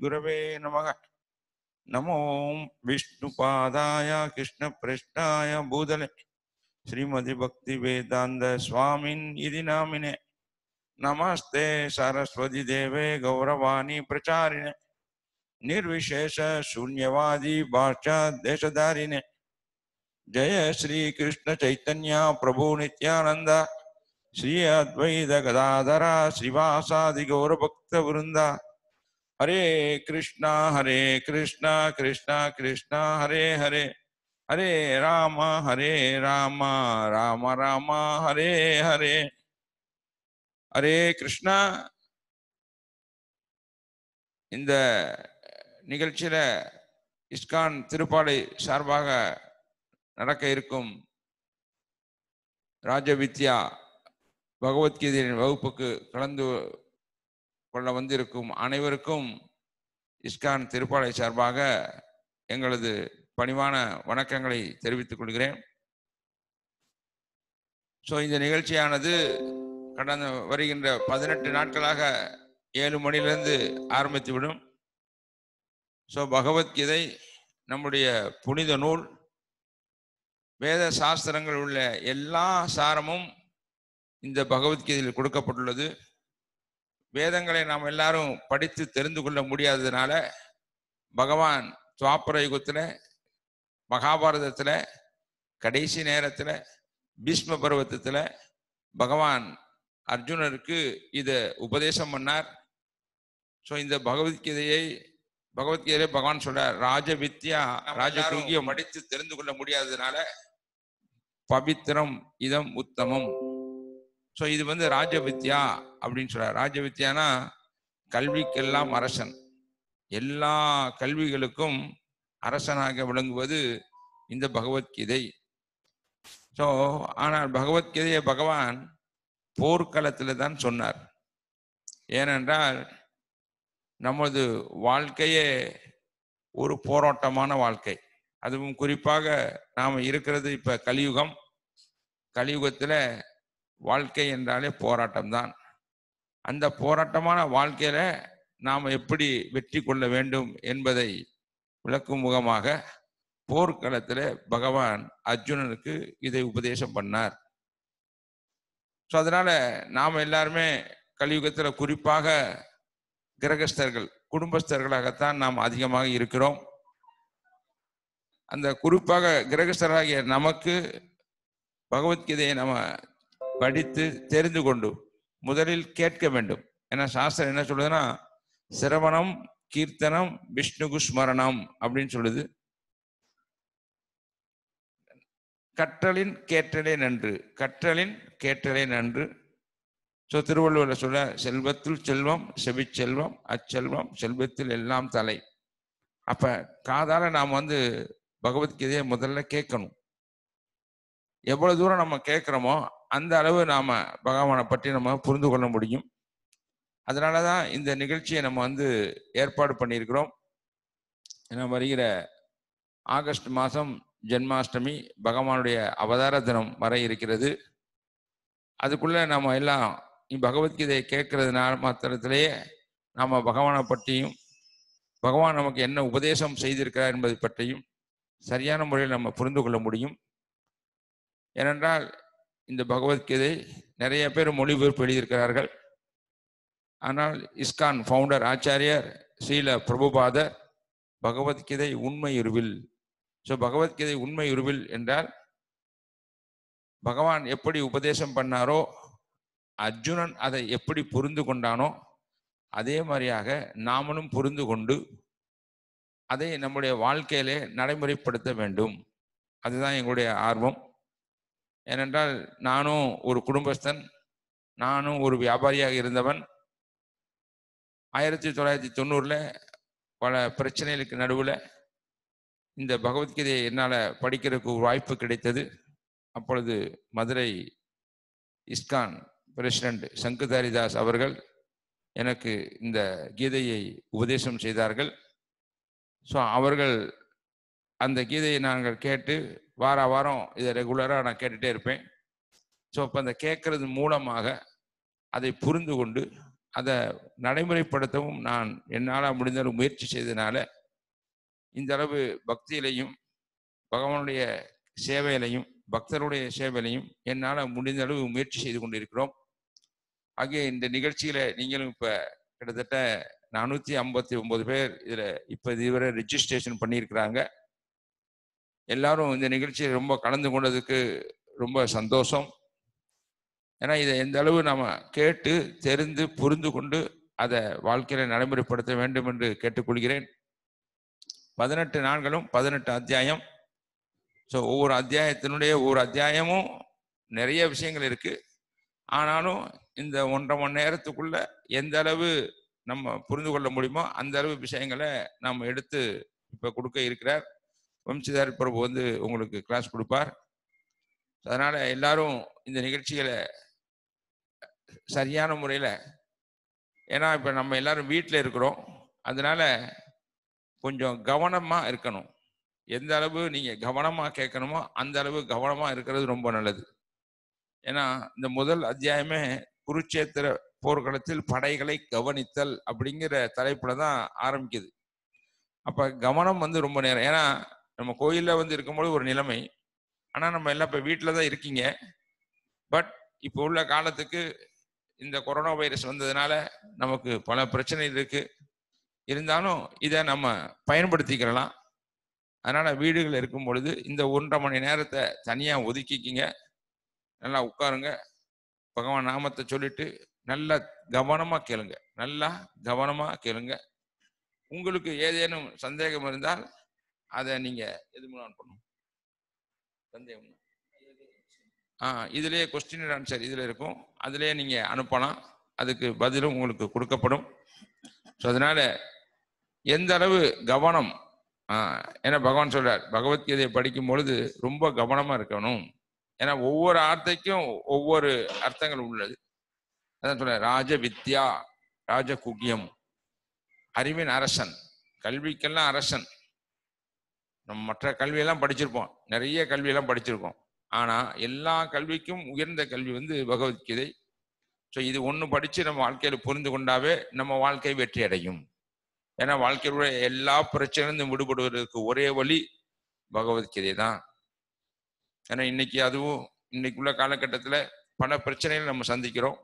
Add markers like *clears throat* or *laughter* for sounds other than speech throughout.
गुरवे नमः नमो विष्णुपादाय कृष्णप्रश्नाय भूतले श्रीमद्भक्तिवेदान्तस्वामिन् इति नामिने नमस्ते देवे गौरवाणी प्रचारिणे निर्विशेषशून्यवादी भाषा देशधारिणे जय श्रीकृष्णचैतन्या प्रभु नित्यानन्द श्री अद्वैत गदाधर श्रीवासादि गौरभक्त गौरभक्तवृन्द ஹரே கிருஷ்ணா ஹரே கிருஷ்ணா கிருஷ்ணா கிருஷ்ணா ஹரே ஹரே ஹரே ராமா ஹரே ராமா ராம ராமா ஹரே ஹரே ஹரே கிருஷ்ணா இந்த நிகழ்ச்சியில இஸ்கான் திருப்பாலை சார்பாக நடக்க இருக்கும் ராஜவித்யா பகவத்கீதையின் வகுப்புக்கு கலந்து கொள்ள வந்திருக்கும் அனைவருக்கும் இஸ்கான் திருப்பாலை சார்பாக எங்களது பணிவான வணக்கங்களை தெரிவித்துக் கொள்கிறேன் ஸோ இந்த நிகழ்ச்சியானது கடந்த வருகின்ற பதினெட்டு நாட்களாக ஏழு மணிலிருந்து ஆரம்பித்துவிடும் ஸோ பகவத்கீதை நம்முடைய புனித நூல் வேத சாஸ்திரங்கள் உள்ள எல்லா சாரமும் இந்த பகவத்கீதையில் கொடுக்கப்பட்டுள்ளது வேதங்களை நாம் எல்லாரும் படித்து தெரிந்து கொள்ள முடியாததுனால பகவான் துவாபர யுகத்தில் மகாபாரதத்தில் கடைசி நேரத்தில் பீஷ்ம பருவத்தில் பகவான் அர்ஜுனருக்கு இதை உபதேசம் பண்ணார் ஸோ இந்த பகவத்கீதையை பகவத்கீதையை பகவான் சொல்றார் ராஜ வித்யா ராஜகுருகியம் படித்து தெரிந்து கொள்ள முடியாததுனால பவித்திரம் இதம் உத்தமம் ஸோ இது வந்து ராஜ வித்யா அப்படின்னு சொல்றாரு ராஜ வித்யானா கல்விக்கெல்லாம் அரசன் எல்லா கல்விகளுக்கும் அரசனாக விளங்குவது இந்த பகவத்கீதை ஸோ ஆனால் பகவத்கீதையை பகவான் போர்க்களத்தில் தான் சொன்னார் ஏனென்றால் நமது வாழ்க்கையே ஒரு போராட்டமான வாழ்க்கை அதுவும் குறிப்பாக நாம் இருக்கிறது இப்போ கலியுகம் கலியுகத்தில் வாழ்க்கை என்றாலே போராட்டம்தான் அந்த போராட்டமான வாழ்க்கையில நாம் எப்படி வெற்றி கொள்ள வேண்டும் என்பதை விளக்கும் முகமாக போர்க்களத்தில் பகவான் அர்ஜுனனுக்கு இதை உபதேசம் பண்ணார் ஸோ அதனால நாம் எல்லாருமே கலியுகத்தில் குறிப்பாக கிரகஸ்தர்கள் குடும்பஸ்தர்களாகத்தான் நாம் அதிகமாக இருக்கிறோம் அந்த குறிப்பாக கிரகஸ்தராகிய நமக்கு பகவத்கீதையை நம்ம படித்து தெரிந்து கொண்டு முதலில் கேட்க வேண்டும் ஏன்னா சாஸ்திரம் என்ன சொல்லுதுன்னா சிரவணம் கீர்த்தனம் விஷ்ணுகு ஸ்மரணம் அப்படின்னு சொல்லுது கற்றலின் கேற்றலே நன்று கற்றலின் கேற்றலே நன்று ஸோ திருவள்ளுவரில் சொல்ல செல்வத்தில் செல்வம் செவி செல்வம் அச்செல்வம் செல்வத்தில் எல்லாம் தலை அப்போ காதால் நாம் வந்து பகவத்கீதையை முதல்ல கேட்கணும் எவ்வளோ தூரம் நம்ம கேட்குறோமோ அந்த அளவு நாம் பகவானை பற்றி நம்ம புரிந்து கொள்ள முடியும் அதனால தான் இந்த நிகழ்ச்சியை நம்ம வந்து ஏற்பாடு பண்ணியிருக்கிறோம் நம்ம வருகிற ஆகஸ்ட் மாதம் ஜென்மாஷ்டமி பகவானுடைய அவதார தினம் வர இருக்கிறது அதுக்குள்ளே நம்ம எல்லாம் பகவத்கீதையை கேட்கறதுனால மாத்திரத்திலேயே நாம் பகவானை பற்றியும் பகவான் நமக்கு என்ன உபதேசம் செய்திருக்கிறார் என்பதை பற்றியும் சரியான முறையில் நம்ம புரிந்து கொள்ள முடியும் ஏனென்றால் இந்த பகவத்கீதை நிறைய பேர் மொழிபெயர்ப்பு எழுதியிருக்கிறார்கள் ஆனால் இஸ்கான் ஃபவுண்டர் ஆச்சாரியர் ஸ்ரீல பிரபுபாதர் பகவத்கீதை உண்மையுருவில் ஸோ பகவத்கீதை உண்மையுருவில் என்றால் பகவான் எப்படி உபதேசம் பண்ணாரோ அர்ஜுனன் அதை எப்படி புரிந்து கொண்டானோ அதே மாதிரியாக நாமளும் புரிந்து கொண்டு அதை நம்முடைய வாழ்க்கையிலே நடைமுறைப்படுத்த வேண்டும் அதுதான் எங்களுடைய ஆர்வம் ஏனென்றால் நானும் ஒரு குடும்பஸ்தன் நானும் ஒரு வியாபாரியாக இருந்தவன் ஆயிரத்தி தொள்ளாயிரத்தி தொண்ணூறில் பல பிரச்சனைகளுக்கு நடுவில் இந்த பகவத்கீதையை என்னால் படிக்கிறதுக்கு ஒரு வாய்ப்பு கிடைத்தது அப்பொழுது மதுரை இஸ்கான் பிரசிடண்ட் சங்குதாரிதாஸ் அவர்கள் எனக்கு இந்த கீதையை உபதேசம் செய்தார்கள் ஸோ அவர்கள் அந்த கீதையை நாங்கள் கேட்டு வார வாரம் இதை ரெகுலராக நான் கேட்டுகிட்டே இருப்பேன் ஸோ இப்போ அந்த கேட்கறது மூலமாக அதை புரிந்து கொண்டு அதை நடைமுறைப்படுத்தவும் நான் என்னால் முடிந்தளவு முயற்சி செய்ததுனால இந்தளவு பக்தியிலையும் பகவானுடைய சேவையிலையும் பக்தருடைய சேவையிலையும் என்னால் முடிந்த அளவு முயற்சி செய்து கொண்டிருக்கிறோம் ஆகிய இந்த நிகழ்ச்சியில் நீங்களும் இப்போ கிட்டத்தட்ட நானூற்றி ஐம்பத்தி ஒம்பது பேர் இதில் இப்போ இதுவரை ரிஜிஸ்ட்ரேஷன் பண்ணியிருக்கிறாங்க எல்லாரும் இந்த நிகழ்ச்சியில் ரொம்ப கலந்து கொண்டதுக்கு ரொம்ப சந்தோஷம் ஏன்னா இதை எந்த அளவு நாம் கேட்டு தெரிந்து புரிந்து கொண்டு அதை வாழ்க்கையில நடைமுறைப்படுத்த வேண்டும் என்று கேட்டுக்கொள்கிறேன் பதினெட்டு நாள்களும் பதினெட்டு அத்தியாயம் ஸோ ஒவ்வொரு அத்தியாயத்தினுடைய ஒவ்வொரு அத்தியாயமும் நிறைய விஷயங்கள் இருக்கு ஆனாலும் இந்த ஒன்றரை மணி நேரத்துக்குள்ள எந்த அளவு நம்ம புரிந்து கொள்ள முடியுமோ அந்த அளவு விஷயங்களை நாம் எடுத்து இப்போ கொடுக்க இருக்கிறார் வம்சிதார் பிரபு வந்து உங்களுக்கு கிளாஸ் கொடுப்பார் அதனால் எல்லாரும் இந்த நிகழ்ச்சிகளை சரியான முறையில் ஏன்னா இப்போ நம்ம எல்லாரும் வீட்டில் இருக்கிறோம் அதனால் கொஞ்சம் கவனமாக இருக்கணும் எந்த அளவு நீங்கள் கவனமாக கேட்கணுமோ அந்த அளவு கவனமாக இருக்கிறது ரொம்ப நல்லது ஏன்னா இந்த முதல் அத்தியாயமே குருச்சேத்திர போர்க்களத்தில் படைகளை கவனித்தல் அப்படிங்கிற தலைப்பில் தான் ஆரம்பிக்குது அப்போ கவனம் வந்து ரொம்ப நேரம் ஏன்னா நம்ம கோயிலில் வந்து இருக்கும்போது ஒரு நிலைமை ஆனால் நம்ம எல்லாம் இப்போ வீட்டில் தான் இருக்கீங்க பட் இப்போ உள்ள காலத்துக்கு இந்த கொரோனா வைரஸ் வந்ததுனால நமக்கு பல பிரச்சனை இருக்கு இருந்தாலும் இதை நம்ம பயன்படுத்திக்கிறலாம் அதனால் வீடுகள் இருக்கும் பொழுது இந்த ஒன்றரை மணி நேரத்தை தனியாக ஒதுக்கிக்கிங்க நல்லா உட்காருங்க பகவான் நாமத்தை சொல்லிட்டு நல்லா கவனமாக கேளுங்க நல்லா கவனமாக கேளுங்க உங்களுக்கு ஏதேனும் சந்தேகம் இருந்தால் அதை நீங்கள் எது மூலம் பண்ணணும் சந்தேகம் ஆ இதுலேயே கொஸ்டின் ஆன்சர் இதில் இருக்கும் அதுலேயே நீங்கள் அனுப்பலாம் அதுக்கு பதிலும் உங்களுக்கு கொடுக்கப்படும் ஸோ அதனால் எந்த அளவு கவனம் ஏன்னா பகவான் சொல்கிறார் பகவத்கீதையை படிக்கும் பொழுது ரொம்ப கவனமாக இருக்கணும் ஏன்னா ஒவ்வொரு ஆர்த்தைக்கும் ஒவ்வொரு அர்த்தங்கள் உள்ளது அதான் சொல்கிறேன் ராஜ வித்யா ராஜ குக்கியம் அறிவின் அரசன் கல்விக்கெல்லாம் அரசன் நம்ம மற்ற கல்வியெல்லாம் படிச்சிருப்போம் நிறைய கல்வியெல்லாம் படிச்சிருக்கோம் ஆனால் எல்லா கல்விக்கும் உயர்ந்த கல்வி வந்து பகவத்கீதை ஸோ இது ஒன்று படித்து நம்ம வாழ்க்கையில் புரிந்து கொண்டாவே நம்ம வாழ்க்கை வெற்றி அடையும் ஏன்னா வாழ்க்கையோட எல்லா பிரச்சனையும் விடுபடுவதற்கு ஒரே வழி பகவத்கீதை தான் ஏன்னா இன்னைக்கு அதுவும் இன்னைக்குள்ள காலகட்டத்தில் பல பிரச்சனைகள் நம்ம சந்திக்கிறோம்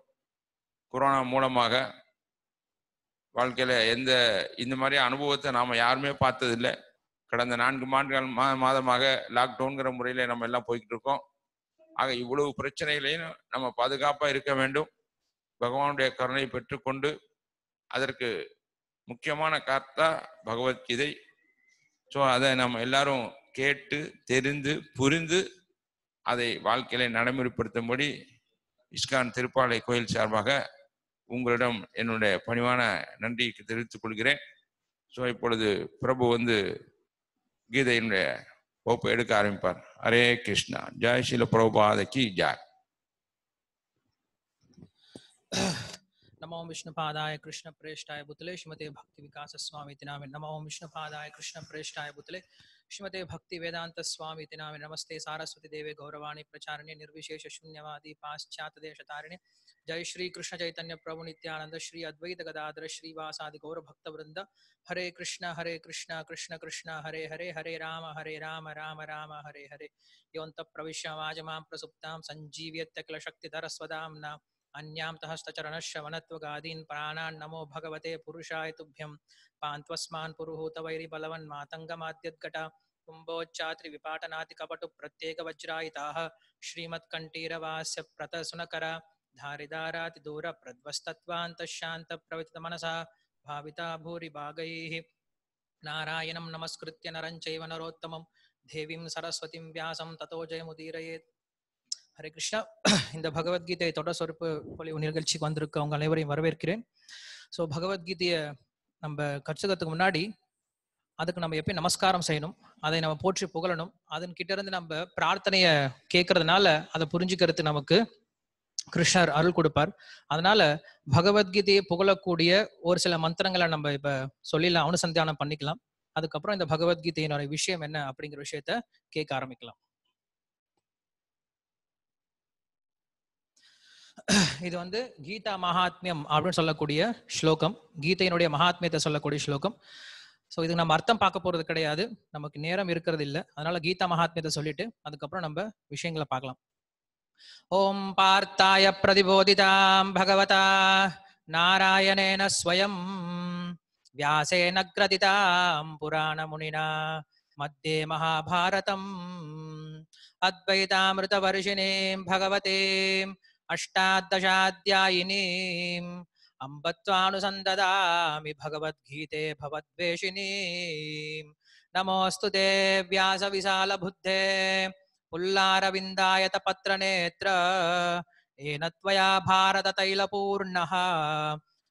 கொரோனா மூலமாக வாழ்க்கையில் எந்த இந்த மாதிரி அனுபவத்தை நாம் யாருமே பார்த்ததில்லை கடந்த நான்கு மாண்டுகள் மா மாதமாக லாக்டவுன்கிற முறையில் நம்ம எல்லாம் போய்கிட்டு இருக்கோம் ஆக இவ்வளவு பிரச்சனைகளையும் நம்ம பாதுகாப்பாக இருக்க வேண்டும் பகவானுடைய கருணை பெற்றுக்கொண்டு அதற்கு முக்கியமான கார்த்தா பகவத்கீதை ஸோ அதை நம்ம எல்லாரும் கேட்டு தெரிந்து புரிந்து அதை வாழ்க்கையில நடைமுறைப்படுத்தும்படி இஸ்கான் திருப்பாலை கோயில் சார்பாக உங்களிடம் என்னுடைய பணிவான நன்றி தெரிவித்துக் கொள்கிறேன் ஸோ இப்பொழுது பிரபு வந்து கீதையினுடைய வகுப்பு எடுக்க ஆரம்பிப்பார் ஹரே கிருஷ்ணா ஜெய் ஷில பிரபுபாதகி ஜாய் नमो विष्णुपादाय कृष्णप्रेष्ठाय बुतले श्रीमते भक्ति विकास स्वामी नाम नमो विष्णुपादाय कृष्णप्रेष्ठाय बुतले श्रीमते भक्ति वेदांत स्वामी नाम नमस्ते सारस्वती देवे गौरवाणी प्रचारण्य निर्विशेष शून्यवादी पाश्चात देश तारिणे जय श्री कृष्ण चैतन्य प्रभु नित्यानंद श्री अद्वैत गदाधर श्रीवासादि गौर भक्त वृंद हरे कृष्ण हरे कृष्ण कृष्ण कृष्ण हरे हरे हरे राम हरे राम राम राम हरे हरे योऽन्तः प्रविश्य वाजमां प्रसुप्तां सञ्जीव्यत्यखिलशक्तिधरस्वदाम्ना अन्यामतहस्तचरणस्य वनत्वगादीन् प्राणान् नमो भगवते पुरुषाय तुभ्यं पान्त्वस्मान् पुरुहूतवैरिबलवन्मातङ्गमाद्यद्घटा कुम्भोच्चात्रिविपाटनातिकपटुप्रत्येकवज्रायिताः श्रीमत्कण्ठीरवास्य प्रतसुनकरा धारिदारातिदूरप्रध्वस्तत्वान्तशान्तप्रवितमनसा भाविता भूरिभागैः नारायणं नमस्कृत्य नरं चैव नरोत्तमं देवीं सरस्वतीं व्यासं ततो जयमुदीरयेत् ஹரே கிருஷ்ணா இந்த பகவத்கீதை தொடர் சொற்பு பொலிவு நிகழ்ச்சிக்கு வந்திருக்க உங்க அனைவரையும் வரவேற்கிறேன் ஸோ பகவத்கீதையை நம்ம கற்றுக்கிறதுக்கு முன்னாடி அதுக்கு நம்ம எப்பயும் நமஸ்காரம் செய்யணும் அதை நம்ம போற்றி புகழணும் அதன் கிட்ட இருந்து நம்ம பிரார்த்தனையை கேட்கறதுனால அதை புரிஞ்சுக்கிறது நமக்கு கிருஷ்ணர் அருள் கொடுப்பார் அதனால பகவத்கீதையை புகழக்கூடிய ஒரு சில மந்திரங்களை நம்ம இப்ப சொல்லிடலாம் அனுசந்தானம் பண்ணிக்கலாம் அதுக்கப்புறம் இந்த பகவத்கீதையினுடைய விஷயம் என்ன அப்படிங்கிற விஷயத்த கேட்க ஆரம்பிக்கலாம் இது வந்து கீதா மகாத்மியம் அப்படின்னு சொல்லக்கூடிய ஸ்லோகம் கீதையினுடைய மகாத்மியத்தை சொல்லக்கூடிய ஸ்லோகம் ஸோ இதுக்கு நம்ம அர்த்தம் பார்க்க போறது கிடையாது நமக்கு நேரம் இருக்கிறது இல்லை அதனால கீதா மகாத்மியத்தை சொல்லிட்டு அதுக்கப்புறம் நம்ம விஷயங்களை பார்க்கலாம் ஓம் பார்த்தாய பிரதிபோதிதாம் பகவதா நாராயணேன ஸ்வயம் வியாசேன கிரதிதாம் புராண முனினா மத்தியே மகாபாரதம் அத்வைதாமிருத வருஷினேம் பகவதேம் अष्टादशाध्यायिनी अम्बत्वानुसन्ददामि भगवद्गीते भवद्वेषिनी नमोऽस्तु ते व्यासविशालबुद्धे पुल्लारविन्दायतपत्रनेत्र येन त्वया भारततैलपूर्णः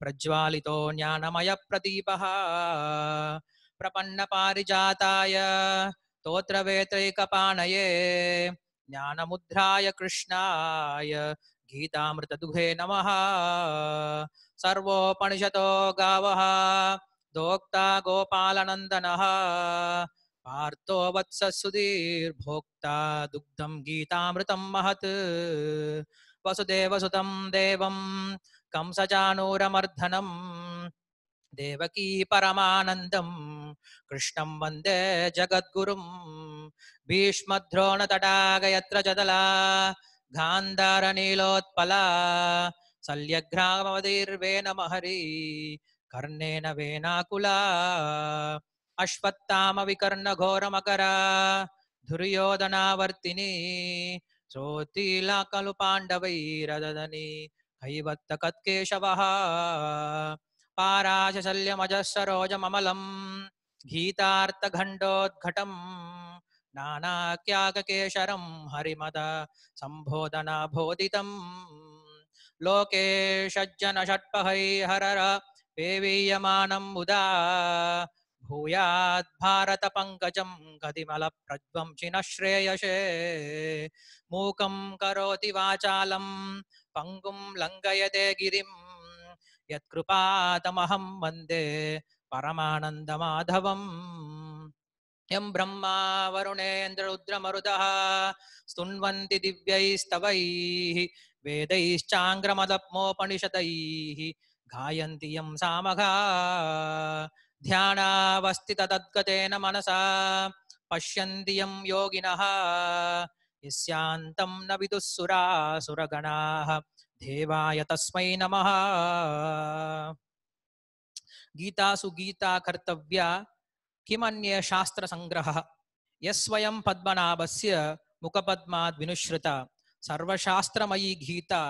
प्रज्वालितो ज्ञानमयप्रदीपः प्रपन्नपारिजाताय तोत्रवेत्रैकपाणये ज्ञानमुद्राय कृष्णाय गीतामृत दुहे नम सर्वोपनिषतो गाव दोक्ता गोपालनन्दनः पार्थो वत्स सुधीर्भोक्ता दुग्धम गीतामृत महत् वसुदेवसुतं देवं कंसचानूरमर्धनम् देवकी परमानन्दं कृष्णं वन्दे जगद्गुरुं भीष्मद्रोणतटागयत्र जदला గాంధార నీలోత్పల శల్యఘ్రామవదీర్వేణ మహరి కర్ణేన వేణాకుల అశ్వత్థామ వికర్ణ ఘోరమకర దుర్యోధనావర్తిని శ్రోతిలాకలు పాండవైరదని కైవత్త కత్కేశవ పారాశల్యమజ పారాశల్యమజస్సరోజమమలం గీతార్థఘండోద్ఘటం नानाख्यागकेशरं हरिमद सम्बोधनाभोदितम् लोके षज्जनषट्पहैहरर वेवीयमानम् उदा भूयाद्भारतपङ्कजं गतिमलप्रज्वं चिनश्रेयसे मूकं करोति वाचालं पङ्गुं लङ्घयते गिरिं यत्कृपातमहं वन्दे परमानन्दमाधवम् यं ब्रह्मा वरुणेन्द्ररुद्रमरुदः स्तुन्वन्ति दिव्यैस्तवैः वेदैश्चाङ्ग्रमदप्मोपनिषदैः गायन्ति यं सामघा ध्यानावस्थि तद्गतेन मनसा पश्यन्ति यं योगिनः यस्यान्तं न विदुःसुरासुरगणाः देवाय तस्मै नमः गीतासु गीता कर्तव्या किमन्ये शास्त्रसङ्ग्रहः यस्वयं पद्मनाभस्य मुखपद्माद् विनुश्रिता सर्वशास्त्रमयी गीता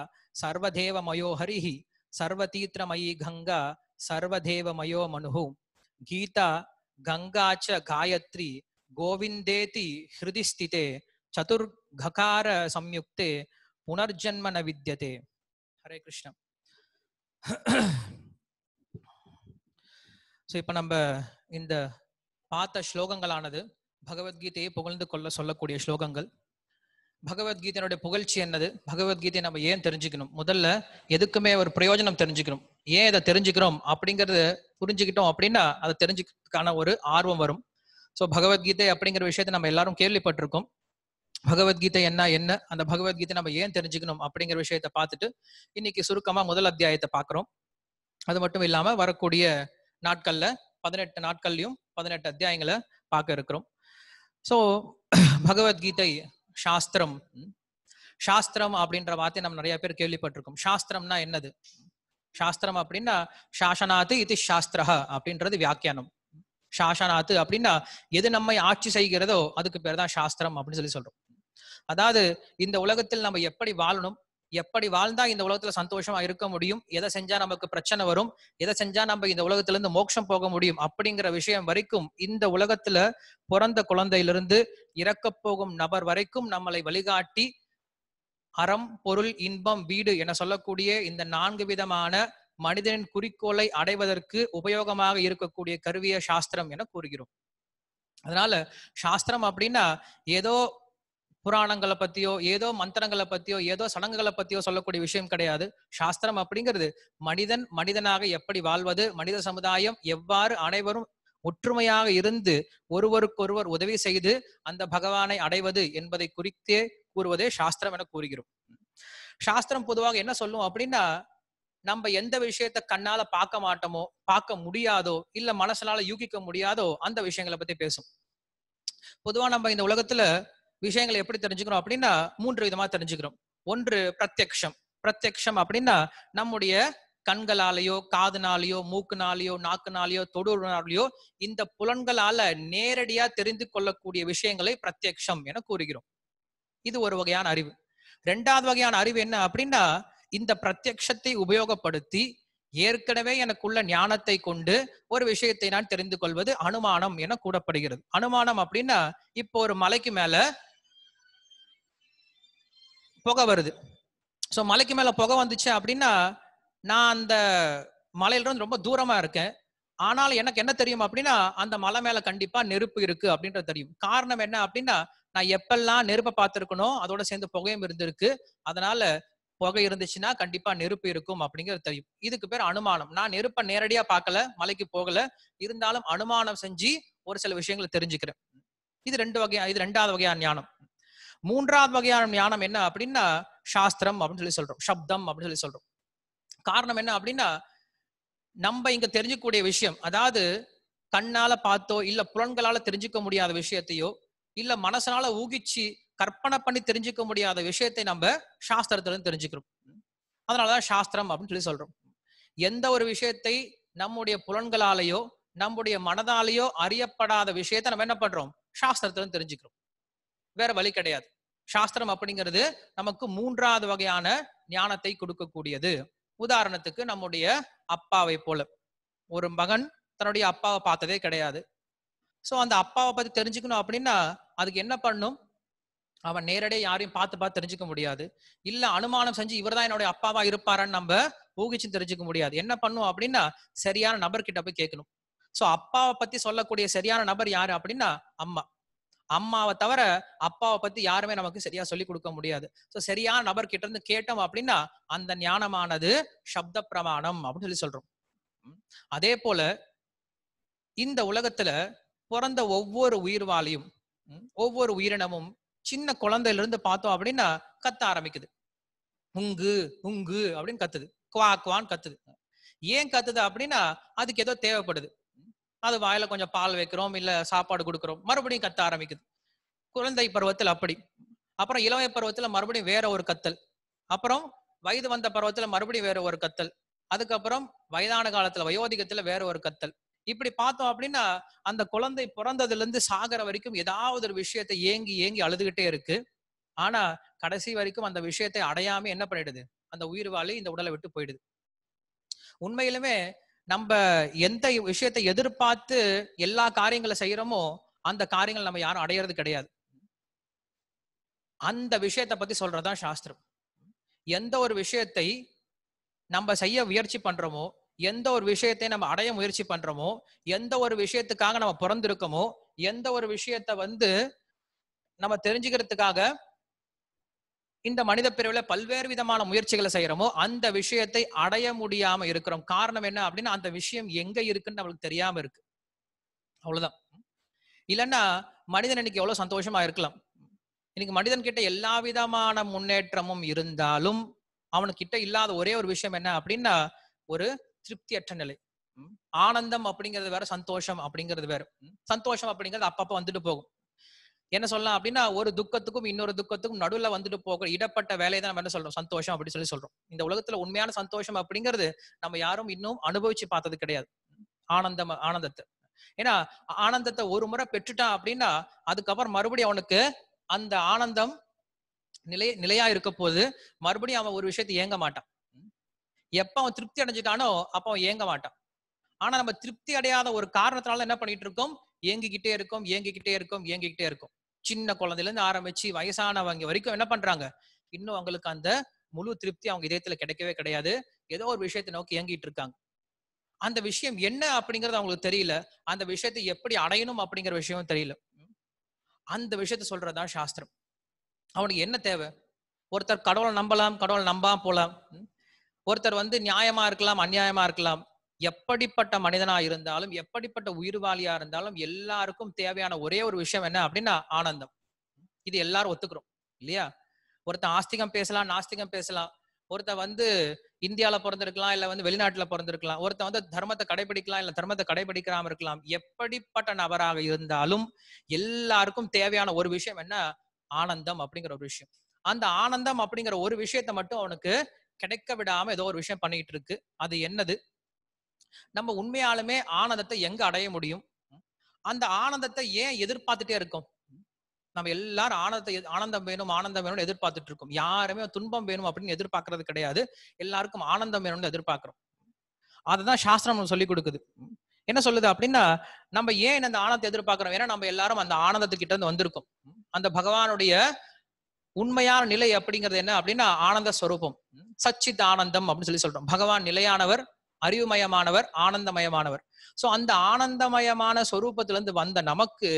सर्वदेवमयो हरिः सर्वतीत्रमयी गङ्गा सर्वदेवमयो मनुः गीता गङ्गा च गायत्री गोविन्देति हृदि स्थिते चतुर्घकार संयुक्ते पुनर्जन्म न विद्यते हरे कृष्ण ஸோ *clears throat* இப்போ நம்ம இந்த பார்த்த ஸ்லோகங்களானது பகவத்கீதையை புகழ்ந்து கொள்ள சொல்லக்கூடிய ஸ்லோகங்கள் பகவத்கீதையினுடைய புகழ்ச்சி என்னது பகவத்கீதையை நம்ம ஏன் தெரிஞ்சுக்கணும் முதல்ல எதுக்குமே ஒரு பிரயோஜனம் தெரிஞ்சுக்கணும் ஏன் இதை தெரிஞ்சுக்கிறோம் அப்படிங்கறத புரிஞ்சுக்கிட்டோம் அப்படின்னா அதை தெரிஞ்சுக்கிறதுக்கான ஒரு ஆர்வம் வரும் ஸோ பகவத்கீதை அப்படிங்கிற விஷயத்தை நம்ம எல்லாரும் கேள்விப்பட்டிருக்கோம் பகவத்கீதை என்ன என்ன அந்த பகவத்கீதை நம்ம ஏன் தெரிஞ்சுக்கணும் அப்படிங்கிற விஷயத்த பார்த்துட்டு இன்னைக்கு சுருக்கமா முதல் அத்தியாயத்தை பார்க்குறோம் அது மட்டும் இல்லாம வரக்கூடிய நாட்கள்ல பதினெட்டு நாட்கள்லையும் பதினெட்டு அத்தியாயங்களை பார்க்க இருக்கிறோம் ஸோ பகவத்கீதை சாஸ்திரம் சாஸ்திரம் அப்படின்ற வார்த்தை நம்ம நிறைய பேர் கேள்விப்பட்டிருக்கோம் சாஸ்திரம்னா என்னது சாஸ்திரம் அப்படின்னா சாசனாத்து இது சாஸ்திரா அப்படின்றது வியாக்கியானம் சாசனாத்து அப்படின்னா எது நம்மை ஆட்சி செய்கிறதோ அதுக்கு பேர் தான் சாஸ்திரம் அப்படின்னு சொல்லி சொல்றோம் அதாவது இந்த உலகத்தில் நம்ம எப்படி வாழணும் எப்படி வாழ்ந்தா இந்த உலகத்துல சந்தோஷமா இருக்க முடியும் எதை செஞ்சா நமக்கு பிரச்சனை வரும் எதை செஞ்சா நம்ம இந்த உலகத்துல இருந்து மோட்சம் போக முடியும் அப்படிங்கிற விஷயம் வரைக்கும் இந்த உலகத்துல பிறந்த குழந்தையிலிருந்து இறக்க போகும் நபர் வரைக்கும் நம்மளை வழிகாட்டி அறம் பொருள் இன்பம் வீடு என சொல்லக்கூடிய இந்த நான்கு விதமான மனிதனின் குறிக்கோளை அடைவதற்கு உபயோகமாக இருக்கக்கூடிய கருவிய சாஸ்திரம் என கூறுகிறோம் அதனால சாஸ்திரம் அப்படின்னா ஏதோ புராணங்களை பத்தியோ ஏதோ மந்திரங்களை பத்தியோ ஏதோ சடங்குகளை பத்தியோ சொல்லக்கூடிய விஷயம் கிடையாது சாஸ்திரம் அப்படிங்கிறது மனிதன் மனிதனாக எப்படி வாழ்வது மனித சமுதாயம் எவ்வாறு அனைவரும் ஒற்றுமையாக இருந்து ஒருவருக்கொருவர் உதவி செய்து அந்த பகவானை அடைவது என்பதை குறித்தே கூறுவதே சாஸ்திரம் என கூறுகிறோம் சாஸ்திரம் பொதுவாக என்ன சொல்லும் அப்படின்னா நம்ம எந்த விஷயத்த கண்ணால பார்க்க மாட்டோமோ பார்க்க முடியாதோ இல்ல மனசனால யூகிக்க முடியாதோ அந்த விஷயங்களை பத்தி பேசும் பொதுவா நம்ம இந்த உலகத்துல விஷயங்களை எப்படி தெரிஞ்சுக்கிறோம் அப்படின்னா மூன்று விதமா தெரிஞ்சுக்கிறோம் ஒன்று பிரத்யக்ஷம் பிரத்யக்ஷம் அப்படின்னா நம்முடைய கண்களாலேயோ காதுனாலேயோ மூக்குனாலேயோ நாக்குனாலேயோ தொடுனாலேயோ இந்த புலன்களால நேரடியா தெரிந்து கொள்ளக்கூடிய விஷயங்களை பிரத்யக்ஷம் என கூறுகிறோம் இது ஒரு வகையான அறிவு ரெண்டாவது வகையான அறிவு என்ன அப்படின்னா இந்த பிரத்யக்ஷத்தை உபயோகப்படுத்தி ஏற்கனவே எனக்குள்ள ஞானத்தை கொண்டு ஒரு விஷயத்தை நான் தெரிந்து கொள்வது அனுமானம் என கூடப்படுகிறது அனுமானம் அப்படின்னா இப்போ ஒரு மலைக்கு மேல புகை வருது ஸோ மலைக்கு மேலே புகை வந்துச்சு அப்படின்னா நான் அந்த மலையிலிருந்து ரொம்ப தூரமாக இருக்கேன் ஆனாலும் எனக்கு என்ன தெரியும் அப்படின்னா அந்த மலை மேலே கண்டிப்பாக நெருப்பு இருக்குது அப்படின்றது தெரியும் காரணம் என்ன அப்படின்னா நான் எப்பெல்லாம் நெருப்பை பார்த்துருக்கணும் அதோட சேர்ந்து புகையும் இருந்திருக்கு அதனால புகை இருந்துச்சுன்னா கண்டிப்பா நெருப்பு இருக்கும் அப்படிங்கிறது தெரியும் இதுக்கு பேர் அனுமானம் நான் நெருப்பை நேரடியா பார்க்கல மலைக்கு போகல இருந்தாலும் அனுமானம் செஞ்சு ஒரு சில விஷயங்களை தெரிஞ்சுக்கிறேன் இது ரெண்டு வகையா இது ரெண்டாவது வகையான ஞானம் மூன்றாவது வகையான ஞானம் என்ன அப்படின்னா சாஸ்திரம் அப்படின்னு சொல்லி சொல்றோம் சப்தம் அப்படின்னு சொல்லி சொல்றோம் காரணம் என்ன அப்படின்னா நம்ம இங்க தெரிஞ்சுக்கூடிய விஷயம் அதாவது கண்ணால பார்த்தோ இல்ல புலன்களால தெரிஞ்சுக்க முடியாத விஷயத்தையோ இல்ல மனசனால ஊகிச்சு கற்பனை பண்ணி தெரிஞ்சுக்க முடியாத விஷயத்தை நம்ம சாஸ்திரத்துல தெரிஞ்சுக்கிறோம் அதனாலதான் சாஸ்திரம் அப்படின்னு சொல்லி சொல்றோம் எந்த ஒரு விஷயத்தை நம்முடைய புலன்களாலேயோ நம்முடைய மனதாலேயோ அறியப்படாத விஷயத்தை நம்ம என்ன பண்றோம் சாஸ்திரத்துல தெரிஞ்சுக்கிறோம் வேற வழி கிடையாது சாஸ்திரம் அப்படிங்கிறது நமக்கு மூன்றாவது வகையான ஞானத்தை கொடுக்கக்கூடியது உதாரணத்துக்கு நம்முடைய அப்பாவை போல ஒரு மகன் தன்னுடைய அப்பாவை பார்த்ததே கிடையாது ஸோ அந்த அப்பாவை பத்தி தெரிஞ்சுக்கணும் அப்படின்னா அதுக்கு என்ன பண்ணும் அவன் நேரடியாக யாரையும் பார்த்து பார்த்து தெரிஞ்சுக்க முடியாது இல்ல அனுமானம் செஞ்சு இவர் தான் என்னுடைய அப்பாவா இருப்பாரான்னு நம்ம ஊகிச்சு தெரிஞ்சுக்க முடியாது என்ன பண்ணும் அப்படின்னா சரியான நபர்கிட்ட போய் கேட்கணும் ஸோ அப்பாவை பத்தி சொல்லக்கூடிய சரியான நபர் யாரு அப்படின்னா அம்மா அம்மாவை தவிர அப்பாவை பத்தி யாருமே நமக்கு சரியா சொல்லி கொடுக்க முடியாது ஸோ சரியான நபர் கிட்ட இருந்து கேட்டோம் அப்படின்னா அந்த ஞானமானது சப்த பிரமாணம் அப்படின்னு சொல்லி சொல்றோம் அதே போல இந்த உலகத்துல பிறந்த ஒவ்வொரு உயிர் ஒவ்வொரு உயிரினமும் சின்ன குழந்தையில இருந்து பார்த்தோம் அப்படின்னா கத்த ஆரம்பிக்குது உங்கு உங்கு அப்படின்னு கத்துது குவா குவான்னு கத்துது ஏன் கத்துது அப்படின்னா அதுக்கு ஏதோ தேவைப்படுது அது வாயில கொஞ்சம் பால் வைக்கிறோம் இல்ல சாப்பாடு கொடுக்குறோம் மறுபடியும் கத்த ஆரம்பிக்குது குழந்தை பருவத்தில் அப்படி அப்புறம் இளமை பருவத்தில் மறுபடியும் வேற ஒரு கத்தல் அப்புறம் வயது வந்த பருவத்தில் மறுபடியும் வேற ஒரு கத்தல் அதுக்கப்புறம் வயதான காலத்துல வயோதிகத்துல வேற ஒரு கத்தல் இப்படி பார்த்தோம் அப்படின்னா அந்த குழந்தை பிறந்ததுல இருந்து சாகிற வரைக்கும் ஏதாவது ஒரு விஷயத்தை ஏங்கி ஏங்கி அழுதுகிட்டே இருக்கு ஆனா கடைசி வரைக்கும் அந்த விஷயத்தை அடையாம என்ன பண்ணிடுது அந்த உயிர் இந்த உடலை விட்டு போயிடுது உண்மையிலுமே நம்ம எந்த விஷயத்தை எதிர்பார்த்து எல்லா காரியங்களை செய்யறோமோ அந்த காரியங்கள் நம்ம யாரும் அடையிறது கிடையாது அந்த விஷயத்தை பத்தி சொல்றதுதான் சாஸ்திரம் எந்த ஒரு விஷயத்தை நம்ம செய்ய முயற்சி பண்றோமோ எந்த ஒரு விஷயத்தை நம்ம அடைய முயற்சி பண்றோமோ எந்த ஒரு விஷயத்துக்காக நம்ம பிறந்திருக்கோமோ எந்த ஒரு விஷயத்த வந்து நம்ம தெரிஞ்சுக்கிறதுக்காக இந்த மனித பிரிவில் பல்வேறு விதமான முயற்சிகளை செய்யறோமோ அந்த விஷயத்தை அடைய முடியாம இருக்கிறோம் காரணம் என்ன அப்படின்னா அந்த விஷயம் எங்க இருக்குன்னு நம்மளுக்கு தெரியாம இருக்கு அவ்வளவுதான் இல்லைன்னா மனிதன் இன்னைக்கு எவ்வளவு சந்தோஷமா இருக்கலாம் இன்னைக்கு மனிதன் கிட்ட எல்லா விதமான முன்னேற்றமும் இருந்தாலும் அவனுக்கிட்ட இல்லாத ஒரே ஒரு விஷயம் என்ன அப்படின்னா ஒரு திருப்தியற்ற நிலை ஆனந்தம் அப்படிங்கிறது வேற சந்தோஷம் அப்படிங்கிறது வேற சந்தோஷம் அப்படிங்கிறது அப்பப்போ வந்துட்டு போகும் என்ன சொல்லலாம் அப்படின்னா ஒரு துக்கத்துக்கும் இன்னொரு துக்கத்துக்கும் நடுவில் வந்துட்டு போக இடப்பட்ட வேலையை தான் நம்ம என்ன சொல்றோம் சந்தோஷம் அப்படின்னு சொல்லி சொல்றோம் இந்த உலகத்துல உண்மையான சந்தோஷம் அப்படிங்கிறது நம்ம யாரும் இன்னும் அனுபவிச்சு பார்த்தது கிடையாது ஆனந்தம் ஆனந்தத்தை ஏன்னா ஆனந்தத்தை ஒரு முறை பெற்றுட்டான் அப்படின்னா அதுக்கப்புறம் மறுபடியும் அவனுக்கு அந்த ஆனந்தம் நிலை நிலையா இருக்க போது மறுபடியும் அவன் ஒரு விஷயத்தை ஏங்க மாட்டான் எப்ப அவன் திருப்தி அடைஞ்சிட்டானோ அப்ப அவன் ஏங்க மாட்டான் ஆனா நம்ம திருப்தி அடையாத ஒரு காரணத்தினால என்ன பண்ணிட்டு இருக்கோம் இயங்கிக்கிட்டே இருக்கும் இயங்கிக்கிட்டே இருக்கும் இயங்கிக்கிட்டே இருக்கும் சின்ன குழந்தையில இருந்து ஆரம்பிச்சு வயசானவங்க வரைக்கும் என்ன பண்றாங்க இன்னும் அவங்களுக்கு அந்த முழு திருப்தி அவங்க இதயத்துல கிடைக்கவே கிடையாது ஏதோ ஒரு விஷயத்தை நோக்கி இயங்கிட்டு இருக்காங்க அந்த விஷயம் என்ன அப்படிங்கிறது அவங்களுக்கு தெரியல அந்த விஷயத்தை எப்படி அடையணும் அப்படிங்கிற விஷயமும் தெரியல அந்த விஷயத்த சொல்றதுதான் சாஸ்திரம் அவனுக்கு என்ன தேவை ஒருத்தர் கடவுளை நம்பலாம் கடவுளை நம்பாம போலாம் ஒருத்தர் வந்து நியாயமா இருக்கலாம் அநியாயமா இருக்கலாம் எப்படிப்பட்ட மனிதனா இருந்தாலும் எப்படிப்பட்ட உயிர்வாளியா இருந்தாலும் எல்லாருக்கும் தேவையான ஒரே ஒரு விஷயம் என்ன அப்படின்னா ஆனந்தம் இது எல்லாரும் ஒத்துக்கிறோம் இல்லையா ஒருத்தன் ஆஸ்திகம் பேசலாம் நாஸ்திகம் பேசலாம் ஒருத்தன் வந்து இந்தியாவில் பிறந்திருக்கலாம் இல்ல வந்து வெளிநாட்டுல பிறந்திருக்கலாம் ஒருத்தன் வந்து தர்மத்தை கடைபிடிக்கலாம் இல்ல தர்மத்தை கடைபிடிக்காம இருக்கலாம் எப்படிப்பட்ட நபராக இருந்தாலும் எல்லாருக்கும் தேவையான ஒரு விஷயம் என்ன ஆனந்தம் அப்படிங்கிற ஒரு விஷயம் அந்த ஆனந்தம் அப்படிங்கிற ஒரு விஷயத்த மட்டும் அவனுக்கு கிடைக்க விடாம ஏதோ ஒரு விஷயம் பண்ணிட்டு இருக்கு அது என்னது நம்ம உண்மையாலுமே ஆனந்தத்தை எங்க அடைய முடியும் அந்த ஆனந்தத்தை ஏன் எதிர்பார்த்துட்டே இருக்கோம் நம்ம எல்லாரும் ஆனந்தத்தை ஆனந்தம் வேணும் ஆனந்தம் வேணும்னு எதிர்பார்த்துட்டு இருக்கோம் யாருமே துன்பம் வேணும் அப்படின்னு எதிர்பார்க்கறது கிடையாது எல்லாருக்கும் ஆனந்தம் வேணும்னு எதிர்பார்க்கிறோம் அதுதான் சாஸ்திரம் சொல்லி கொடுக்குது என்ன சொல்லுது அப்படின்னா நம்ம ஏன் அந்த ஆனந்தத்தை எதிர்பார்க்கிறோம் ஏன்னா நம்ம எல்லாரும் அந்த ஆனந்தத்துக்கிட்ட இருந்து வந்திருக்கோம் அந்த பகவானுடைய உண்மையான நிலை அப்படிங்கிறது என்ன அப்படின்னா ஆனந்த ஸ்வரூபம் சச்சித் ஆனந்தம் அப்படின்னு சொல்லி சொல்றோம் பகவான் நிலையானவர் அறிவுமயமானவர் ஆனந்தமயமானவர் சோ அந்த ஆனந்தமயமான சொரூபத்துல இருந்து வந்த நமக்கு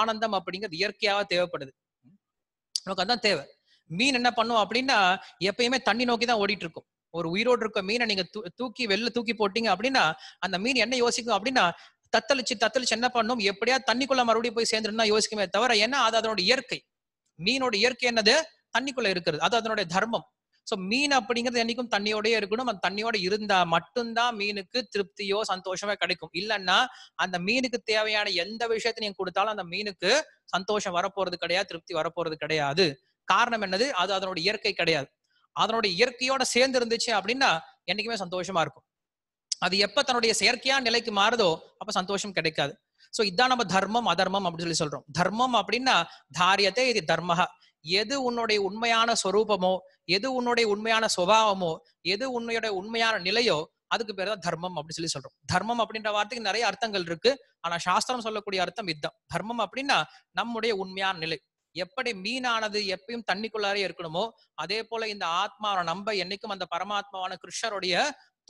ஆனந்தம் அப்படிங்கிறது இயற்கையாக தேவைப்படுது நமக்கு அதான் தேவை மீன் என்ன பண்ணும் அப்படின்னா எப்பயுமே தண்ணி நோக்கி தான் ஓடிட்டு இருக்கும் ஒரு உயிரோடு இருக்க மீனை நீங்க தூக்கி வெளில தூக்கி போட்டீங்க அப்படின்னா அந்த மீன் என்ன யோசிக்கும் அப்படின்னா தத்தளிச்சு தத்தளிச்சு என்ன பண்ணும் எப்படியா தண்ணிக்குள்ள மறுபடியும் போய் சேர்ந்துருந்தா யோசிக்குமே தவிர ஏன்னா அது அதனோட இயற்கை மீனோட இயற்கை என்னது தண்ணிக்குள்ள இருக்கிறது அது அதனுடைய தர்மம் சோ மீன் அப்படிங்கிறது என்னைக்கும் தண்ணியோடய இருக்கணும் அந்த தண்ணியோட இருந்தா மட்டும்தான் மீனுக்கு திருப்தியோ சந்தோஷமோ கிடைக்கும் இல்லைன்னா அந்த மீனுக்கு தேவையான எந்த விஷயத்த நீங்க கொடுத்தாலும் அந்த மீனுக்கு சந்தோஷம் வரப்போறது கிடையாது திருப்தி வரப்போறது கிடையாது காரணம் என்னது அது அதனோட இயற்கை கிடையாது அதனோட இயற்கையோட சேர்ந்து இருந்துச்சு அப்படின்னா என்னைக்குமே சந்தோஷமா இருக்கும் அது எப்ப தன்னுடைய செயற்கையான நிலைக்கு மாறுதோ அப்ப சந்தோஷம் கிடைக்காது சோ இதான் நம்ம தர்மம் அதர்மம் அப்படின்னு சொல்லி சொல்றோம் தர்மம் அப்படின்னா தாரியத்தை இது தர்மஹா எது உன்னுடைய உண்மையான சொரூபமோ எது உன்னுடைய உண்மையான சுபாவமோ எது உன்னுடைய உண்மையான நிலையோ அதுக்கு பேர் தான் தர்மம் அப்படின்னு சொல்லி சொல்றோம் தர்மம் அப்படின்ற வார்த்தைக்கு நிறைய அர்த்தங்கள் இருக்கு ஆனா சாஸ்திரம் சொல்லக்கூடிய அர்த்தம் இதுதான் தர்மம் அப்படின்னா நம்முடைய உண்மையான நிலை எப்படி மீனானது எப்பயும் தண்ணிக்குள்ளாரே இருக்கணுமோ அதே போல இந்த ஆத்மாவை நம்ம என்னைக்கும் அந்த பரமாத்மாவான கிருஷ்ணருடைய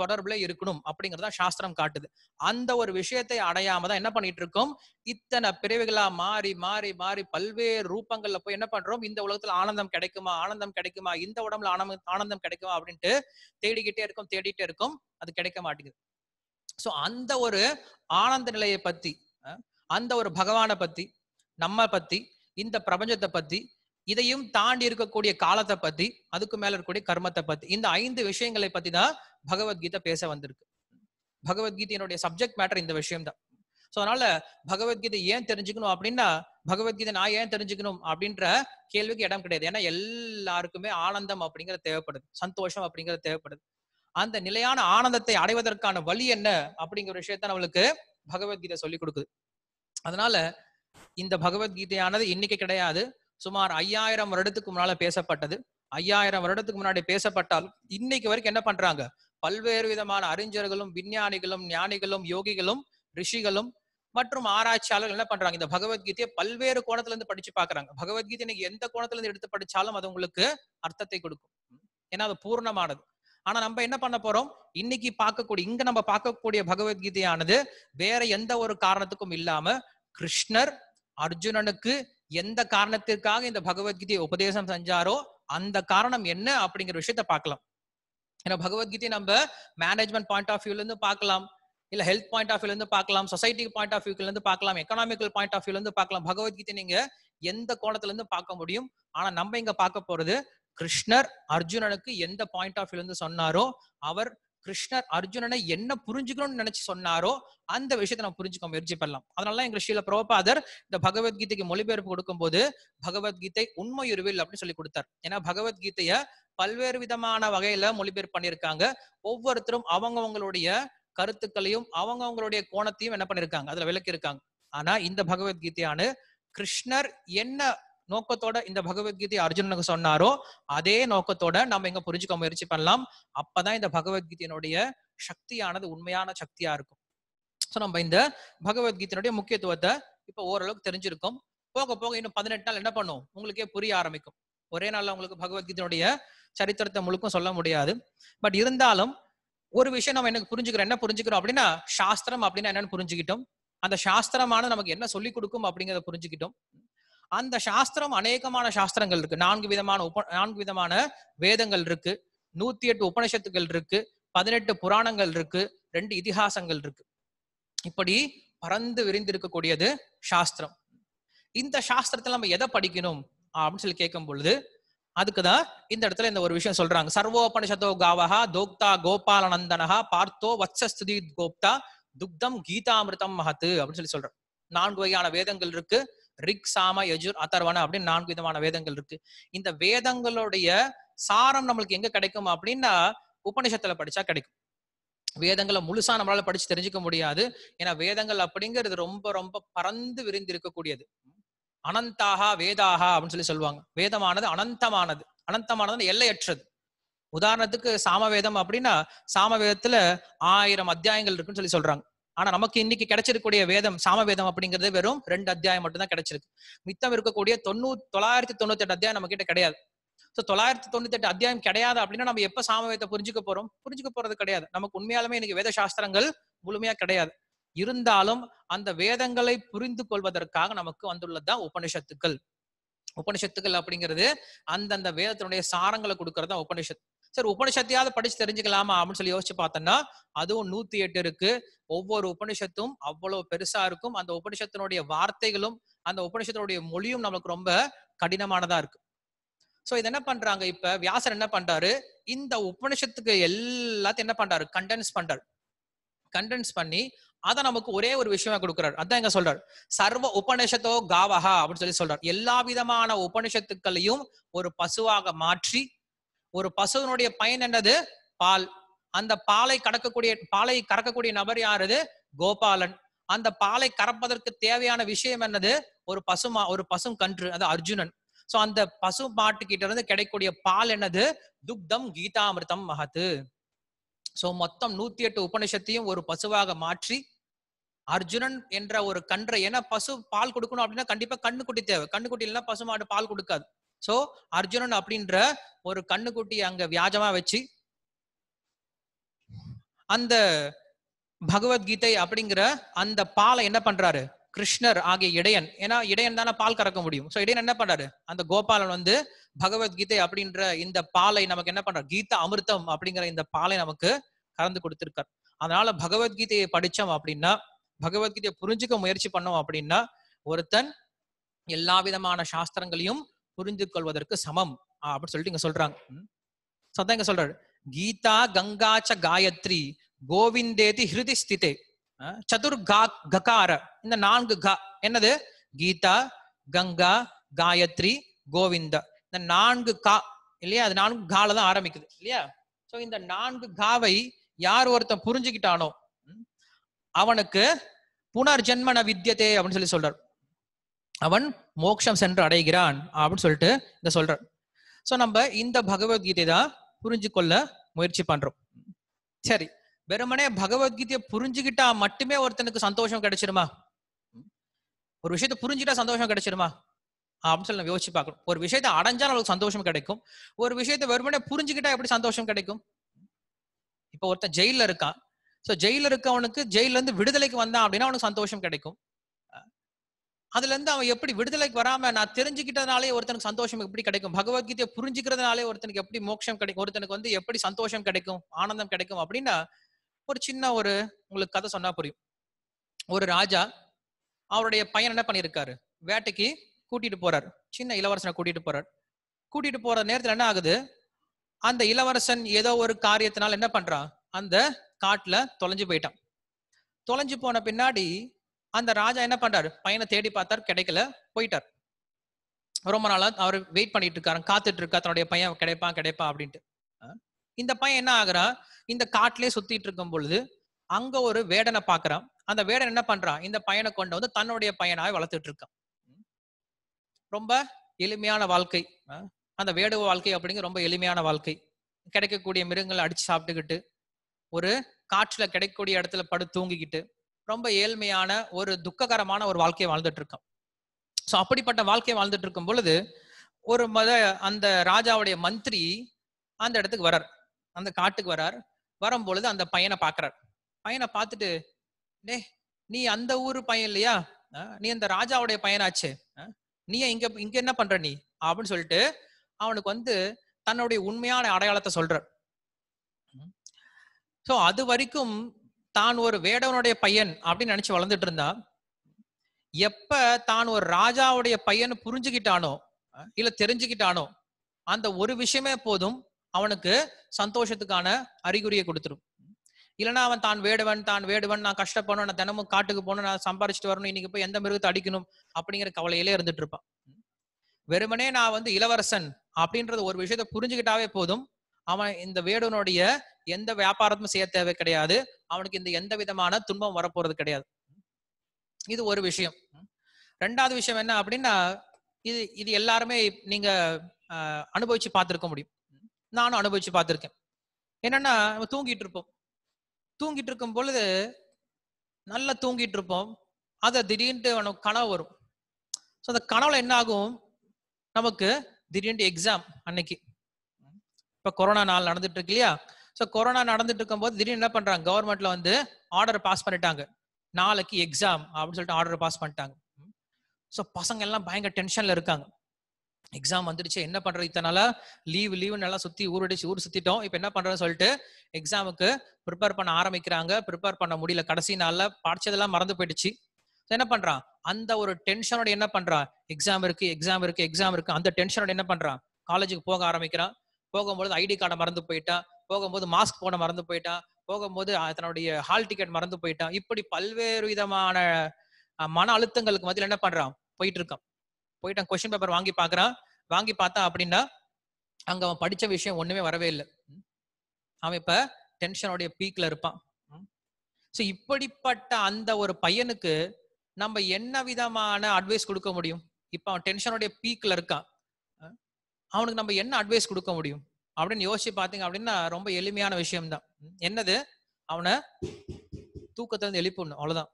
தொடர்புல இருக்கணும் அப்படிங்கறத சாஸ்திரம் காட்டுது அந்த ஒரு விஷயத்தை அடையாம தான் என்ன பண்ணிட்டு இருக்கோம் இத்தனை பிரிவுகளா மாறி மாறி மாறி பல்வேறு ரூபங்கள்ல போய் என்ன பண்றோம் இந்த உலகத்துல ஆனந்தம் கிடைக்குமா ஆனந்தம் கிடைக்குமா இந்த உடம்புல ஆனந்தம் ஆனந்தம் கிடைக்குமா அப்படின்ட்டு தேடிக்கிட்டே இருக்கும் தேடிட்டே இருக்கும் அது கிடைக்க மாட்டேங்குது சோ அந்த ஒரு ஆனந்த நிலையை பத்தி அந்த ஒரு பகவானை பத்தி நம்ம பத்தி இந்த பிரபஞ்சத்தை பத்தி இதையும் தாண்டி இருக்கக்கூடிய காலத்தை பத்தி அதுக்கு மேல இருக்கக்கூடிய கர்மத்தை பத்தி இந்த ஐந்து விஷயங்களை பத்தி தான் பகவத்கீதை பேச வந்திருக்கு பகவத்கீதையினுடைய சப்ஜெக்ட் மேட்டர் இந்த விஷயம் தான் ஸோ அதனால பகவத்கீதை ஏன் தெரிஞ்சுக்கணும் அப்படின்னா பகவத்கீதை நான் ஏன் தெரிஞ்சுக்கணும் அப்படின்ற கேள்விக்கு இடம் கிடையாது ஏன்னா எல்லாருக்குமே ஆனந்தம் அப்படிங்கிறது தேவைப்படுது சந்தோஷம் அப்படிங்கிறது தேவைப்படுது அந்த நிலையான ஆனந்தத்தை அடைவதற்கான வழி என்ன அப்படிங்கிற விஷயத்த நம்மளுக்கு பகவத்கீதை சொல்லி கொடுக்குது அதனால இந்த பகவத்கீதையானது இன்னைக்கு கிடையாது சுமார் ஐயாயிரம் வருடத்துக்கு முன்னால பேசப்பட்டது ஐயாயிரம் வருடத்துக்கு முன்னாடி பேசப்பட்டால் இன்னைக்கு வரைக்கும் என்ன பண்றாங்க பல்வேறு விதமான அறிஞர்களும் விஞ்ஞானிகளும் ஞானிகளும் யோகிகளும் ரிஷிகளும் மற்றும் ஆராய்ச்சியாளர்கள் என்ன பண்றாங்க இந்த பகவத்கீதையை பல்வேறு கோணத்துல இருந்து படிச்சு பாக்குறாங்க பகவத்கீதை எந்த கோணத்துல இருந்து எடுத்து படிச்சாலும் அது உங்களுக்கு அர்த்தத்தை கொடுக்கும் ஏன்னா அது பூர்ணமானது ஆனா நம்ம என்ன பண்ண போறோம் இன்னைக்கு பார்க்கக்கூடிய இங்க நம்ம பார்க்கக்கூடிய பகவத்கீதையானது வேற எந்த ஒரு காரணத்துக்கும் இல்லாம கிருஷ்ணர் அர்ஜுனனுக்கு எந்த காரணத்திற்காக இந்த பகவத்கீதையை உபதேசம் செஞ்சாரோ அந்த காரணம் என்ன அப்படிங்கிற விஷயத்த பார்க்கலாம் ஏன்னா பகவத்கீதையை நம்ம மேனேஜ்மெண்ட் பாயிண்ட் ஆஃப் வியூல இருந்து பார்க்கலாம் இல்ல ஹெல்த் பாயிண்ட் ஆஃப் வியூல இருந்து பார்க்கலாம் சொசைட்டி பாயிண்ட் ஆஃப் வியூல இருந்து பார்க்கலாம் எக்கனாமிக்கல் பாயிண்ட் ஆஃப் வியூல இருந்து பார்க்கலாம் பகவத்கீதை நீங்க எந்த கோணத்துல இருந்து பார்க்க முடியும் ஆனா நம்ம இங்க பார்க்க போறது கிருஷ்ணர் அர்ஜுனனுக்கு எந்த பாயிண்ட் ஆஃப் வியூல இருந்து சொன்னாரோ அவர் கிருஷ்ணர் அர்ஜுனனை என்ன புரிஞ்சுக்கணும்னு நினைச்சு சொன்னாரோ அந்த விஷயத்தை நம்ம புரிஞ்சுக்க முயற்சி பண்ணலாம் அதனால எங்க ஸ்ரீல பிரபாதர் இந்த பகவத்கீதைக்கு மொழிபெயர்ப்பு கொடுக்கும் போது பகவத்கீதை உண்மையுருவில் அப்படின்னு சொல்லி கொடுத்தார் ஏன்னா பகவத்கீதைய பல்வேறு விதமான வகையில மொழிபெயர்ப்பு பண்ணியிருக்காங்க ஒவ்வொருத்தரும் அவங்கவங்களுடைய கருத்துக்களையும் அவங்கவங்களுடைய கோணத்தையும் என்ன பண்ணிருக்காங்க அதுல விளக்கி இருக்காங்க ஆனா இந்த பகவத்கீதையானு கிருஷ்ணர் என்ன நோக்கத்தோட இந்த பகவத்கீதை அர்ஜுனனுக்கு சொன்னாரோ அதே நோக்கத்தோட நம்ம எங்க புரிஞ்சுக்க முயற்சி பண்ணலாம் அப்பதான் இந்த பகவத்கீதையினுடைய சக்தியானது உண்மையான சக்தியா இருக்கும் சோ நம்ம இந்த பகவத்கீதையினுடைய முக்கியத்துவத்தை இப்போ ஓரளவுக்கு தெரிஞ்சிருக்கும் போக போக இன்னும் பதினெட்டு நாள் என்ன பண்ணும் உங்களுக்கே புரிய ஆரம்பிக்கும் ஒரே நாள்ல உங்களுக்கு பகவத்கீதையினுடைய சரித்திரத்தை முழுக்கும் சொல்ல முடியாது பட் இருந்தாலும் ஒரு விஷயம் நம்ம எனக்கு புரிஞ்சுக்கிறோம் என்ன புரிஞ்சுக்கிறோம் அப்படின்னா சாஸ்திரம் அப்படின்னா என்னன்னு புரிஞ்சுக்கிட்டோம் அந்த சாஸ்திரமான நமக்கு என்ன சொல்லிக் கொடுக்கும் அப்படிங்கிறத புரிஞ்சுக்கிட்டோம் அந்த சாஸ்திரம் அநேகமான சாஸ்திரங்கள் இருக்கு நான்கு விதமான உப நான்கு விதமான வேதங்கள் இருக்கு நூத்தி எட்டு உபனிஷத்துகள் இருக்கு பதினெட்டு புராணங்கள் இருக்கு ரெண்டு இதிகாசங்கள் இருக்கு இப்படி பறந்து விரிந்திருக்கக்கூடியது சாஸ்திரம் இந்த சாஸ்திரத்துல நம்ம எதை படிக்கணும் அப்படின்னு சொல்லி கேட்கும் பொழுது அதுக்குதான் இந்த இடத்துல இந்த ஒரு விஷயம் சொல்றாங்க சர்வோபனிஷதோ காவகா தோக்தா கோபாலநந்தனஹா பார்த்தோ வச்சஸ்துதி கோப்தா துக்தம் கீதாமிருதம் மகத்து அப்படின்னு சொல்லி சொல்றேன் நான்கு வகையான வேதங்கள் இருக்கு ரிக் சாம யஜுர் அத்தர்வன அப்படின்னு நான்கு விதமான வேதங்கள் இருக்கு இந்த வேதங்களுடைய சாரம் நம்மளுக்கு எங்க கிடைக்கும் அப்படின்னா உபநிஷத்துல படிச்சா கிடைக்கும் வேதங்களை முழுசா நம்மளால படிச்சு தெரிஞ்சுக்க முடியாது ஏன்னா வேதங்கள் அப்படிங்கிறது ரொம்ப ரொம்ப பறந்து விரிந்து இருக்கக்கூடியது அனந்தாகா வேதாகா அப்படின்னு சொல்லி சொல்லுவாங்க வேதமானது அனந்தமானது அனந்தமானது எல்லையற்றது உதாரணத்துக்கு சாமவேதம் அப்படின்னா சாமவேதத்துல ஆயிரம் அத்தியாயங்கள் இருக்குன்னு சொல்லி சொல்றாங்க ஆனா நமக்கு இன்னைக்கு கிடைச்சிருக்கக்கூடிய வேதம் சாம வேதம் அப்படிங்கிறது வெறும் ரெண்டு அத்தியாயம் மட்டும்தான் கிடைச்சிருக்கு மித்தம் இருக்கக்கூடிய தொண்ணூ தொள்ளாயிரத்தி தொண்ணூத்தி எட்டு அத்தியாயம் நம்ம கிட்ட கிடையாது ஸோ தொள்ளாயிரத்தி தொண்ணூத்தி எட்டு அத்தியாயம் கிடையாது அப்படின்னா நம்ம எப்ப சாமவேதத்தை புரிஞ்சுக்க போறோம் புரிஞ்சுக்க போறது கிடையாது நமக்கு உண்மையாலுமே இன்னைக்கு வேத சாஸ்திரங்கள் முழுமையா கிடையாது இருந்தாலும் அந்த வேதங்களை புரிந்து கொள்வதற்காக நமக்கு வந்துள்ளதுதான் உபனிஷத்துக்கள் உபனிஷத்துக்கள் அப்படிங்கிறது அந்தந்த வேதத்தினுடைய சாரங்களை கொடுக்கறது தான் உபனிஷத் சரி உபனிஷத்தையாவது படிச்சு தெரிஞ்சுக்கலாமா அப்படின்னு சொல்லி யோசிச்சு பார்த்தோம்னா அதுவும் நூத்தி எட்டு இருக்கு ஒவ்வொரு உபனிஷத்தும் அவ்வளவு பெருசா இருக்கும் அந்த உபனிஷத்தினுடைய வார்த்தைகளும் அந்த உபனிஷத்தினுடைய மொழியும் நம்மளுக்கு ரொம்ப கடினமானதா இருக்கு சோ இது என்ன பண்றாங்க இப்ப வியாசர் என்ன பண்றாரு இந்த உபனிஷத்துக்கு எல்லாத்தையும் என்ன பண்றாரு கண்டென்ஸ் பண்றாரு கண்டென்ஸ் பண்ணி அதை நமக்கு ஒரே ஒரு விஷயமா கொடுக்குறாரு அதான் எங்க சொல்றாரு சர்வ உபனிஷத்தோ காவஹா அப்படின்னு சொல்லி சொல்றாரு எல்லா விதமான உபனிஷத்துக்களையும் ஒரு பசுவாக மாற்றி ஒரு பசுவினுடைய பயன் என்னது பால் அந்த பாலை கடக்கக்கூடிய பாலை கறக்கக்கூடிய நபர் யாரு கோபாலன் அந்த பாலை கறப்பதற்கு தேவையான விஷயம் என்னது ஒரு பசுமா ஒரு பசும் கன்று அது அர்ஜுனன் சோ அந்த பசு மாட்டு கிட்ட இருந்து கிடைக்கூடிய பால் என்னது துக்தம் கீதாமிர்தம் மகத்து சோ மொத்தம் நூத்தி எட்டு உபனிஷத்தையும் ஒரு பசுவாக மாற்றி அர்ஜுனன் என்ற ஒரு கன்றை ஏன்னா பசு பால் கொடுக்கணும் அப்படின்னா கண்டிப்பா கண்ணுக்குட்டி தேவை குட்டி இல்லைன்னா பசு மாடு பால் கொடுக்காது சோ அர்ஜுனன் அப்படின்ற ஒரு கண்ணுக்குட்டி அங்க வியாஜமா வச்சு அந்த பகவத்கீதை அப்படிங்கிற அந்த பாலை என்ன பண்றாரு கிருஷ்ணர் ஆகிய இடையன் ஏன்னா இடையன் தானே பால் கறக்க முடியும் சோ இடையன் என்ன பண்றாரு அந்த கோபாலன் வந்து பகவத்கீதை அப்படின்ற இந்த பாலை நமக்கு என்ன பண்றாரு கீதா அமிர்தம் அப்படிங்கிற இந்த பாலை நமக்கு கறந்து கொடுத்திருக்கார் அதனால பகவத்கீதையை படிச்சோம் அப்படின்னா பகவத்கீதையை புரிஞ்சுக்க முயற்சி பண்ணோம் அப்படின்னா ஒருத்தன் எல்லா விதமான சாஸ்திரங்களையும் புரிந்து கொள்வதற்கு சமம் அப்படின்னு சொல்லிட்டு இங்க சொல்றாங்க சதான் இங்க சொல்றாரு கீதா கங்காச்ச காயத்ரி கோவிந்தேதி ஹிருதி ஸ்திதே சதுர்கா ககார இந்த நான்கு கா என்னது கீதா கங்கா காயத்ரி கோவிந்த இந்த நான்கு கா இல்லையா அது நான்கு கால தான் ஆரம்பிக்குது இல்லையா சோ இந்த நான்கு காவை யார் ஒருத்தன் புரிஞ்சுக்கிட்டானோ அவனுக்கு புனர்ஜென்மன வித்தியதே அப்படின்னு சொல்லி சொல்றாரு அவன் மோக்ஷம் சென்று அடைகிறான் அப்படின்னு சொல்லிட்டு இதை சொல்ற ஸோ நம்ம இந்த பகவத்கீதை தான் புரிஞ்சு கொள்ள முயற்சி பண்றோம் சரி வெறுமனே பகவத்கீதையை புரிஞ்சுக்கிட்டா மட்டுமே ஒருத்தனுக்கு சந்தோஷம் கிடைச்சிருமா ஒரு விஷயத்த புரிஞ்சுட்டா சந்தோஷம் கிடைச்சிருமா அப்படின்னு சொல்லி நம்ம யோசிச்சு பார்க்கணும் ஒரு விஷயத்த அடைஞ்சா நம்மளுக்கு சந்தோஷம் கிடைக்கும் ஒரு விஷயத்த வெறுமனே புரிஞ்சுக்கிட்டா எப்படி சந்தோஷம் கிடைக்கும் இப்போ ஒருத்தன் ஜெயில இருக்கான் ஸோ ஜெயில இருக்கவனுக்கு ஜெயில இருந்து விடுதலைக்கு வந்தான் அப்படின்னா அவனுக்கு சந்தோஷம் கிடைக்கும் அதுல இருந்து அவன் எப்படி விடுதலைக்கு வராம நான் தெரிஞ்சுக்கிட்டதுனாலே ஒருத்தனுக்கு சந்தோஷம் எப்படி கிடைக்கும் பகவத்கீதையை புரிஞ்சுக்கிறதுனாலே ஒருத்தனுக்கு எப்படி மோட்சம் கிடைக்கும் ஒருத்தனுக்கு வந்து எப்படி சந்தோஷம் கிடைக்கும் ஆனந்தம் கிடைக்கும் அப்படின்னா ஒரு சின்ன ஒரு உங்களுக்கு கதை சொன்னா புரியும் ஒரு ராஜா அவருடைய பையன் என்ன பண்ணியிருக்காரு வேட்டைக்கு கூட்டிட்டு போறாரு சின்ன இளவரசனை கூட்டிட்டு போறாரு கூட்டிட்டு போற நேரத்துல என்ன ஆகுது அந்த இளவரசன் ஏதோ ஒரு காரியத்தினால என்ன பண்றான் அந்த காட்டுல தொலைஞ்சு போயிட்டான் தொலைஞ்சு போன பின்னாடி அந்த ராஜா என்ன பண்றாரு பையனை தேடி பார்த்தார் கிடைக்கல போயிட்டார் ரொம்ப நாளா அவர் வெயிட் பண்ணிட்டு இருக்காரு காத்துட்டு இருக்கா தன்னுடைய பையன் கிடைப்பான் கிடைப்பா அப்படின்ட்டு இந்த பையன் என்ன ஆகுறா இந்த காட்டிலே சுத்திட்டு இருக்கும் பொழுது அங்க ஒரு வேடனை பாக்குறான் அந்த வேடன் என்ன பண்றான் இந்த பையனை கொண்டு வந்து தன்னுடைய பையனாய் வளர்த்துட்டு இருக்கான் ரொம்ப எளிமையான வாழ்க்கை அந்த வேடுவ வாழ்க்கை அப்படிங்கிற ரொம்ப எளிமையான வாழ்க்கை கிடைக்கக்கூடிய மிருகங்களை அடிச்சு சாப்பிட்டுக்கிட்டு ஒரு காற்றுல கிடைக்கக்கூடிய இடத்துல படு தூங்கிக்கிட்டு ரொம்ப ஏழ்மையான ஒரு துக்ககரமான ஒரு வாழ்க்கையை வாழ்ந்துட்டு இருக்கான் ஸோ அப்படிப்பட்ட வாழ்க்கையை வாழ்ந்துட்டு இருக்கும் பொழுது ஒரு மத அந்த ராஜாவுடைய மந்திரி அந்த இடத்துக்கு வரார் அந்த காட்டுக்கு வரார் வரும்பொழுது அந்த பையனை பார்க்குறார் பையனை பார்த்துட்டு டே நீ அந்த ஊர் பையன் இல்லையா நீ அந்த ராஜாவுடைய பையனாச்சு நீ இங்க இங்க என்ன பண்ற நீ அப்படின்னு சொல்லிட்டு அவனுக்கு வந்து தன்னுடைய உண்மையான அடையாளத்தை சொல்ற ஸோ அது வரைக்கும் தான் ஒரு வேடவனுடைய பையன் அப்படின்னு நினைச்சு வளர்ந்துட்டு இருந்தா எப்ப தான் ஒரு ராஜாவுடைய பையன் புரிஞ்சுக்கிட்டானோ இல்ல தெரிஞ்சுக்கிட்டானோ அந்த ஒரு விஷயமே போதும் அவனுக்கு சந்தோஷத்துக்கான அறிகுறியை கொடுத்துரும் இல்லைன்னா அவன் தான் வேடுவன் தான் வேடுவன் நான் கஷ்டப்படணும் நான் தினமும் காட்டுக்கு போகணும் நான் சம்பாரிச்சுட்டு வரணும் இன்னைக்கு போய் எந்த மிருகத்தை அடிக்கணும் அப்படிங்கிற கவலையிலே இருந்துட்டு இருப்பான் வெறுமனே நான் வந்து இளவரசன் அப்படின்றது ஒரு விஷயத்த புரிஞ்சுக்கிட்டாவே போதும் அவன் இந்த வேடனுடைய எந்த வியாபாரமும் செய்ய தேவை கிடையாது அவனுக்கு இந்த எந்த விதமான துன்பம் வரப்போறது கிடையாது இது ஒரு விஷயம் ரெண்டாவது விஷயம் என்ன அப்படின்னா இது இது எல்லாருமே நீங்க அனுபவிச்சு பார்த்துருக்க முடியும் நானும் அனுபவிச்சு பார்த்துருக்கேன் என்னன்னா நம்ம தூங்கிட்டு இருப்போம் தூங்கிட்டு இருக்கும் பொழுது நல்லா தூங்கிட்டு இருப்போம் அதை திடீர்னு நமக்கு கனவு வரும் ஸோ அந்த கனவுல என்ன ஆகும் நமக்கு திடீர்னு எக்ஸாம் அன்னைக்கு இப்போ கொரோனா நாள் நடந்துட்டு இருக்கு இல்லையா ஸோ கொரோனா நடந்துட்டு இருக்கும்போது திடீர்னு என்ன பண்றாங்க கவர்மெண்ட்ல வந்து ஆர்டர் பாஸ் பண்ணிட்டாங்க நாளைக்கு எக்ஸாம் அப்படின்னு சொல்லிட்டு ஆர்டர் பாஸ் பண்ணிட்டாங்க ஸோ பசங்க எல்லாம் பயங்கர டென்ஷன்ல இருக்காங்க எக்ஸாம் வந்துடுச்சு என்ன பண்றது இத்தனால லீவ் லீவ் நல்லா சுத்தி ஊரடிச்சு ஊர் சுத்திட்டோம் இப்போ என்ன பண்றதுன்னு சொல்லிட்டு எக்ஸாமுக்கு ப்ரிப்பேர் பண்ண ஆரம்பிக்கிறாங்க ப்ரிப்பேர் பண்ண முடியல கடைசி நாள்ல படிச்சதெல்லாம் மறந்து போயிடுச்சு என்ன பண்றான் அந்த ஒரு டென்ஷனோட என்ன பண்றான் எக்ஸாம் இருக்கு எக்ஸாம் இருக்கு எக்ஸாம் இருக்கு அந்த டென்ஷனோட என்ன பண்றான் காலேஜுக்கு போக ஆரம்பிக்கிறான் போகும்போது ஐடி கார்டை மறந்து போயிட்டான் போகும்போது மாஸ்க் போன மறந்து போயிட்டான் போகும்போது தன்னுடைய ஹால் டிக்கெட் மறந்து போயிட்டான் இப்படி பல்வேறு விதமான மன அழுத்தங்களுக்கு மத்தியில் என்ன பண்றான் போயிட்டு இருக்கான் போயிட்டான் கொஸ்டின் பேப்பர் வாங்கி பாக்குறான் வாங்கி பார்த்தா அப்படின்னா அங்க அவன் படிச்ச விஷயம் ஒண்ணுமே வரவே இல்லை அவன் இப்ப டென்ஷனுடைய பீக்ல இருப்பான் ஸோ இப்படிப்பட்ட அந்த ஒரு பையனுக்கு நம்ம என்ன விதமான அட்வைஸ் கொடுக்க முடியும் இப்போ அவன் டென்ஷனுடைய பீக்ல இருக்கான் அவனுக்கு நம்ம என்ன அட்வைஸ் கொடுக்க முடியும் அப்படின்னு யோசிச்சு பார்த்தீங்க அப்படின்னா ரொம்ப எளிமையான விஷயம்தான் என்னது அவனை இருந்து எழுப்பிடணும் அவ்வளவுதான்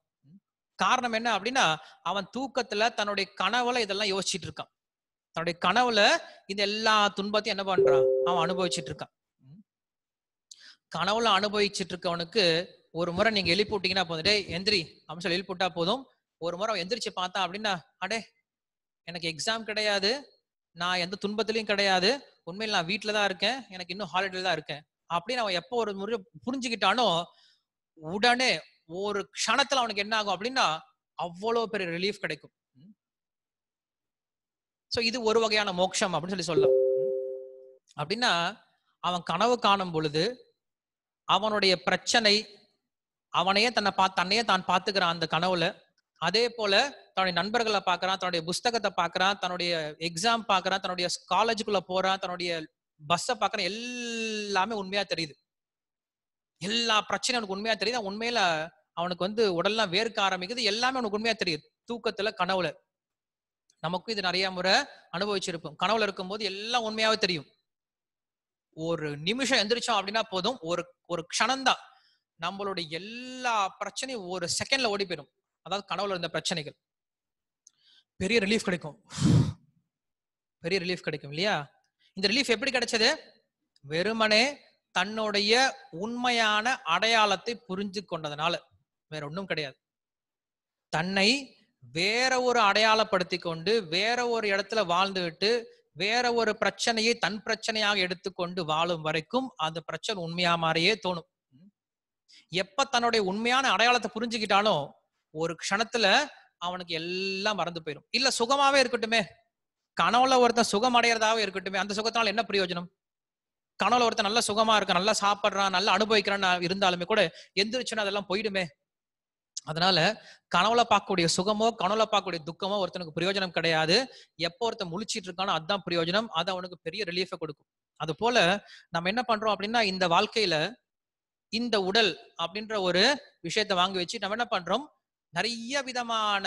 காரணம் என்ன அப்படின்னா அவன் தூக்கத்துல தன்னுடைய கனவுல இதெல்லாம் யோசிச்சுட்டு இருக்கான் தன்னுடைய கனவுல இந்த எல்லா துன்பத்தையும் என்ன பண்றான் அவன் அனுபவிச்சுட்டு இருக்கான் கனவுல அனுபவிச்சுட்டு இருக்கவனுக்கு ஒரு முறை நீங்க எழுப்பி விட்டீங்கன்னா போதும் டே எந்திரி அப்படின்னு சொல்லி எழுப்பி போதும் ஒரு முறை அவன் எந்திரிச்சு பார்த்தான் அப்படின்னா அடே எனக்கு எக்ஸாம் கிடையாது நான் எந்த துன்பத்திலையும் கிடையாது உண்மையில் நான் வீட்டில் தான் இருக்கேன் எனக்கு இன்னும் ஹாலிடே தான் இருக்கேன் அப்படின்னு அவன் எப்போ ஒரு முறை புரிஞ்சுக்கிட்டானோ உடனே ஒரு க்ஷணத்தில் அவனுக்கு என்ன ஆகும் அப்படின்னா அவ்வளோ பெரிய ரிலீஃப் கிடைக்கும் ஸோ இது ஒரு வகையான மோட்சம் அப்படின்னு சொல்லி சொல்லலாம் அப்படின்னா அவன் கனவு காணும் பொழுது அவனுடைய பிரச்சனை அவனையே தன்னை பா தன்னையே தான் பார்த்துக்கிறான் அந்த கனவுல அதே போல தன்னுடைய நண்பர்களை பார்க்கறான் தன்னுடைய புஸ்தகத்தை பார்க்கறான் தன்னுடைய எக்ஸாம் பார்க்கறான் தன்னுடைய காலேஜுக்குள்ள போறான் தன்னுடைய பஸ்ஸை பாக்குறான் எல்லாமே உண்மையா தெரியுது எல்லா பிரச்சனையும் அவனுக்கு உண்மையா தெரியுது உண்மையில அவனுக்கு வந்து உடல்லாம் வேர்க்க ஆரம்பிக்குது எல்லாமே அவனுக்கு உண்மையா தெரியுது தூக்கத்துல கனவுல நமக்கும் இது நிறைய முறை அனுபவிச்சிருப்போம் கனவுல போது எல்லாம் உண்மையாவே தெரியும் ஒரு நிமிஷம் எந்திரிச்சோம் அப்படின்னா போதும் ஒரு ஒரு க்ஷணம்தான் நம்மளுடைய எல்லா பிரச்சனையும் ஒரு செகண்ட்ல ஓடி போயிடும் அதாவது கனவுல இருந்த பிரச்சனைகள் பெரிய ரிலீஃப் கிடைக்கும் பெரிய ரிலீஃப் கிடைக்கும் இல்லையா இந்த ரிலீஃப் எப்படி கிடைச்சது வெறுமனே தன்னுடைய உண்மையான அடையாளத்தை புரிஞ்சு கொண்டதுனால வேற ஒன்றும் கிடையாது தன்னை வேற ஒரு அடையாளப்படுத்தி கொண்டு வேற ஒரு இடத்துல வாழ்ந்துவிட்டு வேற ஒரு பிரச்சனையை தன் பிரச்சனையாக எடுத்துக்கொண்டு வாழும் வரைக்கும் அந்த பிரச்சனை உண்மையா மாதிரியே தோணும் எப்ப தன்னுடைய உண்மையான அடையாளத்தை புரிஞ்சுக்கிட்டாலும் ஒரு க்ஷணத்துல அவனுக்கு எல்லாம் மறந்து போயிடும் இல்ல சுகமாவே இருக்கட்டுமே கனவுல ஒருத்தன் சுகம் அடையிறதாவே இருக்கட்டுமே அந்த சுகத்தினால என்ன பிரயோஜனம் கனவுல ஒருத்தன் நல்லா சுகமா இருக்கான் நல்லா சாப்பிட்றான் நல்லா அனுபவிக்கிறான் இருந்தாலுமே கூட எந்திரிச்சுன்னா அதெல்லாம் போயிடுமே அதனால கனவுல பார்க்கக்கூடிய சுகமோ கனவுல பார்க்கக்கூடிய துக்கமோ ஒருத்தனுக்கு பிரயோஜனம் கிடையாது எப்போ ஒருத்தன் முழிச்சிட்டு இருக்கானோ அதுதான் பிரயோஜனம் அது அவனுக்கு பெரிய ரிலீஃபை கொடுக்கும் அது போல நம்ம என்ன பண்றோம் அப்படின்னா இந்த வாழ்க்கையில இந்த உடல் அப்படின்ற ஒரு விஷயத்த வாங்கி வச்சு நம்ம என்ன பண்றோம் நிறைய விதமான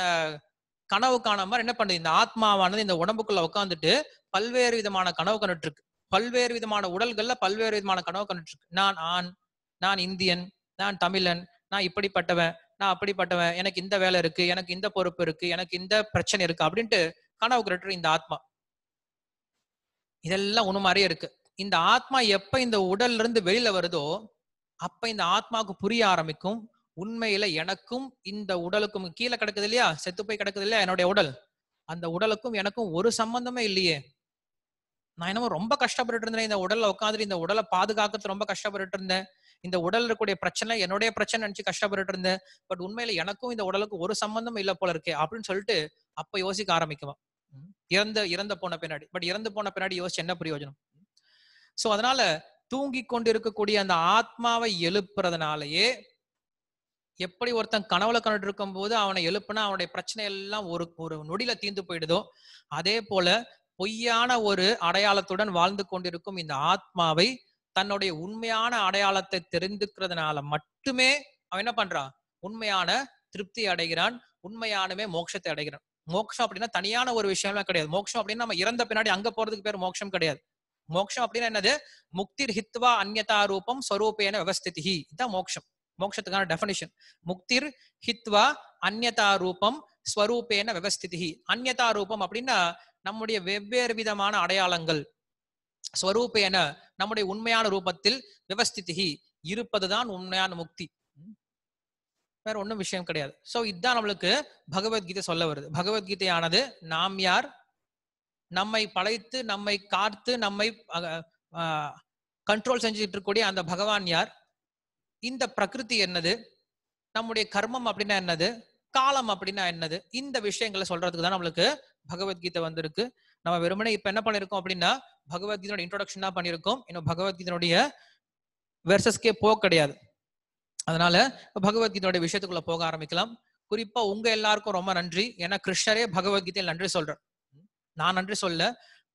கனவு காணாம என்ன பண்ணுது இந்த ஆத்மாவானது இந்த உடம்புக்குள்ள உட்காந்துட்டு பல்வேறு விதமான கனவு கண்டுட்டு இருக்கு பல்வேறு விதமான உடல்கள்ல பல்வேறு விதமான கனவு கண்டுட்டு இருக்கு நான் ஆண் நான் இந்தியன் நான் தமிழன் நான் இப்படிப்பட்டவன் நான் அப்படிப்பட்டவன் எனக்கு இந்த வேலை இருக்கு எனக்கு இந்த பொறுப்பு இருக்கு எனக்கு இந்த பிரச்சனை இருக்கு அப்படின்ட்டு கனவு கண்டுட்டு இந்த ஆத்மா இதெல்லாம் ஒண்ணு மாதிரியே இருக்கு இந்த ஆத்மா எப்ப இந்த உடல்ல இருந்து வெளியில வருதோ அப்ப இந்த ஆத்மாவுக்கு புரிய ஆரம்பிக்கும் உண்மையில எனக்கும் இந்த உடலுக்கும் கீழே கிடக்குது இல்லையா செத்து போய் கிடக்குது இல்லையா என்னுடைய உடல் அந்த உடலுக்கும் எனக்கும் ஒரு சம்பந்தமே இல்லையே நான் என்னமோ ரொம்ப கஷ்டப்பட்டு இருந்தேன் இந்த உடல்ல உட்காந்து இந்த உடலை பாதுகாக்கிறது ரொம்ப கஷ்டப்பட்டு இருந்தேன் இந்த உடல் இருக்கக்கூடிய பிரச்சனை என்னுடைய பிரச்சனை நினைச்சு கஷ்டப்பட்டு இருந்தேன் பட் உண்மையில எனக்கும் இந்த உடலுக்கு ஒரு சம்பந்தமும் இல்லை போல இருக்கே அப்படின்னு சொல்லிட்டு அப்ப யோசிக்க ஆரம்பிக்குமா இறந்த இறந்த போன பின்னாடி பட் இறந்து போன பின்னாடி யோசிச்சு என்ன பிரயோஜனம் சோ அதனால தூங்கி கொண்டு இருக்கக்கூடிய அந்த ஆத்மாவை எழுப்புறதுனாலயே எப்படி ஒருத்தன் கனவுல கண்டு இருக்கும் போது அவனை எழுப்புனா அவனுடைய பிரச்சனை எல்லாம் ஒரு ஒரு நொடியில தீர்ந்து போயிடுதோ அதே போல பொய்யான ஒரு அடையாளத்துடன் வாழ்ந்து கொண்டிருக்கும் இந்த ஆத்மாவை தன்னுடைய உண்மையான அடையாளத்தை தெரிந்துக்கிறதுனால மட்டுமே அவன் என்ன பண்றான் உண்மையான திருப்தி அடைகிறான் உண்மையானவே மோட்சத்தை அடைகிறான் மோட்சம் அப்படின்னா தனியான ஒரு விஷயம்லாம் கிடையாது மோட்சம் அப்படின்னா நம்ம இறந்த பின்னாடி அங்க போறதுக்கு பேர் மோட்சம் கிடையாது மோட்சம் அப்படின்னா என்னது முக்திர் ஹித்வா அந்நதா ரூபம் ஸ்வரூபேன விவஸ்திதி இதுதான் மோட்சம் மோட்சத்துக்கான டெஃபனிஷன் முக்திர் ஹித்வா அந்நதா ரூபம் ஸ்வரூபேன விவஸ்திதி அந்நதா ரூபம் அப்படின்னா நம்முடைய வெவ்வேறு விதமான அடையாளங்கள் ஸ்வரூபேன நம்முடைய உண்மையான ரூபத்தில் விவஸ்திதி இருப்பதுதான் உண்மையான முக்தி வேற ஒன்றும் விஷயம் கிடையாது ஸோ இதுதான் நம்மளுக்கு பகவத்கீதை சொல்ல வருது பகவத்கீதையானது நாம் யார் நம்மை பழைத்து நம்மை காத்து நம்மை கண்ட்ரோல் செஞ்சுட்டு இருக்கக்கூடிய அந்த பகவான் யார் இந்த பிரகிருதி என்னது நம்முடைய கர்மம் அப்படின்னா என்னது காலம் அப்படின்னா என்னது இந்த விஷயங்களை சொல்றதுக்கு தான் நம்மளுக்கு பகவத்கீதை வந்திருக்கு நம்ம வெறுமனே இப்ப என்ன பண்ணிருக்கோம் அப்படின்னா பகவத்கீதையோட இன்ட்ரோடக்ஷன் தான் பண்ணியிருக்கோம் இன்னும் பகவத்கீதனுடைய வெர்சஸ்கே போக கிடையாது அதனால பகவத்கீதையோட விஷயத்துக்குள்ள போக ஆரம்பிக்கலாம் குறிப்பா உங்க எல்லாருக்கும் ரொம்ப நன்றி ஏன்னா கிருஷ்ணரே பகவத்கீதையில் நன்றி சொல்றேன் நான் நன்றி சொல்ல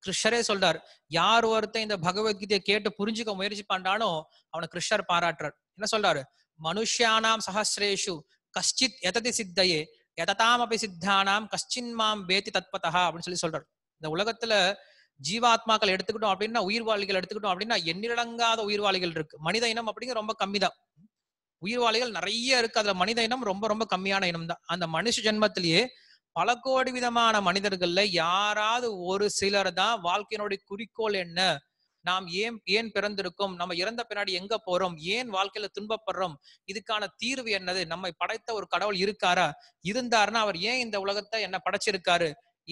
கிருஷ்ணரே சொல்றார் யார் ஒருத்தன் இந்த பகவத்கீதையை கேட்டு புரிஞ்சுக்க முயற்சி பண்றானோ அவனை கிருஷ்ணர் பாராட்டுறார் என்ன சொல்றாரு மனுஷியானாம் சஹசிரேஷு கஷ்டித் எததி சித்தையே எததாம் அப்படி சித்தானாம் கஷ்டின்மாம் பேத்தி தத்பதா அப்படின்னு சொல்லி சொல்றாரு இந்த உலகத்துல ஜீவாத்மாக்கள் எடுத்துக்கிட்டோம் அப்படின்னா உயிர்வாளிகள் எடுத்துக்கிட்டோம் அப்படின்னா உயிர் உயிர்வாளிகள் இருக்கு மனித இனம் அப்படிங்க ரொம்ப கம்மி தான் உயிர்வாளிகள் நிறைய இருக்கு அதுல மனித இனம் ரொம்ப ரொம்ப கம்மியான இனம் தான் அந்த மனுஷ ஜென்மத்திலேயே பல கோடி விதமான மனிதர்கள்ல யாராவது ஒரு சிலர் தான் வாழ்க்கையினுடைய குறிக்கோள் என்ன நாம் ஏன் ஏன் பிறந்திருக்கோம் நம்ம இறந்த பின்னாடி எங்க போறோம் ஏன் வாழ்க்கையில துன்பப்படுறோம் இதுக்கான தீர்வு என்னது நம்மை படைத்த ஒரு கடவுள் இருக்காரா இருந்தாருன்னா அவர் ஏன் இந்த உலகத்தை என்ன படைச்சிருக்காரு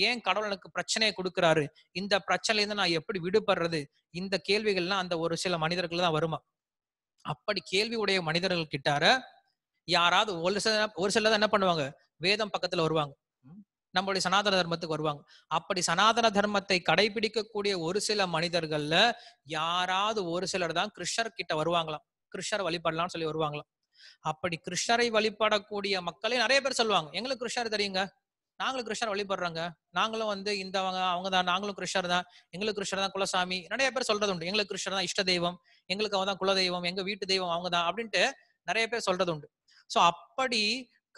ஏன் கடவுள் எனக்கு பிரச்சனையை கொடுக்குறாரு இந்த பிரச்சனையில இருந்து நான் எப்படி விடுபடுறது இந்த கேள்விகள்லாம் அந்த ஒரு சில மனிதர்கள் தான் வருமா அப்படி கேள்வி உடைய மனிதர்கள் கிட்டார யாராவது ஒரு சில ஒரு சிலர் என்ன பண்ணுவாங்க வேதம் பக்கத்துல வருவாங்க நம்மளுடைய சனாதன தர்மத்துக்கு வருவாங்க அப்படி சனாதன தர்மத்தை கடைபிடிக்கக்கூடிய ஒரு சில மனிதர்கள்ல யாராவது ஒரு சிலர் தான் கிருஷ்ணர் கிட்ட வருவாங்களாம் கிருஷ்ணர் வழிபடலாம்னு சொல்லி வருவாங்களாம் அப்படி கிருஷ்ணரை வழிபடக்கூடிய மக்களே நிறைய பேர் சொல்லுவாங்க எங்களுக்கு கிருஷ்ணர் தெரியுங்க நாங்களும் கிருஷ்ணர் வழிபடுறாங்க நாங்களும் வந்து இந்த அவங்க அவங்க தான் நாங்களும் கிருஷ்ணர் தான் எங்களுக்கு கிருஷ்ணர் தான் குலசாமி நிறைய பேர் சொல்றது உண்டு எங்களுக்கு கிருஷ்ணர் தான் இஷ்ட தெய்வம் எங்களுக்கு அவங்க தான் குல தெய்வம் எங்க வீட்டு தெய்வம் அவங்க தான் அப்படின்ட்டு நிறைய பேர் சொல்றது உண்டு ஸோ அப்படி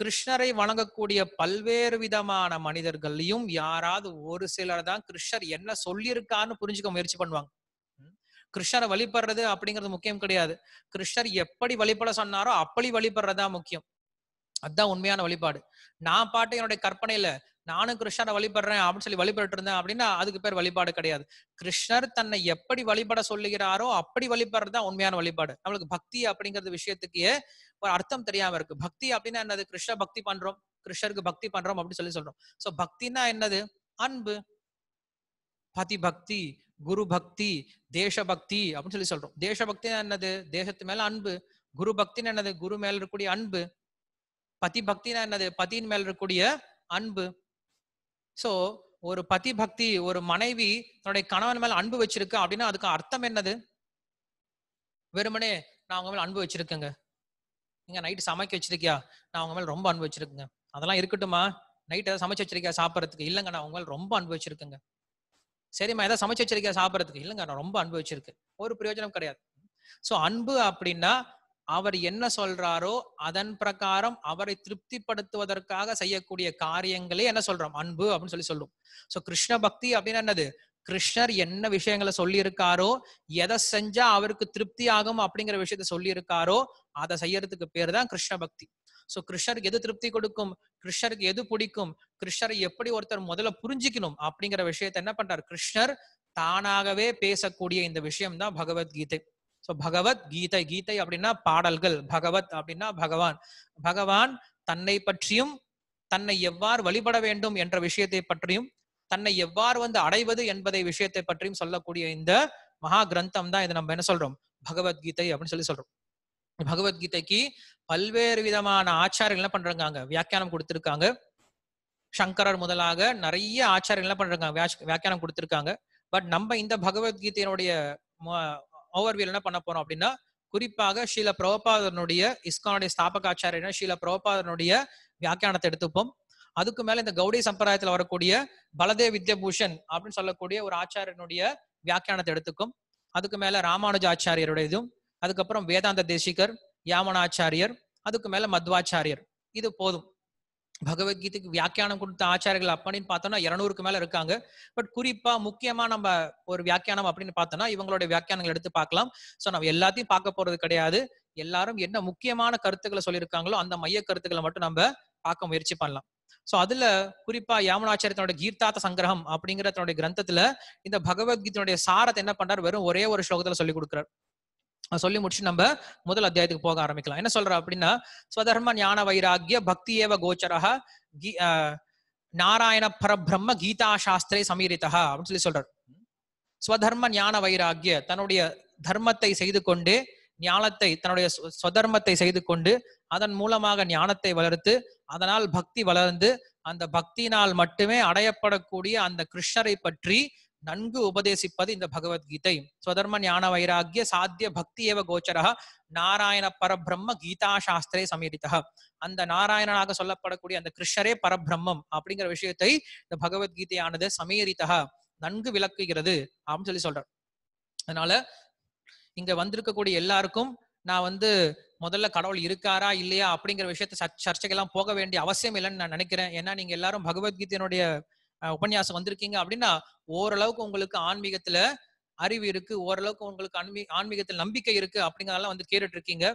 கிருஷ்ணரை வணங்கக்கூடிய பல்வேறு விதமான மனிதர்களையும் யாராவது ஒரு சிலர் தான் கிருஷ்ணர் என்ன சொல்லியிருக்கான்னு புரிஞ்சுக்க முயற்சி பண்ணுவாங்க கிருஷ்ணரை வழிபடுறது அப்படிங்கிறது முக்கியம் கிடையாது கிருஷ்ணர் எப்படி வழிபட சொன்னாரோ அப்படி வழிபடுறதுதான் முக்கியம் அதுதான் உண்மையான வழிபாடு நான் பாட்டு என்னுடைய கற்பனையில நானும் கிருஷ்ணரை வழிபடுறேன் அப்படின்னு சொல்லி வழிபட்டு இருந்தேன் அப்படின்னா அதுக்கு பேர் வழிபாடு கிடையாது கிருஷ்ணர் தன்னை எப்படி வழிபட சொல்லுகிறாரோ அப்படி வழிபடுறது தான் உண்மையான வழிபாடு நம்மளுக்கு பக்தி அப்படிங்கிறது விஷயத்துக்கே ஒரு அர்த்தம் தெரியாம இருக்கு பக்தி அப்படின்னா என்னது கிருஷ்ண பக்தி பண்றோம் கிருஷ்ணருக்கு பக்தி பண்றோம் அப்படின்னு சொல்லி சொல்றோம் சோ பக்தின்னா என்னது அன்பு பதி பக்தி குரு பக்தி தேச பக்தி அப்படின்னு சொல்லி சொல்றோம் தேச என்னது தேசத்து மேல அன்பு குரு பக்தின்னு என்னது குரு மேல இருக்கக்கூடிய அன்பு பதி பக்தினா என்னது பதியின் மேல இருக்கக்கூடிய அன்பு சோ ஒரு பதி பக்தி ஒரு மனைவி தன்னுடைய கணவன் மேல அன்பு வச்சிருக்கு அப்படின்னா அதுக்கு அர்த்தம் என்னது வெறுமனே நான் உங்க மேல அன்பு வச்சிருக்கேங்க நீங்க நைட்டு சமைக்க வச்சிருக்கியா நான் உங்க மேல ரொம்ப அன்பு வச்சிருக்கேங்க அதெல்லாம் இருக்கட்டுமா நைட் ஏதாவது சமைச்சு வச்சிருக்கியா சாப்பிட்றதுக்கு இல்லைங்க நான் அவங்க மேல ரொம்ப அன்பு வச்சிருக்கேங்க சரிம்மா ஏதாவது சமைச்சு வச்சிருக்கியா சாப்பிட்றதுக்கு இல்லைங்க நான் ரொம்ப அன்பு வச்சிருக்கேன் ஒரு பிரயோஜனம் கிடையாது ஸோ அன்பு அப்படின்னா அவர் என்ன சொல்றாரோ அதன் பிரகாரம் அவரை திருப்திப்படுத்துவதற்காக செய்யக்கூடிய காரியங்களே என்ன சொல்றோம் அன்பு அப்படின்னு சொல்லி சொல்லும் சோ கிருஷ்ண பக்தி அப்படின்னு என்னது கிருஷ்ணர் என்ன விஷயங்களை சொல்லியிருக்காரோ எதை செஞ்சா அவருக்கு திருப்தி ஆகும் அப்படிங்கிற விஷயத்த சொல்லியிருக்காரோ அதை செய்யறதுக்கு பேர் தான் கிருஷ்ண பக்தி சோ கிருஷ்ணருக்கு எது திருப்தி கொடுக்கும் கிருஷ்ணருக்கு எது பிடிக்கும் கிருஷ்ணரை எப்படி ஒருத்தர் முதல்ல புரிஞ்சுக்கணும் அப்படிங்கிற விஷயத்த என்ன பண்றார் கிருஷ்ணர் தானாகவே பேசக்கூடிய இந்த விஷயம் தான் பகவத்கீதை சோ பகவத் கீதை கீதை அப்படின்னா பாடல்கள் பகவத் அப்படின்னா பகவான் பகவான் தன்னை பற்றியும் தன்னை எவ்வாறு வழிபட வேண்டும் என்ற விஷயத்தை பற்றியும் தன்னை எவ்வாறு வந்து அடைவது என்பதை விஷயத்தை பற்றியும் சொல்லக்கூடிய இந்த மகா கிரந்தம் தான் இதை நம்ம என்ன சொல்றோம் பகவத்கீதை அப்படின்னு சொல்லி சொல்றோம் பகவத்கீதைக்கு பல்வேறு விதமான ஆச்சாரியங்கள் என்ன பண்றாங்க வியாக்கியானம் கொடுத்திருக்காங்க சங்கரர் முதலாக நிறைய ஆச்சாரங்கள் என்ன பண்றாங்க வியாக்கியானம் கொடுத்திருக்காங்க பட் நம்ம இந்த பகவத்கீதையினுடைய ஓவர்வியூல் என்ன பண்ண போறோம் அப்படின்னா குறிப்பாக ஷீல பிரபாதனுடைய இஸ்கானுடைய ஸ்தாபகாச்சாரியன ஷீல பிரபாதனுடைய வியாக்கியானத்தை எடுத்துப்போம் அதுக்கு மேல இந்த கௌடி சம்பிரதாயத்துல வரக்கூடிய பலதே வித்யபூஷன் அப்படின்னு சொல்லக்கூடிய ஒரு ஆச்சாரியனுடைய வியாக்கியானத்தை எடுத்துக்கும் அதுக்கு மேல ராமானுஜ ஆச்சாரியருடைய இதுவும் அதுக்கப்புறம் வேதாந்த தேசிகர் யாமனாச்சாரியர் அதுக்கு மேல மத்வாச்சாரியர் இது போதும் பகவத்கீதைக்கு வியாக்கியானம் கொடுத்த ஆச்சாரியர்கள் அப்படின்னு பார்த்தோம்னா இரநூறுக்கு மேல இருக்காங்க பட் குறிப்பா முக்கியமா நம்ம ஒரு வியாக்கியானம் அப்படின்னு பார்த்தோம்னா இவங்களோட வியாக்கியானங்கள் எடுத்து பார்க்கலாம் ஸோ நம்ம எல்லாத்தையும் பார்க்க போறது கிடையாது எல்லாரும் என்ன முக்கியமான கருத்துக்களை சொல்லியிருக்காங்களோ அந்த மைய கருத்துக்களை மட்டும் நம்ம பார்க்க முயற்சி பண்ணலாம் சோ அதுல குறிப்பா யாமுனாச்சாரிய தன்னுடைய கீர்த்தாத்த சங்கிரகம் அப்படிங்கிற தன்னுடைய கிரந்தத்துல இந்த பகவத்கீதனுடைய சாரத்தை என்ன பண்றாரு வெறும் ஒரே ஒரு ஸ்லோகத்துல சொல்லி கொடுக்குறாரு சொல்லி முடிச்சு நம்ம முதல் அத்தியாயத்துக்கு போக ஆரம்பிக்கலாம் என்ன சொல்ற அப்படின்னா ஸ்வதர்ம ஞான வைராகிய பக்தி ஏவ கோச்சரா நாராயண பரபிரம்ம கீதா சாஸ்திரே சமீரிதா அப்படின்னு சொல்லி சொல்றார் ஸ்வதர்ம ஞான வைராகிய தன்னுடைய தர்மத்தை செய்து கொண்டு ஞானத்தை தன்னுடைய ஸ்வதர்மத்தை செய்து கொண்டு அதன் மூலமாக ஞானத்தை வளர்த்து அதனால் பக்தி வளர்ந்து அந்த பக்தியினால் மட்டுமே அடையப்படக்கூடிய அந்த கிருஷ்ணரை பற்றி நன்கு உபதேசிப்பது இந்த பகவத்கீதை ஸ்வதர்ம ஞான வைராகிய சாத்திய பக்தி ஏவ கோச்சரா நாராயண பரபிரம்ம கீதா சாஸ்திரே சமீரிதா அந்த நாராயணனாக சொல்லப்படக்கூடிய அந்த கிருஷ்ணரே பரபிரம்மம் அப்படிங்கிற விஷயத்தை இந்த பகவத்கீதையானது சமீரிதா நன்கு விளக்குகிறது அப்படின்னு சொல்லி சொல்றார் அதனால இங்க வந்திருக்கக்கூடிய எல்லாருக்கும் நான் வந்து முதல்ல கடவுள் இருக்காரா இல்லையா அப்படிங்கிற விஷயத்த சர்ச்சைக்கெல்லாம் போக வேண்டிய அவசியம் இல்லைன்னு நான் நினைக்கிறேன் ஏன்னா நீங்க எல்லாரும் பகவத்கீதையினுடைய உபன்யாசம் வந்திருக்கீங்க அப்படின்னா ஓரளவுக்கு உங்களுக்கு ஆன்மீகத்துல அறிவு இருக்கு ஓரளவுக்கு உங்களுக்கு ஆன்மீ ஆன்மீகத்தில் நம்பிக்கை இருக்கு அப்படிங்கிறதெல்லாம் வந்து கேட்டுட்டு இருக்கீங்க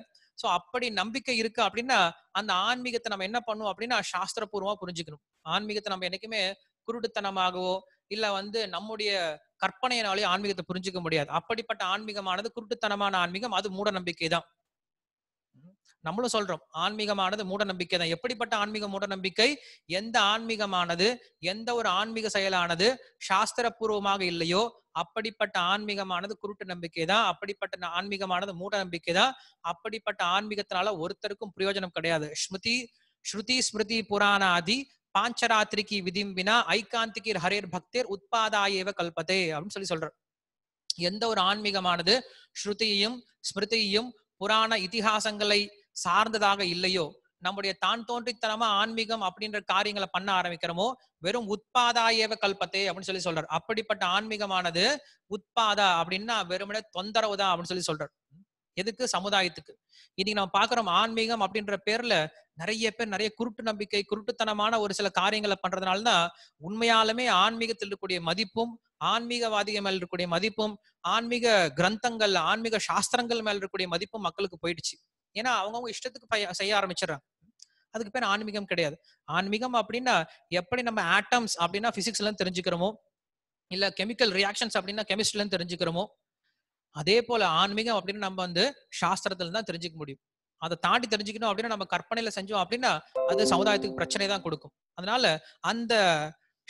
ஸோ அப்படி நம்பிக்கை இருக்கு அப்படின்னா அந்த ஆன்மீகத்தை நம்ம என்ன பண்ணுவோம் அப்படின்னா சாஸ்திரபூர்வமா புரிஞ்சுக்கணும் ஆன்மீகத்தை நம்ம என்னைக்குமே குருட்டுத்தனமாகவோ இல்ல வந்து நம்முடைய கற்பனையினாலேயே ஆன்மீகத்தை புரிஞ்சுக்க முடியாது அப்படிப்பட்ட ஆன்மீகமானது குருட்டுத்தனமான ஆன்மீகம் அது மூட நம்பிக்கை தான் நம்மளும் சொல்றோம் ஆன்மீகமானது மூட நம்பிக்கை தான் எப்படிப்பட்ட ஆன்மீக மூட நம்பிக்கை எந்த ஆன்மீகமானது எந்த ஒரு ஆன்மீக செயலானது சாஸ்திரபூர்வமாக இல்லையோ அப்படிப்பட்ட ஆன்மீகமானது குருட்டு நம்பிக்கை தான் அப்படிப்பட்ட ஆன்மீகமானது மூட நம்பிக்கை தான் அப்படிப்பட்ட ஆன்மீகத்தினால ஒருத்தருக்கும் பிரயோஜனம் கிடையாது ஸ்மிருதி ஸ்ருதி ஸ்மிருதி புராணாதி ஆதி பாஞ்சராத்திரிக்கு விதிம்பினா ஐகாந்திக்கு ஹரேர் பக்தேர் உத்பாதாயேவ கல்பதே அப்படின்னு சொல்லி சொல்ற எந்த ஒரு ஆன்மீகமானது ஸ்ருதியையும் ஸ்மிருதியையும் புராண இதிகாசங்களை சார்ந்ததாக இல்லையோ நம்முடைய தான் தோன்றித்தனமா ஆன்மீகம் அப்படின்ற காரியங்களை பண்ண ஆரம்பிக்கிறோமோ வெறும் உத்பாதாயவ கல்பத்தை அப்படின்னு சொல்லி சொல்றாரு அப்படிப்பட்ட ஆன்மீகமானது உத்பாதா அப்படின்னா வெறுமனே தொந்தரவுதான் அப்படின்னு சொல்லி சொல்றாரு எதுக்கு சமுதாயத்துக்கு இன்னைக்கு நம்ம பாக்குறோம் ஆன்மீகம் அப்படின்ற பேர்ல நிறைய பேர் நிறைய குருட்டு நம்பிக்கை குருட்டுத்தனமான ஒரு சில காரியங்களை பண்றதுனால தான் உண்மையாலுமே ஆன்மீகத்தில் இருக்கக்கூடிய மதிப்பும் ஆன்மீகவாதிகள் மேல் இருக்கக்கூடிய மதிப்பும் ஆன்மீக கிரந்தங்கள் ஆன்மீக சாஸ்திரங்கள் மேல் இருக்கக்கூடிய மதிப்பும் மக்களுக்கு போயிடுச்சு ஏன்னா அவங்கவுங்க இஷ்டத்துக்கு செய்ய ஆரம்பிச்சிடறாங்க அதுக்கு பேர் ஆன்மீகம் கிடையாது ஆன்மீகம் அப்படின்னா எப்படி நம்ம ஆட்டம்ஸ் அப்படின்னா பிசிக்ஸ்ல தெரிஞ்சுக்கிறோமோ இல்ல கெமிக்கல் ரியாக்ஷன்ஸ் அப்படின்னா கெமிஸ்ட்ரில தெரிஞ்சுக்கிறோமோ அதே போல ஆன்மீகம் அப்படின்னு நம்ம வந்து சாஸ்திரத்துல தான் தெரிஞ்சுக்க முடியும் அதை தாண்டி தெரிஞ்சுக்கணும் அப்படின்னா நம்ம கற்பனையில செஞ்சோம் அப்படின்னா அது சமுதாயத்துக்கு பிரச்சனை தான் கொடுக்கும் அதனால அந்த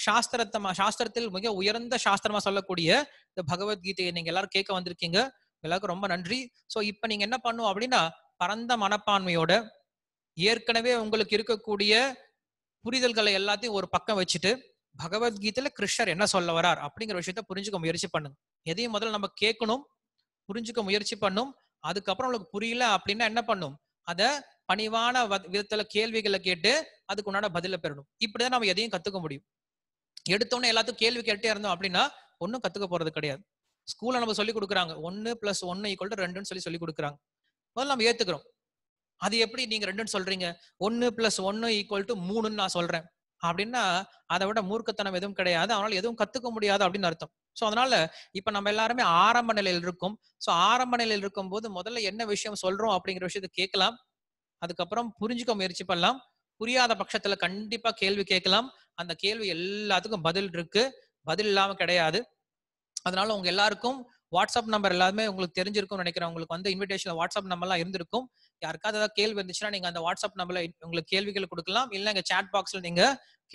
சாஸ்திரத்தமா சாஸ்திரத்தில் மிக உயர்ந்த சாஸ்திரமா சொல்லக்கூடிய இந்த பகவத்கீதையை நீங்க எல்லாரும் கேட்க வந்திருக்கீங்க எல்லாருக்கும் ரொம்ப நன்றி சோ இப்போ நீங்க என்ன பண்ணுவோம் அப்படின்னா பரந்த மனப்பான்மையோட ஏற்கனவே உங்களுக்கு இருக்கக்கூடிய புரிதல்களை எல்லாத்தையும் ஒரு பக்கம் வச்சுட்டு பகவத்கீதையில கிருஷ்ணர் என்ன சொல்ல வரார் அப்படிங்கிற விஷயத்த புரிஞ்சுக்க முயற்சி பண்ணுங்க எதையும் முதல்ல நம்ம கேட்கணும் புரிஞ்சுக்க முயற்சி பண்ணும் அதுக்கப்புறம் உங்களுக்கு புரியல அப்படின்னா என்ன பண்ணும் அத பணிவான விதத்துல கேள்விகளை கேட்டு அதுக்கு உன்னான பதில பெறணும் இப்படிதான் நம்ம எதையும் கத்துக்க முடியும் எடுத்தோன்னே எல்லாத்துக்கும் கேள்வி கேட்டே இருந்தோம் அப்படின்னா ஒன்றும் கத்துக்க போறது கிடையாது ஸ்கூல்ல நம்ம சொல்லி கொடுக்குறாங்க ஒன்னு பிளஸ் ஒன்னு ஈக்குவல் டு ரெண்டுன்னு சொல்லி சொல்லி கொடுக்குறாங்க முதல்ல நம்ம ஏத்துக்கிறோம் அது எப்படி நீங்க ரெண்டுன்னு சொல்றீங்க ஒன்னு பிளஸ் ஒன்னு ஈக்குவல் டு மூணுன்னு நான் சொல்றேன் அப்படின்னா அதை விட மூர்க்கத்தனம் எதுவும் கிடையாது அதனால எதுவும் கத்துக்க முடியாது அப்படின்னு அர்த்தம் ஸோ அதனால இப்ப நம்ம எல்லாருமே ஆரம்ப நிலையில் இருக்கும் ஸோ ஆரம்ப நிலையில் இருக்கும் போது முதல்ல என்ன விஷயம் சொல்றோம் அப்படிங்கிற விஷயத்த கேட்கலாம் அதுக்கப்புறம் புரிஞ்சுக்க முயற்சி பண்ணலாம் புரியாத பட்சத்துல கண்டிப்பா கேள்வி கேட்கலாம் அந்த கேள்வி எல்லாத்துக்கும் பதில் இருக்கு பதில் இல்லாம கிடையாது அதனால உங்க எல்லாருக்கும் வாட்ஸ்அப் நம்பர் எல்லாமே உங்களுக்கு தெரிஞ்சிருக்கும் நினைக்கிறேன் உங்களுக்கு வந்து இன்விடேஷன் வாட்ஸ்அப் நம்பர்லாம் இருந்திருக்கும் யாருக்காவது ஏதாவது கேள்வி இருந்துச்சுன்னா நீங்க அந்த வாட்ஸ்அப் நம்பர்ல உங்களுக்கு கேள்விகள் கொடுக்கலாம் இல்லை எங்க சாட் பாக்ஸ்ல நீங்க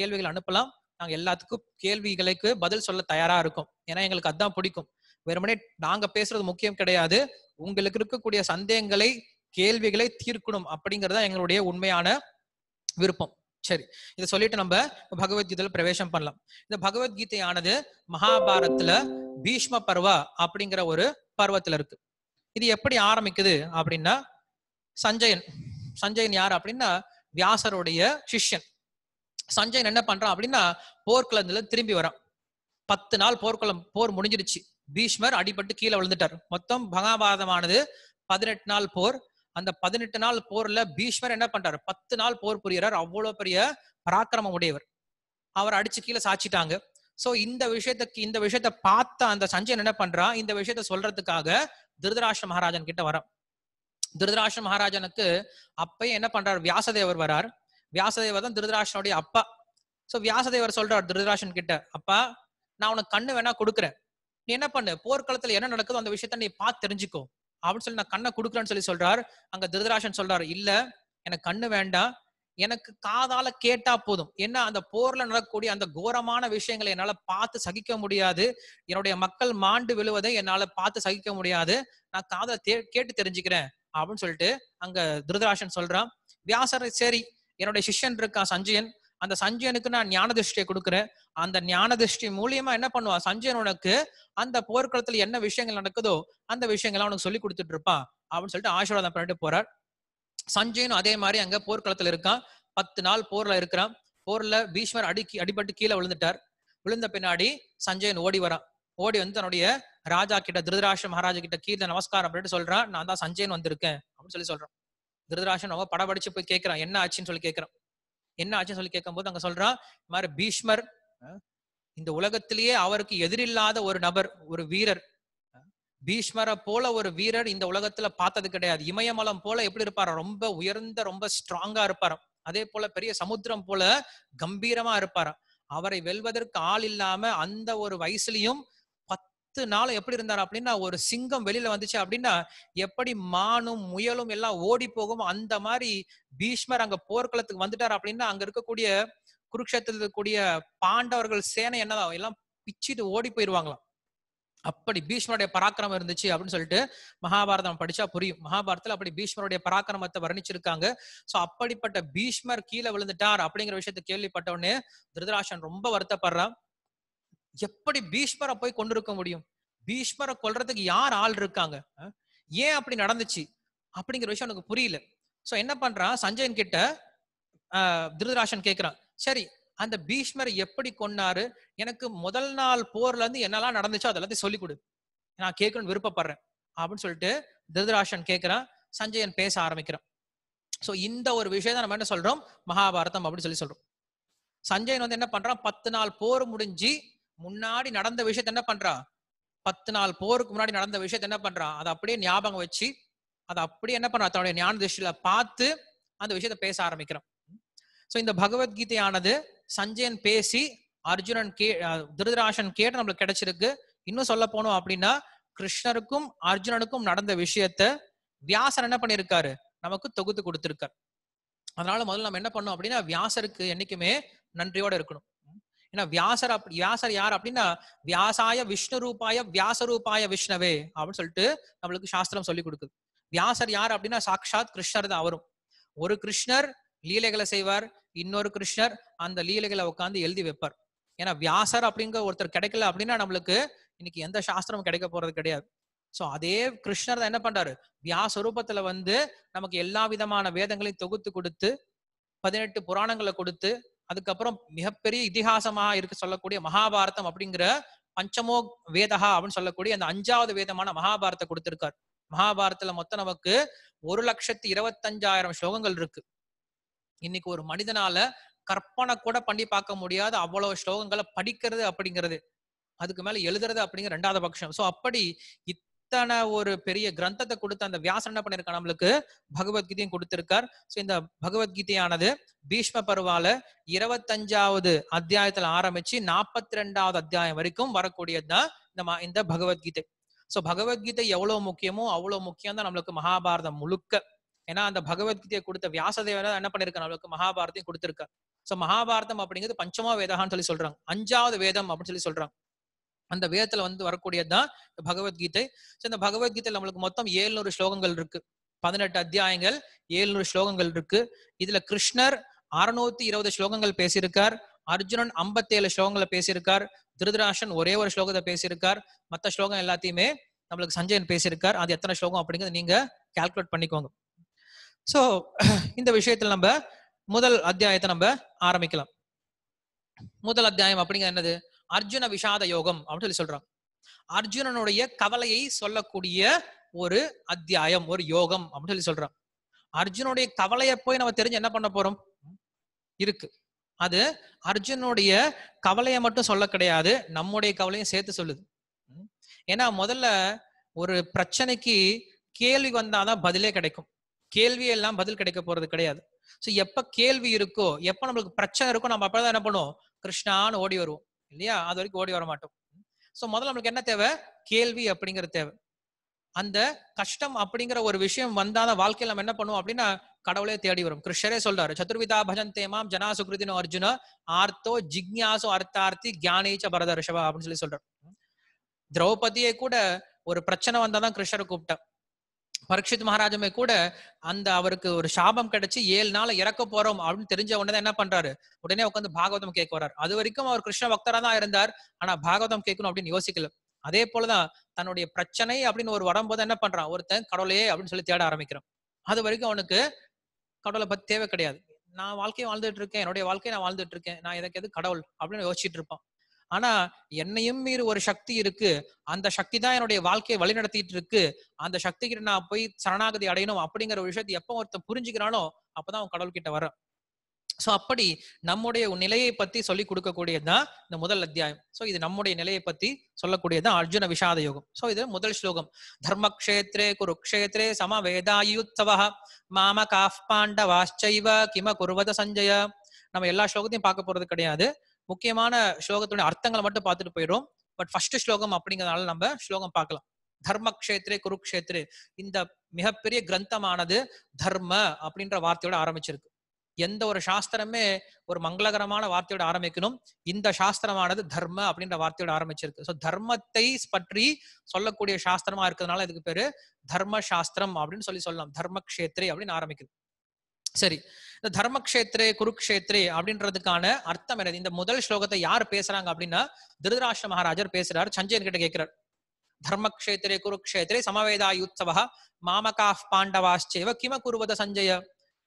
கேள்விகள் அனுப்பலாம் நாங்க எல்லாத்துக்கும் கேள்விகளுக்கு பதில் சொல்ல தயாரா இருக்கும் ஏன்னா எங்களுக்கு அதான் பிடிக்கும் வெறுமனே நாங்க பேசுறது முக்கியம் கிடையாது உங்களுக்கு இருக்கக்கூடிய சந்தேகங்களை கேள்விகளை தீர்க்கணும் அப்படிங்கறத எங்களுடைய உண்மையான விருப்பம் சரி இதை சொல்லிட்டு நம்ம பகவத்கீதையில பிரவேசம் பண்ணலாம் இந்த பகவத்கீதையானது மகாபாரத்துல பீஷ்ம பர்வா அப்படிங்கிற ஒரு பருவத்துல இருக்கு இது எப்படி ஆரம்பிக்குது அப்படின்னா சஞ்சயன் சஞ்சயன் யார் அப்படின்னா வியாசருடைய சிஷ்யன் சஞ்சயன் என்ன பண்றான் அப்படின்னா போர்க்குளத்துல திரும்பி வரான் பத்து நாள் போர்க்குளம் போர் முடிஞ்சிருச்சு பீஷ்மர் அடிபட்டு கீழே விழுந்துட்டார் மொத்தம் மகாபாரதமானது பதினெட்டு நாள் போர் அந்த பதினெட்டு நாள் போர்ல பீஷ்மர் என்ன பண்றாரு பத்து நாள் போர் புரியறார் அவ்வளவு பெரிய பராக்கிரமம் உடையவர் அவர் அடிச்சு கீழே சாச்சிட்டாங்க சோ இந்த விஷயத்துக்கு இந்த விஷயத்த பார்த்த அந்த சஞ்சயன் என்ன பண்றான் இந்த விஷயத்த சொல்றதுக்காக திருதராஷ்டிர மகாராஜன் கிட்ட வர திருதராஷ்டிர மகாராஜனுக்கு அப்பயும் என்ன பண்றார் வியாசதேவர் வரார் வியாசதேவர் தான் திருதராஷ்டனுடைய அப்பா சோ வியாசதேவர் சொல்றார் திருதராஷன் கிட்ட அப்பா நான் உனக்கு கண்ணு வேணா கொடுக்குறேன் நீ என்ன பண்ணு போர்க்களத்துல என்ன நடக்குதோ அந்த விஷயத்த நீ பார்த்து தெரிஞ்சுக்கோ அப்படின்னு சொல்லி நான் கண்ணை கொடுக்குறேன்னு சொல்லி சொல்றார் அங்க திருதராசன் சொல்றாரு இல்ல எனக்கு கண்ணு வேண்டாம் எனக்கு காதால கேட்டா போதும் என்ன அந்த போர்ல நடக்கக்கூடிய அந்த கோரமான விஷயங்களை என்னால பார்த்து சகிக்க முடியாது என்னுடைய மக்கள் மாண்டு விழுவதை என்னால பார்த்து சகிக்க முடியாது நான் காதல கேட்டு தெரிஞ்சுக்கிறேன் அப்படின்னு சொல்லிட்டு அங்க திருதராசன் சொல்றான் வியாசர் சரி என்னுடைய சிஷ்யன் இருக்கான் சஞ்சயன் அந்த சஞ்சயனுக்கு நான் ஞான திருஷ்டியை கொடுக்குறேன் அந்த ஞான திருஷ்டி மூலியமா என்ன பண்ணுவான் சஞ்சயன் உனக்கு அந்த போர்க்களத்துல என்ன விஷயங்கள் நடக்குதோ அந்த விஷயங்கள்லாம் அவனுக்கு சொல்லி கொடுத்துட்டு இருப்பான் அப்படின்னு சொல்லிட்டு ஆசீர்வாதம் பண்ணிட்டு போறார் சஞ்சயனும் அதே மாதிரி அங்க போர்க்களத்துல இருக்கான் பத்து நாள் போர்ல இருக்கிறான் போர்ல பீஷ்மர் அடி அடிபட்டு கீழே விழுந்துட்டார் விழுந்த பின்னாடி சஞ்சயன் ஓடி வரான் ஓடி வந்து தன்னுடைய ராஜா கிட்ட திருதராஷ மகாராஜா கிட்ட கீழே நமஸ்காரம் அப்படின்ட்டு சொல்றான் நான் தான் சஞ்சயன் வந்திருக்கேன் அப்படின்னு சொல்லி சொல்றான் திருதராஷன் அவன் படபடிச்சு போய் கேட்கிறான் என்ன ஆச்சுன்னு சொல்லி கேட்கிறான் என்ன ஆச்சுன்னு சொல்லி கேட்கும்போது அங்க சொல்றான் மாதிரி பீஷ்மர் இந்த உலகத்திலேயே அவருக்கு எதிரில்லாத ஒரு நபர் ஒரு வீரர் பீஷ்மரை போல ஒரு வீரர் இந்த உலகத்துல பார்த்தது கிடையாது இமயமலம் போல எப்படி இருப்பார் ரொம்ப உயர்ந்த ரொம்ப ஸ்ட்ராங்கா இருப்பாராம் அதே போல பெரிய சமுத்திரம் போல கம்பீரமா இருப்பாராம் அவரை வெல்வதற்கு ஆள் இல்லாம அந்த ஒரு வயசுலயும் பத்து நாள் எப்படி இருந்தார் அப்படின்னா ஒரு சிங்கம் வெளியில வந்துச்சு அப்படின்னா எப்படி மானும் முயலும் எல்லாம் ஓடி போகும் அந்த மாதிரி பீஷ்மர் அங்க போர்க்களத்துக்கு வந்துட்டார் அப்படின்னா அங்க இருக்கக்கூடிய குருக்ஷேத்திரத்தில் இருக்கக்கூடிய பாண்டவர்கள் சேனை என்னதான் எல்லாம் பிச்சுட்டு ஓடி போயிருவாங்களாம் அப்படி பீஷ்மருடைய பராக்கிரமம் இருந்துச்சு அப்படின்னு சொல்லிட்டு மகாபாரதம் படிச்சா புரியும் மகாபாரதத்துல அப்படி பீஷ்மருடைய பராக்கிரமத்தை வர்ணிச்சிருக்காங்க சோ அப்படிப்பட்ட பீஷ்மர் கீழே விழுந்துட்டார் அப்படிங்கிற விஷயத்த கேள்விப்பட்ட உடனே திருதராஷன் ரொம்ப வருத்தப்படுறான் எப்படி பீஷ்மரை போய் கொண்டிருக்க முடியும் பீஷ்மரை கொல்றதுக்கு யார் ஆள் இருக்காங்க ஏன் அப்படி நடந்துச்சு அப்படிங்கிற விஷயம் எனக்கு புரியல சோ என்ன பண்றான் சஞ்சயன் கிட்ட திருதராஷன் கேட்கிறான் சரி அந்த பீஷ்மர் எப்படி கொன்னாரு எனக்கு முதல் நாள் போர்ல இருந்து என்னெல்லாம் நடந்துச்சோ அதெல்லாத்தையும் சொல்லிக் கொடு நான் கேட்கணும்னு விருப்பப்படுறேன் அப்படின்னு சொல்லிட்டு திருதராஷன் கேட்கிறான் சஞ்சயன் பேச ஆரம்பிக்கிறான் சோ இந்த ஒரு விஷயம் தான் நம்ம என்ன சொல்றோம் மகாபாரதம் அப்படின்னு சொல்லி சொல்றோம் சஞ்சயன் வந்து என்ன பண்றான் பத்து நாள் போர் முடிஞ்சு முன்னாடி நடந்த விஷயத்த என்ன பண்றான் பத்து நாள் போருக்கு முன்னாடி நடந்த விஷயத்த என்ன பண்றான் அதை அப்படியே ஞாபகம் வச்சு அதை அப்படியே என்ன பண்றான் தன்னுடைய ஞான பார்த்து அந்த விஷயத்த பேச ஆரம்பிக்கிறான் சோ இந்த பகவத்கீதையானது சஞ்சயன் பேசி அர்ஜுனன் கே திருதராசன் கேட்டு நம்மளுக்கு கிடைச்சிருக்கு இன்னும் சொல்ல போனோம் அப்படின்னா கிருஷ்ணருக்கும் அர்ஜுனனுக்கும் நடந்த விஷயத்த வியாசர் என்ன பண்ணிருக்காரு நமக்கு தொகுத்து கொடுத்திருக்கார் அதனால முதல்ல நம்ம என்ன பண்ணோம் அப்படின்னா வியாசருக்கு என்னைக்குமே நன்றியோட இருக்கணும் ஏன்னா வியாசர் அப்படி வியாசர் யார் அப்படின்னா வியாசாய விஷ்ணு ரூபாய வியாச ரூபாய விஷ்ணவே அப்படின்னு சொல்லிட்டு நம்மளுக்கு சாஸ்திரம் சொல்லி கொடுக்குது வியாசர் யார் அப்படின்னா சாக்ஷாத் கிருஷ்ணர் தான் அவரும் ஒரு கிருஷ்ணர் லீலைகளை செய்வார் இன்னொரு கிருஷ்ணர் அந்த லீலைகளை உட்காந்து எழுதி வைப்பார் ஏன்னா வியாசர் அப்படிங்கிற ஒருத்தர் கிடைக்கல அப்படின்னா நம்மளுக்கு இன்னைக்கு எந்த சாஸ்திரமும் கிடைக்க போறது கிடையாது ஸோ அதே கிருஷ்ணர் தான் என்ன பண்றாரு வியாசரூபத்துல வந்து நமக்கு எல்லா விதமான வேதங்களையும் தொகுத்து கொடுத்து பதினெட்டு புராணங்களை கொடுத்து அதுக்கப்புறம் மிகப்பெரிய இதிகாசமா இருக்கு சொல்லக்கூடிய மகாபாரதம் அப்படிங்கிற பஞ்சமோ வேதகா அப்படின்னு சொல்லக்கூடிய அந்த அஞ்சாவது வேதமான மகாபாரத்தை கொடுத்திருக்கார் மகாபாரத்துல மொத்தம் நமக்கு ஒரு லட்சத்தி இருபத்தஞ்சாயிரம் ஸ்லோகங்கள் இருக்கு இன்னைக்கு ஒரு மனிதனால கற்பனை கூட பண்ணி பார்க்க முடியாத அவ்வளவு ஸ்லோகங்களை படிக்கிறது அப்படிங்கிறது அதுக்கு மேல எழுதுறது அப்படிங்கிற ரெண்டாவது பட்சம் ஸோ அப்படி இத்தனை ஒரு பெரிய கிரந்தத்தை கொடுத்த அந்த வியாசம் என்ன பண்ணிருக்கா நம்மளுக்கு பகவத்கீதையும் கொடுத்திருக்கார் சோ இந்த பகவத்கீதையானது பீஷ்ம பருவால இருபத்தஞ்சாவது அத்தியாயத்துல ஆரம்பிச்சு நாற்பத்தி ரெண்டாவது அத்தியாயம் வரைக்கும் வரக்கூடியதுதான் இந்த இந்த பகவத்கீதை சோ பகவத்கீதை எவ்வளவு முக்கியமோ அவ்வளவு முக்கியம் தான் நம்மளுக்கு மகாபாரதம் முழுக்க ஏன்னா அந்த பகவத்கீதையை கொடுத்த வியாசதேவன் என்ன பண்ணிருக்காரு நம்மளுக்கு மகாபாரதையும் கொடுத்திருக்கார் சோ மகாபாரதம் அப்படிங்கிறது பஞ்சமா வேதகான்னு சொல்லி சொல்றாங்க அஞ்சாவது வேதம் அப்படின்னு சொல்லி சொல்றாங்க அந்த வேதத்துல வந்து வரக்கூடியதுதான் பகவத்கீதை ஸோ இந்த பகவத்கீதை நம்மளுக்கு மொத்தம் ஏழ்நூறு ஸ்லோகங்கள் இருக்கு பதினெட்டு அத்தியாயங்கள் ஏழ்நூறு ஸ்லோகங்கள் இருக்கு இதுல கிருஷ்ணர் அறுநூத்தி இருபது ஸ்லோகங்கள் பேசியிருக்கார் அர்ஜுனன் ஐம்பத்தேழு ஸ்லோகங்களை பேசியிருக்கார் திருதராஷன் ஒரே ஒரு ஸ்லோகத்தை பேசியிருக்கார் மற்ற ஸ்லோகம் எல்லாத்தையுமே நம்மளுக்கு சஞ்சயன் பேசியிருக்கார் அது எத்தனை ஸ்லோகம் அப்படிங்கிறது நீங்க கால்குலேட் பண்ணிக்கோங்க ஸோ *clears throat* இந்த விஷயத்துல நம்ம முதல் அத்தியாயத்தை நம்ம ஆரம்பிக்கலாம் முதல் அத்தியாயம் அப்படிங்கிறது என்னது அர்ஜுன விஷாத யோகம் அப்படின்னு சொல்லி சொல்றாங்க அர்ஜுனனுடைய கவலையை சொல்லக்கூடிய ஒரு அத்தியாயம் ஒரு யோகம் அப்படின்னு சொல்லி சொல்றான் அர்ஜுனுடைய கவலையை போய் நம்ம தெரிஞ்சு என்ன பண்ண போறோம் இருக்கு அது அர்ஜுனுடைய கவலையை மட்டும் சொல்ல கிடையாது நம்முடைய கவலையும் சேர்த்து சொல்லுது ஏன்னா முதல்ல ஒரு பிரச்சனைக்கு கேள்வி வந்தாதான் பதிலே கிடைக்கும் கேள்வியெல்லாம் பதில் கிடைக்க போறது கிடையாது ஸோ எப்ப கேள்வி இருக்கோ எப்ப நம்மளுக்கு பிரச்சனை இருக்கோ நம்ம அப்பதான் என்ன பண்ணுவோம் கிருஷ்ணான்னு ஓடி வருவோம் இல்லையா அது வரைக்கும் ஓடி வர மாட்டோம் ஸோ முதல்ல நம்மளுக்கு என்ன தேவை கேள்வி அப்படிங்கிற தேவை அந்த கஷ்டம் அப்படிங்கிற ஒரு விஷயம் வந்தாதான் வாழ்க்கையில் நம்ம என்ன பண்ணுவோம் அப்படின்னா கடவுளே தேடி வரும் கிருஷ்ணரே சொல்றாரு சதுர்விதா பஜன் தேமாம் ஜனா சுகிருதினோ அர்ஜுனோ ஆர்த்தோ ஜிக்யாசோ அர்த்தார்த்தி கியானேச்ச பரத ரிஷபா அப்படின்னு சொல்லி சொல்றாரு திரௌபதியை கூட ஒரு பிரச்சனை வந்தாதான் கிருஷ்ணரை கூப்பிட்டேன் பரீட்சித் மகாராஜமே கூட அந்த அவருக்கு ஒரு சாபம் கிடைச்சு ஏழு நாள் இறக்க போறோம் அப்படின்னு தெரிஞ்ச உடனே என்ன பண்றாரு உடனே உட்காந்து பாகவதம் கேட்க வர்றாரு அது வரைக்கும் அவர் கிருஷ்ண பக்தரா தான் இருந்தார் ஆனா பாகவதம் கேட்கணும் அப்படின்னு யோசிக்கல அதே போலதான் தன்னுடைய பிரச்சனை அப்படின்னு ஒரு வரும்போது என்ன பண்றான் ஒருத்தன் கடவுளையே அப்படின்னு சொல்லி தேட ஆரம்பிக்கிறான் அது வரைக்கும் அவனுக்கு கடவுளை பத்தி தேவை கிடையாது நான் வாழ்க்கையை வாழ்ந்துட்டு இருக்கேன் என்னுடைய வாழ்க்கையை நான் வாழ்ந்துட்டு இருக்கேன் நான் எதற்கு எது கடவுள் அப்படின்னு யோசிச்சுட்டு இருப்பான் ஆனா என்னையும் மீறி ஒரு சக்தி இருக்கு அந்த சக்தி தான் என்னுடைய வாழ்க்கையை நடத்திட்டு இருக்கு அந்த கிட்ட நான் போய் சரணாகதி அடையணும் அப்படிங்கிற ஒரு விஷயத்தை எப்போ ஒருத்தன் புரிஞ்சுக்கிறானோ அப்பதான் அவன் கடவுள்கிட்ட வர ஸோ அப்படி நம்முடைய நிலையை பத்தி சொல்லி கொடுக்கக்கூடியது தான் இந்த முதல் அத்தியாயம் ஸோ இது நம்முடைய நிலையை பத்தி சொல்லக்கூடியதான் அர்ஜுன விஷாத யோகம் ஸோ இது முதல் ஸ்லோகம் தர்மக்ஷேத்ரே குருக்ஷேத்ரே சம வேதாயுத்தவ மாம காஃப் பாண்டவாஷ்சைவ கிம குருவத சஞ்சய நம்ம எல்லா ஸ்லோகத்தையும் பார்க்க போறது கிடையாது முக்கியமான ஸ்லோகத்துடைய அர்த்தங்களை மட்டும் பார்த்துட்டு போயிடும் பட் ஃபர்ஸ்ட் ஸ்லோகம் அப்படிங்கிறதுனால நம்ம ஸ்லோகம் பார்க்கலாம் தர்ம கஷேத்திரே குருக்ஷேத்ரு இந்த மிகப்பெரிய கிரந்தமானது தர்ம அப்படின்ற வார்த்தையோட ஆரம்பிச்சிருக்கு எந்த ஒரு சாஸ்திரமே ஒரு மங்களகரமான வார்த்தையோட ஆரம்பிக்கணும் இந்த சாஸ்திரமானது தர்ம அப்படின்ற வார்த்தையோட ஆரம்பிச்சிருக்கு ஸோ தர்மத்தை பற்றி சொல்லக்கூடிய சாஸ்திரமா இருக்கிறதுனால இதுக்கு பேரு தர்ம சாஸ்திரம் அப்படின்னு சொல்லி சொல்லலாம் தர்ம கஷேத்ரே அப்படின்னு ஆரம்பிக்குது சரி இந்த தர்மக்ஷேத்ரே குருக்ஷேத்ரே அப்படின்றதுக்கான அர்த்தம் என்ன இந்த முதல் ஸ்லோகத்தை யார் பேசுறாங்க அப்படின்னா திருதராஷ்டிர மகாராஜர் பேசுறாரு சஞ்சயன் கிட்ட கேட்கிறார் தர்மக்ஷேத்ரே குருக்ஷேத்திரே சமவேதாயுத்தவா மாமகா பாண்டவாஸ்சேவ கிம குருவத சஞ்சய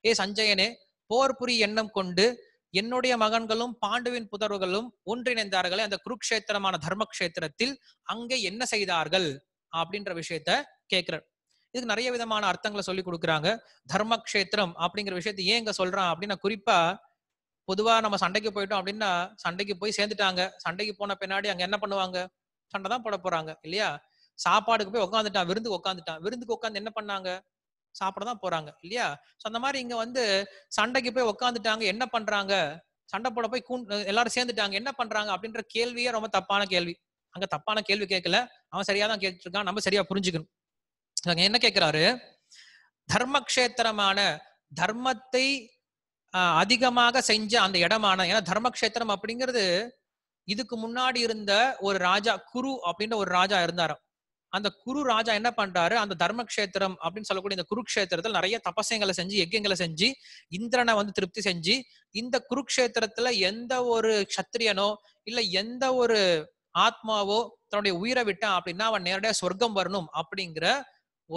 ஏ சஞ்சயனே போர் புரி எண்ணம் கொண்டு என்னுடைய மகன்களும் பாண்டுவின் புதர்வுகளும் ஒன்றிணைந்தார்களே அந்த குருக்ஷேத்திரமான தர்மக்ஷேத்திரத்தில் அங்கே என்ன செய்தார்கள் அப்படின்ற விஷயத்த கேட்கிறார் இதுக்கு நிறைய விதமான அர்த்தங்களை சொல்லி கொடுக்குறாங்க தர்மக்ஷேத்திரம் அப்படிங்கிற விஷயத்த ஏன் இங்க சொல்றான் அப்படின்னா குறிப்பா பொதுவா நம்ம சண்டைக்கு போயிட்டோம் அப்படின்னா சண்டைக்கு போய் சேர்ந்துட்டாங்க சண்டைக்கு போன பின்னாடி அங்க என்ன பண்ணுவாங்க சண்டை தான் போட போறாங்க இல்லையா சாப்பாடுக்கு போய் உட்காந்துட்டான் விருந்துக்கு உட்காந்துட்டான் விருந்துக்கு உட்காந்து என்ன பண்ணாங்க சாப்பிட தான் போறாங்க இல்லையா ஸோ அந்த மாதிரி இங்க வந்து சண்டைக்கு போய் உட்காந்துட்டாங்க என்ன பண்றாங்க சண்டை போட போய் கூண் எல்லாரும் சேர்ந்துட்டாங்க என்ன பண்றாங்க அப்படின்ற கேள்வியே ரொம்ப தப்பான கேள்வி அங்க தப்பான கேள்வி கேட்கல அவன் சரியா தான் கேட்டுருக்கான் நம்ம சரியா புரிஞ்சுக்கணும் என்ன கேட்கிறாரு தர்மக்ஷேத்திரமான தர்மத்தை அதிகமாக செஞ்ச அந்த இடமான ஏன்னா தர்மக்ஷேத்திரம் அப்படிங்கிறது இதுக்கு முன்னாடி இருந்த ஒரு ராஜா குரு அப்படின்ற ஒரு ராஜா இருந்தாரு அந்த குரு ராஜா என்ன பண்றாரு அந்த தர்மக்ஷேத்திரம் அப்படின்னு சொல்லக்கூடிய இந்த குருக்ஷேத்திரத்தில் நிறைய தபசங்களை செஞ்சு யஜ்யங்களை செஞ்சு இந்திரனை வந்து திருப்தி செஞ்சு இந்த குருக்ஷேத்திரத்துல எந்த ஒரு சத்திரியனோ இல்ல எந்த ஒரு ஆத்மாவோ தன்னுடைய உயிரை விட்டான் அப்படின்னா அவன் நேரடியாக சொர்க்கம் வரணும் அப்படிங்கிற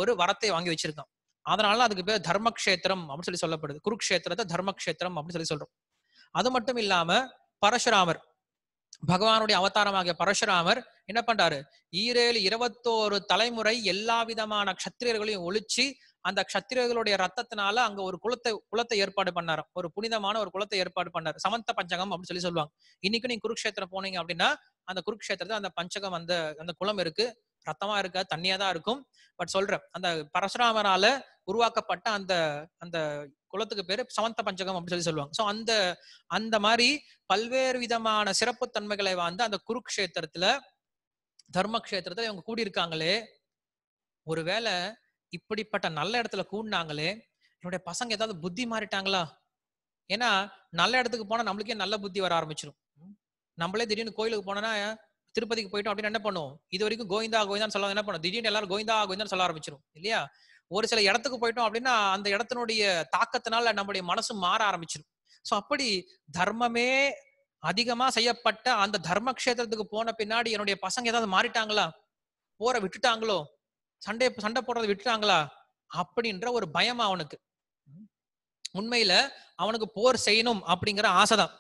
ஒரு வரத்தை வாங்கி வச்சிருக்கான் அதனால அதுக்கு பேர் தர்மக்ஷேத்திரம் அப்படின்னு சொல்லி சொல்லப்படுது குருக்ஷேத்திரத்தை தர்மக்ஷேத்திரம் அப்படின்னு சொல்லி சொல்றோம் அது மட்டும் இல்லாம பரசுராமர் பகவானுடைய அவதாரமாகிய பரசுராமர் என்ன பண்றாரு ஈரேழு இருபத்தோரு தலைமுறை எல்லா விதமான கத்திரியர்களையும் ஒழிச்சு அந்த கத்திரியர்களுடைய ரத்தத்தினால அங்க ஒரு குலத்தை குலத்தை ஏற்பாடு பண்ணாரு ஒரு புனிதமான ஒரு குலத்தை ஏற்பாடு பண்ணாரு சமந்த பஞ்சகம் அப்படின்னு சொல்லி சொல்லுவாங்க இன்னைக்கு நீங்க குருக்ஷேத்திரம் போனீங்க அப்படின்னா அந்த குருக்ஷேத்திரத்துல அந்த பஞ்சகம் அந்த அந்த குளம் இருக்கு ரத்தமா இருக்க தண்ணியா தான் இருக்கும் பட் சொல்றேன் அந்த பரசுராமனால உருவாக்கப்பட்ட அந்த அந்த குளத்துக்கு பேரு சமந்த பஞ்சகம் அப்படின்னு சொல்லி சொல்லுவாங்க ஸோ அந்த அந்த மாதிரி பல்வேறு விதமான சிறப்புத்தன்மைகளை வாழ்ந்து அந்த குருக்ஷேத்திரத்துல தர்மக்ஷேத்திரத்துல இவங்க கூடியிருக்காங்களே ஒருவேளை இப்படிப்பட்ட நல்ல இடத்துல கூடினாங்களே என்னுடைய பசங்க ஏதாவது புத்தி மாறிட்டாங்களா ஏன்னா நல்ல இடத்துக்கு போனா நம்மளுக்கே நல்ல புத்தி வர ஆரம்பிச்சிடும் நம்மளே திடீர்னு கோயிலுக்கு போனோம்னா திருப்பதிக்கு போயிட்டோம் அப்படின்னு என்ன பண்ணுவோம் இது வரைக்கும் கோவிந்தா கோவிந்தான்னு சொல்ல என்ன பண்ணும் திடீர்னு எல்லாரும் கோவிந்தா கோவிந்தான்னு சொல்ல ஆரம்பிச்சிடும் இல்லையா ஒரு சில இடத்துக்கு போயிட்டோம் அப்படின்னா அந்த இடத்தினுடைய தாக்கத்தினால நம்முடைய மனசு மாற ஆரம்பிச்சிடும் ஸோ அப்படி தர்மமே அதிகமா செய்யப்பட்ட அந்த தர்ம கஷேத்திரத்துக்கு போன பின்னாடி என்னுடைய பசங்க ஏதாவது மாறிட்டாங்களா போற விட்டுட்டாங்களோ சண்டை சண்டை போடுறத விட்டுட்டாங்களா அப்படின்ற ஒரு பயம் அவனுக்கு உண்மையில அவனுக்கு போர் செய்யணும் அப்படிங்கிற ஆசைதான்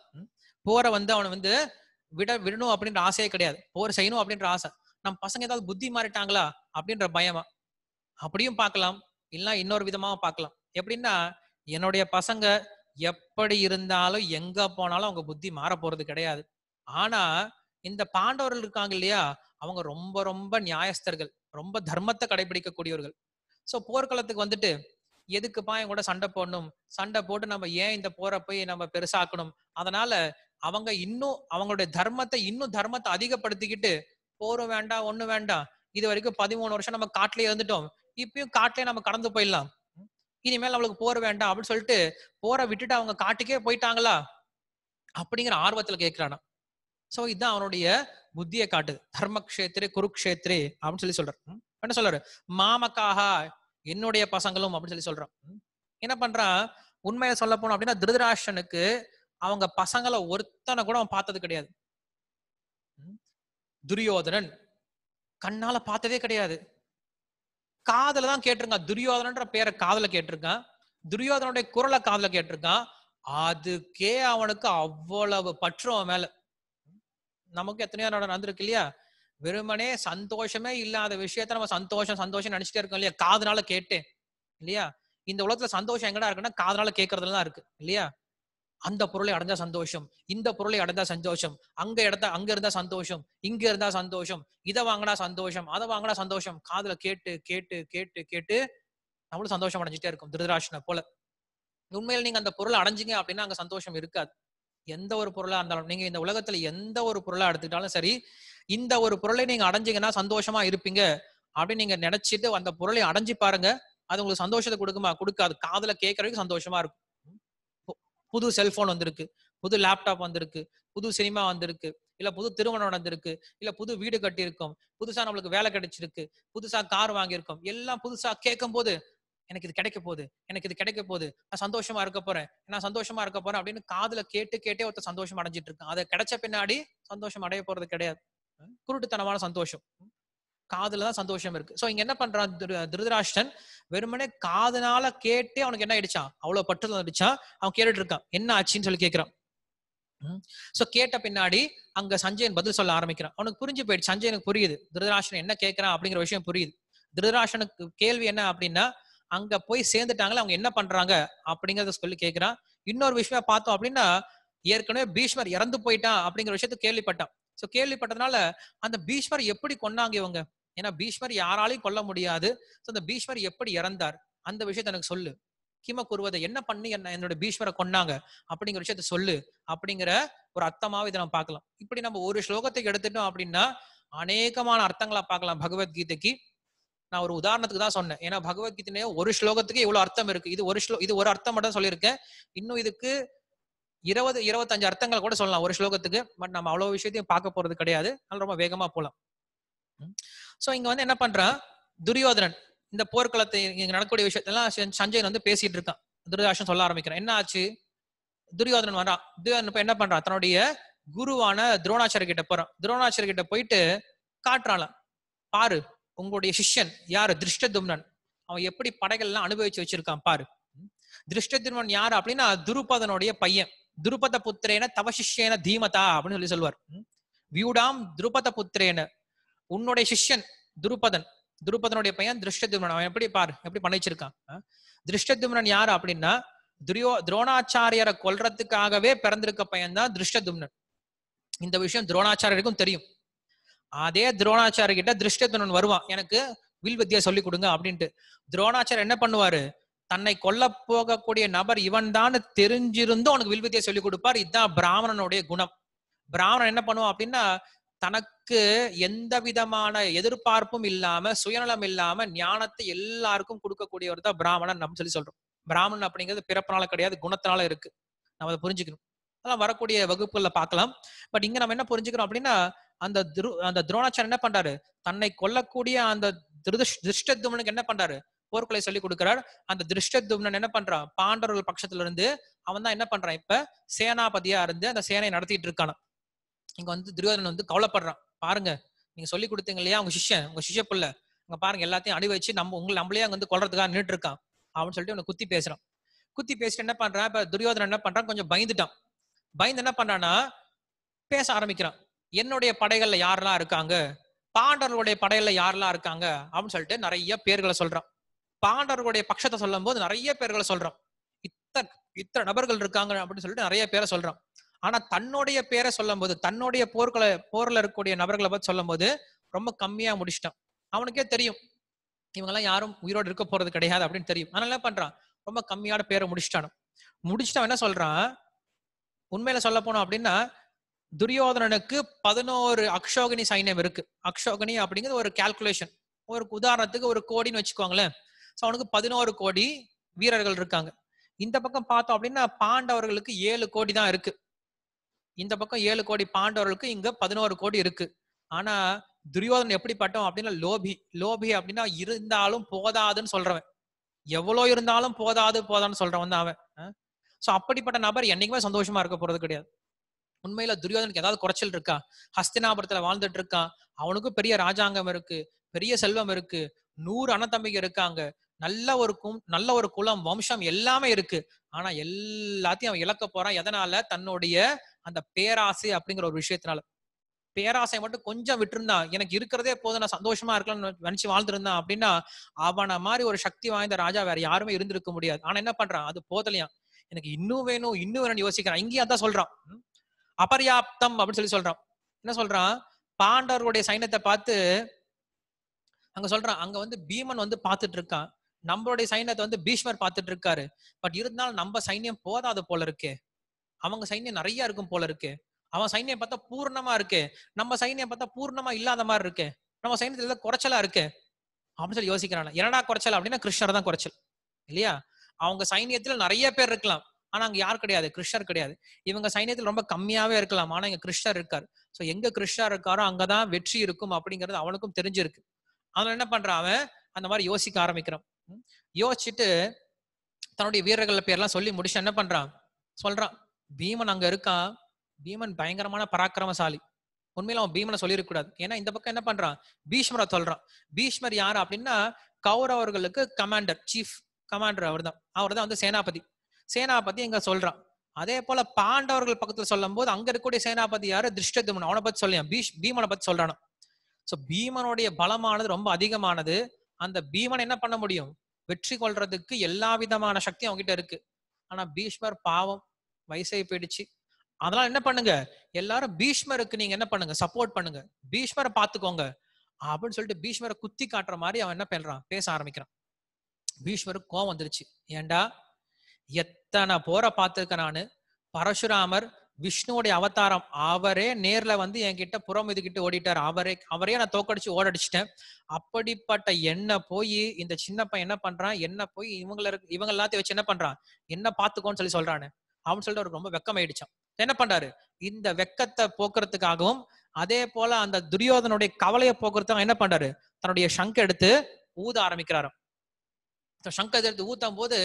போரை வந்து அவன் வந்து விட விடணும் அப்படின்ற ஆசையே கிடையாது போர் செய்யணும் அப்படின்ற ஆசை நம்ம பசங்க ஏதாவது புத்தி மாறிட்டாங்களா அப்படின்ற பயமா அப்படியும் பார்க்கலாம் இல்லை இன்னொரு விதமாக பார்க்கலாம் எப்படின்னா என்னுடைய பசங்க எப்படி இருந்தாலும் எங்க போனாலும் அவங்க புத்தி மாற போறது கிடையாது ஆனா இந்த பாண்டவர்கள் இருக்காங்க இல்லையா அவங்க ரொம்ப ரொம்ப நியாயஸ்தர்கள் ரொம்ப தர்மத்தை கடைபிடிக்கக்கூடியவர்கள் ஸோ போர்க்களத்துக்கு வந்துட்டு எதுக்குப்பா என் கூட சண்டை போடணும் சண்டை போட்டு நம்ம ஏன் இந்த போரை போய் நம்ம பெருசாக்கணும் அதனால அவங்க இன்னும் அவங்களுடைய தர்மத்தை இன்னும் தர்மத்தை அதிகப்படுத்திக்கிட்டு போரும் வேண்டாம் ஒண்ணு வேண்டாம் இது வரைக்கும் பதிமூணு வருஷம் நம்ம காட்டுல இருந்துட்டோம் இப்பயும் காட்டுல நம்ம கடந்து போயிடலாம் இனிமேல் நம்மளுக்கு போற வேண்டாம் அப்படின்னு சொல்லிட்டு போற விட்டுட்டு அவங்க காட்டுக்கே போயிட்டாங்களா அப்படிங்கிற ஆர்வத்துல கேட்கிறானா சோ இதுதான் அவனுடைய புத்தியை காட்டுது தர்மக்ஷேத்ரே குருக்ஷேத்ரே அப்படின்னு சொல்லி சொல்றாரு என்ன சொல்றாரு மாமக்காகா என்னுடைய பசங்களும் அப்படின்னு சொல்லி சொல்றான் என்ன பண்றான் உண்மையை சொல்ல போனோம் அப்படின்னா திருதராஷனுக்கு அவங்க பசங்களை ஒருத்தனை கூட அவன் பார்த்தது கிடையாது துரியோதனன் கண்ணால பார்த்ததே கிடையாது காதல தான் கேட்டிருக்கான் துரியோதனன்ற பேரை காதல கேட்டிருக்கான் துரியோதனுடைய குரலை காதல கேட்டிருக்கான் அதுக்கே அவனுக்கு அவ்வளவு பற்று அவன் மேல நமக்கு எத்தனையோ நடந்திருக்கு இல்லையா வெறுமனே சந்தோஷமே இல்லாத விஷயத்த நம்ம சந்தோஷம் சந்தோஷம் நினைச்சிட்டே இருக்கோம் இல்லையா காதுனால கேட்டேன் இல்லையா இந்த உலகத்துல சந்தோஷம் எங்கடா இருக்குன்னா காதனால கேட்கறதுல தான் இருக்கு இல்லையா அந்த பொருளை அடைஞ்சா சந்தோஷம் இந்த பொருளை அடைஞ்சா சந்தோஷம் அங்க இடத்த அங்க இருந்தா சந்தோஷம் இங்க இருந்தா சந்தோஷம் இதை வாங்கினா சந்தோஷம் அதை வாங்கினா சந்தோஷம் காதுல கேட்டு கேட்டு கேட்டு கேட்டு நம்மளும் சந்தோஷம் அடைஞ்சிட்டே இருக்கும் திருதராசனை போல உண்மையில நீங்க அந்த பொருளை அடைஞ்சிங்க அப்படின்னா அங்க சந்தோஷம் இருக்காது எந்த ஒரு பொருளா இருந்தாலும் நீங்க இந்த உலகத்துல எந்த ஒரு பொருளா எடுத்துக்கிட்டாலும் சரி இந்த ஒரு பொருளை நீங்க அடைஞ்சிங்கன்னா சந்தோஷமா இருப்பீங்க அப்படின்னு நீங்க நினைச்சிட்டு அந்த பொருளை அடைஞ்சு பாருங்க அது உங்களுக்கு சந்தோஷத்தை கொடுக்குமா கொடுக்காது காதல கேட்கறதுக்கு சந்தோஷமா இருக்கும் புது செல்போன் வந்திருக்கு புது லேப்டாப் வந்திருக்கு புது சினிமா வந்திருக்கு இல்ல புது திருமணம் நடந்திருக்கு இல்ல புது வீடு கட்டியிருக்கோம் புதுசா நம்மளுக்கு வேலை கிடைச்சிருக்கு புதுசா கார் வாங்கியிருக்கோம் எல்லாம் புதுசா கேட்கும் போது எனக்கு இது கிடைக்க போகுது எனக்கு இது கிடைக்க போகுது நான் சந்தோஷமா இருக்க போறேன் நான் சந்தோஷமா இருக்க போறேன் அப்படின்னு காதுல கேட்டு கேட்டே ஒருத்தர் சந்தோஷம் அடைஞ்சிட்டு இருக்கேன் அதை கிடைச்ச பின்னாடி சந்தோஷம் அடைய போறது கிடையாது குருட்டுத்தனமான சந்தோஷம் காதுல தான் சந்தோஷம் இருக்கு ஸோ இங்க என்ன பண்றான் திருதராஷ்டன் வெறுமனே காதுனால கேட்டே அவனுக்கு என்ன ஆயிடுச்சான் அவ்வளவு பற்று வந்துடுச்சான் அவன் கேட்டுட்டு இருக்கான் என்ன ஆச்சுன்னு சொல்லி கேட்கிறான் சோ கேட்ட பின்னாடி அங்க சஞ்சயன் பதில் சொல்ல ஆரம்பிக்கிறான் அவனுக்கு புரிஞ்சு போயிடுச்சு சஞ்சயனுக்கு புரியுது திருதராஷ்டன் என்ன கேட்கறான் அப்படிங்கிற விஷயம் புரியுது திருதராஷனுக்கு கேள்வி என்ன அப்படின்னா அங்க போய் சேர்ந்துட்டாங்களே அவங்க என்ன பண்றாங்க அப்படிங்கறத சொல்லி கேட்கிறான் இன்னொரு விஷயம் பார்த்தோம் அப்படின்னா ஏற்கனவே பீஷ்மர் இறந்து போயிட்டான் அப்படிங்கிற விஷயத்த கேள்விப்பட்டான் சோ கேள்விப்பட்டதுனால அந்த பீஷ்மர் எப்படி கொண்டாங்க இவங்க ஏன்னா பீஷ்மர் யாராலையும் கொல்ல முடியாது ஸோ அந்த பீஷ்மர் எப்படி இறந்தார் அந்த விஷயத்த எனக்கு சொல்லு கிம கூறுவதை என்ன பண்ணி என்ன என்னோட பீஷ்மரை கொன்னாங்க அப்படிங்கிற விஷயத்த சொல்லு அப்படிங்கிற ஒரு அர்த்தமாவே இதை நம்ம பார்க்கலாம் இப்படி நம்ம ஒரு ஸ்லோகத்தை எடுத்துட்டோம் அப்படின்னா அநேகமான அர்த்தங்களை பார்க்கலாம் பகவத்கீதைக்கு நான் ஒரு உதாரணத்துக்கு தான் சொன்னேன் ஏன்னா பகவத்கீதையே ஒரு ஸ்லோகத்துக்கு இவ்வளவு அர்த்தம் இருக்கு இது ஒரு ஸ்லோ இது ஒரு அர்த்தம் மட்டும் சொல்லியிருக்கேன் இன்னும் இதுக்கு இருபது இருபத்தஞ்சு அர்த்தங்கள் கூட சொல்லலாம் ஒரு ஸ்லோகத்துக்கு பட் நம்ம அவ்வளோ விஷயத்தையும் பார்க்க போறது கிடையாது அதனால ரொம்ப வேகமா போகலாம் சோ இங்க வந்து என்ன பண்றான் துரியோதனன் இந்த போர்க்களத்தை இங்க நடக்கக்கூடிய விஷயத்தெல்லாம் சஞ்சயன் வந்து பேசிட்டு இருக்கான் துரதாஷன் சொல்ல ஆரம்பிக்கிறான் என்ன ஆச்சு துரியோதனன் வரான் துரியோதனன் இப்ப என்ன பண்றான் தன்னுடைய குருவான துரோணாச்சர கிட்ட போறான் துரோணாச்சர கிட்ட போயிட்டு காட்டுறான் பாரு உங்களுடைய சிஷ்யன் யாரு திருஷ்டதும்னன் அவன் எப்படி படைகள்லாம் அனுபவிச்சு வச்சிருக்கான் பாரு திருஷ்டதுமன் யாரு அப்படின்னா துருபதனுடைய பையன் துருபத புத்திரேன தவசிஷ்யேன தீமதா அப்படின்னு சொல்லி சொல்வார் வியூடாம் துருபத புத்திரேன உன்னுடைய சிஷ்யன் துருபதன் துருபதனுடைய பையன் திருஷ்டத்யுமன் அவன் எப்படி பாரு எப்படி பண்ணிச்சிருக்கான் திருஷ்டத்யுமனன் யாரு அப்படின்னா துரியோ துரோணாச்சாரியரை கொல்றதுக்காகவே பிறந்திருக்க பையன் தான் திருஷ்டதும்னன் இந்த விஷயம் துரோணாச்சாரியருக்கும் தெரியும் அதே கிட்ட திருஷ்டதுனன் வருவான் எனக்கு வில் வித்தியா சொல்லி கொடுங்க அப்படின்ட்டு துரோணாச்சாரியர் என்ன பண்ணுவாரு தன்னை கொல்ல போகக்கூடிய நபர் இவன் தான் தெரிஞ்சிருந்தும் அவனுக்கு வித்தியா சொல்லிக் கொடுப்பார் இதுதான் பிராமணனுடைய குணம் பிராமணன் என்ன பண்ணுவான் அப்படின்னா தனக்கு எந்த விதமான எதிர்பார்ப்பும் இல்லாம சுயநலம் இல்லாம ஞானத்தை எல்லாருக்கும் கொடுக்கக்கூடியவர் தான் பிராமணன் நம்ம சொல்லி சொல்றோம் பிராமணன் அப்படிங்கிறது பிறப்பினால கிடையாது குணத்தினால இருக்கு நம்ம அதை புரிஞ்சுக்கணும் அதெல்லாம் வரக்கூடிய வகுப்புகள்ல பார்க்கலாம் பட் இங்க நம்ம என்ன புரிஞ்சுக்கிறோம் அப்படின்னா அந்த துரு அந்த துரோணாச்சாரன் என்ன பண்றாரு தன்னை கொல்லக்கூடிய அந்த திருதிஷ் திருஷ்டத்துமனுக்கு என்ன பண்றாரு போர்க்களை சொல்லி கொடுக்கிறார் அந்த திருஷ்டத்துமனன் என்ன பண்றான் பாண்டவர்கள் பட்சத்துல இருந்து அவன் தான் என்ன பண்றான் இப்ப சேனாபதியா இருந்து அந்த சேனை நடத்திட்டு இருக்கான இங்க வந்து துரியோதனன் வந்து கவலைப்படுறான் பாருங்க நீங்க சொல்லி கொடுத்தீங்க இல்லையா உங்க சிஷ்யன் உங்க சிஷ்ய புள்ள அங்க பாருங்க எல்லாத்தையும் அடி வச்சு நம்ம உங்களை நம்மளே அங்க வந்து கொள்றதுக்காக நின்றுட்டு இருக்கான் அப்படின்னு சொல்லிட்டு உனக்கு குத்தி பேசுறான் குத்தி பேசிட்டு என்ன பண்றான் இப்ப துரியோதனன் என்ன பண்றான் கொஞ்சம் பயந்துட்டான் பயந்து என்ன பண்றான்னா பேச ஆரம்பிக்கிறான் என்னுடைய படைகள்ல யாரெல்லாம் இருக்காங்க பாண்டவர்களுடைய படையில யாரெல்லாம் இருக்காங்க அப்படின்னு சொல்லிட்டு நிறைய பேர்களை சொல்றான் பாண்டவர்களுடைய பட்சத்தை சொல்லும் போது நிறைய பேர்களை சொல்றான் இத்தனை இத்தனை நபர்கள் இருக்காங்க அப்படின்னு சொல்லிட்டு நிறைய பேரை சொல்றான் ஆனா தன்னுடைய பேரை சொல்லும் போது தன்னுடைய போர்களை போர்ல இருக்கக்கூடிய நபர்களை பத்தி சொல்லும் போது ரொம்ப கம்மியா முடிச்சிட்டான் அவனுக்கே தெரியும் இவங்கெல்லாம் யாரும் உயிரோடு இருக்க போறது கிடையாது அப்படின்னு தெரியும் அதனால என்ன பண்றான் ரொம்ப கம்மியான பேரை முடிச்சிட்டானும் முடிச்சிட்டவன் என்ன சொல்றான் உண்மையில சொல்ல போனோம் அப்படின்னா துரியோதனனுக்கு பதினோரு அக்ஷோகனி சைன்யம் இருக்கு அக்ஷோகனி அப்படிங்கிறது ஒரு கால்குலேஷன் ஒரு உதாரணத்துக்கு ஒரு கோடின்னு வச்சுக்கோங்களேன் ஸோ அவனுக்கு பதினோரு கோடி வீரர்கள் இருக்காங்க இந்த பக்கம் பார்த்தோம் அப்படின்னா பாண்டவர்களுக்கு ஏழு கோடி தான் இருக்கு இந்த பக்கம் ஏழு கோடி பாண்டவர்களுக்கு இங்க பதினோரு கோடி இருக்கு ஆனா துரியோதன் எப்படிப்பட்டோம் அப்படின்னா லோபி லோபி அப்படின்னா இருந்தாலும் போதாதுன்னு சொல்றவன் எவ்வளோ இருந்தாலும் போதாது போதான்னு சொல்றவன் தான் அவன் ஸோ அப்படிப்பட்ட நபர் என்னைக்குமே சந்தோஷமா இருக்க போறது கிடையாது உண்மையில துரியோதனுக்கு ஏதாவது குறைச்சல் இருக்கா ஹஸ்தினாபுரத்துல வாழ்ந்துட்டு இருக்கான் அவனுக்கும் பெரிய ராஜாங்கம் இருக்கு பெரிய செல்வம் இருக்கு நூறு அண்ணத்தம்பிக்கு இருக்காங்க நல்ல ஒரு கும் நல்ல ஒரு குலம் வம்சம் எல்லாமே இருக்கு ஆனா எல்லாத்தையும் அவன் இழக்க போறான் எதனால தன்னுடைய அந்த பேராசை அப்படிங்கிற ஒரு விஷயத்தினால பேராசை மட்டும் கொஞ்சம் விட்டுருந்தா எனக்கு இருக்கிறதே போதும் நான் சந்தோஷமா இருக்கலாம்னு நினைச்சு வாழ்ந்துருந்தான் அப்படின்னா அவனை மாதிரி ஒரு சக்தி வாய்ந்த ராஜா வேற யாருமே இருந்திருக்க முடியாது ஆனா என்ன பண்றான் அது போதலையா எனக்கு இன்னும் வேணும் இன்னும் வேணும்னு யோசிக்கிறான் இங்கேயும் அதான் சொல்றான் அபர்யாப்தம் அப்படின்னு சொல்லி சொல்றான் என்ன சொல்றான் பாண்டவருடைய சைன்யத்தை பார்த்து அங்க சொல்றான் அங்க வந்து பீமன் வந்து பார்த்துட்டு இருக்கான் நம்மளுடைய சைன்யத்தை வந்து பீஷ்மர் பார்த்துட்டு இருக்காரு பட் இருந்தாலும் நம்ம சைன்யம் போதாது போல இருக்கே அவங்க சைன்யம் நிறைய இருக்கும் போல இருக்கு அவன் சைன்யம் பார்த்தா பூர்ணமா இருக்கு நம்ம சைன்யம் பார்த்தா பூர்ணமா இல்லாத மாதிரி இருக்கு நம்ம சைன்யத்துல ஏதாவது குறைச்சலா இருக்கு அப்படின்னு சொல்லி யோசிக்கிறான் என்னடா குறைச்சல் அப்படின்னா கிருஷ்ணர் தான் குறைச்சல் இல்லையா அவங்க சைன்யத்துல நிறைய பேர் இருக்கலாம் ஆனா அங்க யார் கிடையாது கிருஷ்ணர் கிடையாது இவங்க சைன்யத்துல ரொம்ப கம்மியாவே இருக்கலாம் ஆனா இங்க கிருஷ்ணர் இருக்கார் ஸோ எங்க கிருஷ்ணர் இருக்காரோ அங்கதான் வெற்றி இருக்கும் அப்படிங்கிறது அவனுக்கும் தெரிஞ்சிருக்கு அதனால என்ன பண்றான் அவன் அந்த மாதிரி யோசிக்க ஆரம்பிக்கிறான் யோசிச்சுட்டு தன்னுடைய வீரர்கள் பேர்லாம் சொல்லி முடிச்சு என்ன பண்றான் சொல்றான் பீமன் அங்க இருக்கான் பீமன் பயங்கரமான பராக்கிரமசாலி உண்மையில அவன் பீமனை சொல்லியிருக்கூடாது ஏன்னா இந்த பக்கம் என்ன பண்றான் பீஷ்மரை சொல்றான் பீஷ்மர் யார் அப்படின்னா கௌரவர்களுக்கு கமாண்டர் சீஃப் கமாண்டர் அவர் தான் அவர் தான் வந்து சேனாபதி சேனாபதி இங்க சொல்றான் அதே போல பாண்டவர்கள் பக்கத்துல சொல்லும் போது அங்க இருக்கக்கூடிய சேனாபதி யாரு திருஷ்டதுமன் அவனை பத்தி சொல்லியான் பீஷ் பீமனை பத்தி சொல்றான் ஸோ பீமனுடைய பலமானது ரொம்ப அதிகமானது அந்த பீமன் என்ன பண்ண முடியும் வெற்றி கொள்றதுக்கு எல்லா விதமான சக்தியும் அவங்ககிட்ட இருக்கு ஆனா பீஷ்மர் பாவம் வயசாகி போயிடுச்சு அதனால என்ன பண்ணுங்க எல்லாரும் பீஷ்மருக்கு நீங்க என்ன பண்ணுங்க சப்போர்ட் பண்ணுங்க பீஷ்மரை பாத்துக்கோங்க அப்படின்னு சொல்லிட்டு பீஷ்மரை குத்தி காட்டுற மாதிரி அவன் என்ன பண்றான் பேச ஆரம்பிக்கிறான் பீஷ்மருக்கு கோவம் வந்துருச்சு ஏண்டா எத்தனை போரை பார்த்துருக்கேன் நானு பரசுராமர் விஷ்ணுவோடைய அவதாரம் அவரே நேர்ல வந்து என்கிட்ட புறம் இதுகிட்டு ஓடிட்டார் அவரே அவரே நான் தோக்கடிச்சு ஓடடிச்சிட்டேன் அப்படிப்பட்ட என்ன போய் இந்த சின்னப்பா என்ன பண்றான் என்ன போய் இவங்கள இவங்க எல்லாத்தையும் வச்சு என்ன பண்றான் என்ன பாத்துக்கோன்னு சொல்லி சொல்றானு அப்படின்னு சொல்லிட்டு அவருக்கு ரொம்ப வெக்கம் என்ன பண்றாரு இந்த வெக்கத்தை போக்குறதுக்காகவும் அதே போல அந்த துரியோதனுடைய கவலையை போக்குறதுக்காக என்ன பண்றாரு தன்னுடைய சங்க எடுத்து ஊத ஆரம்பிக்கிறாரு சங்க எடுத்து ஊத்தும் போது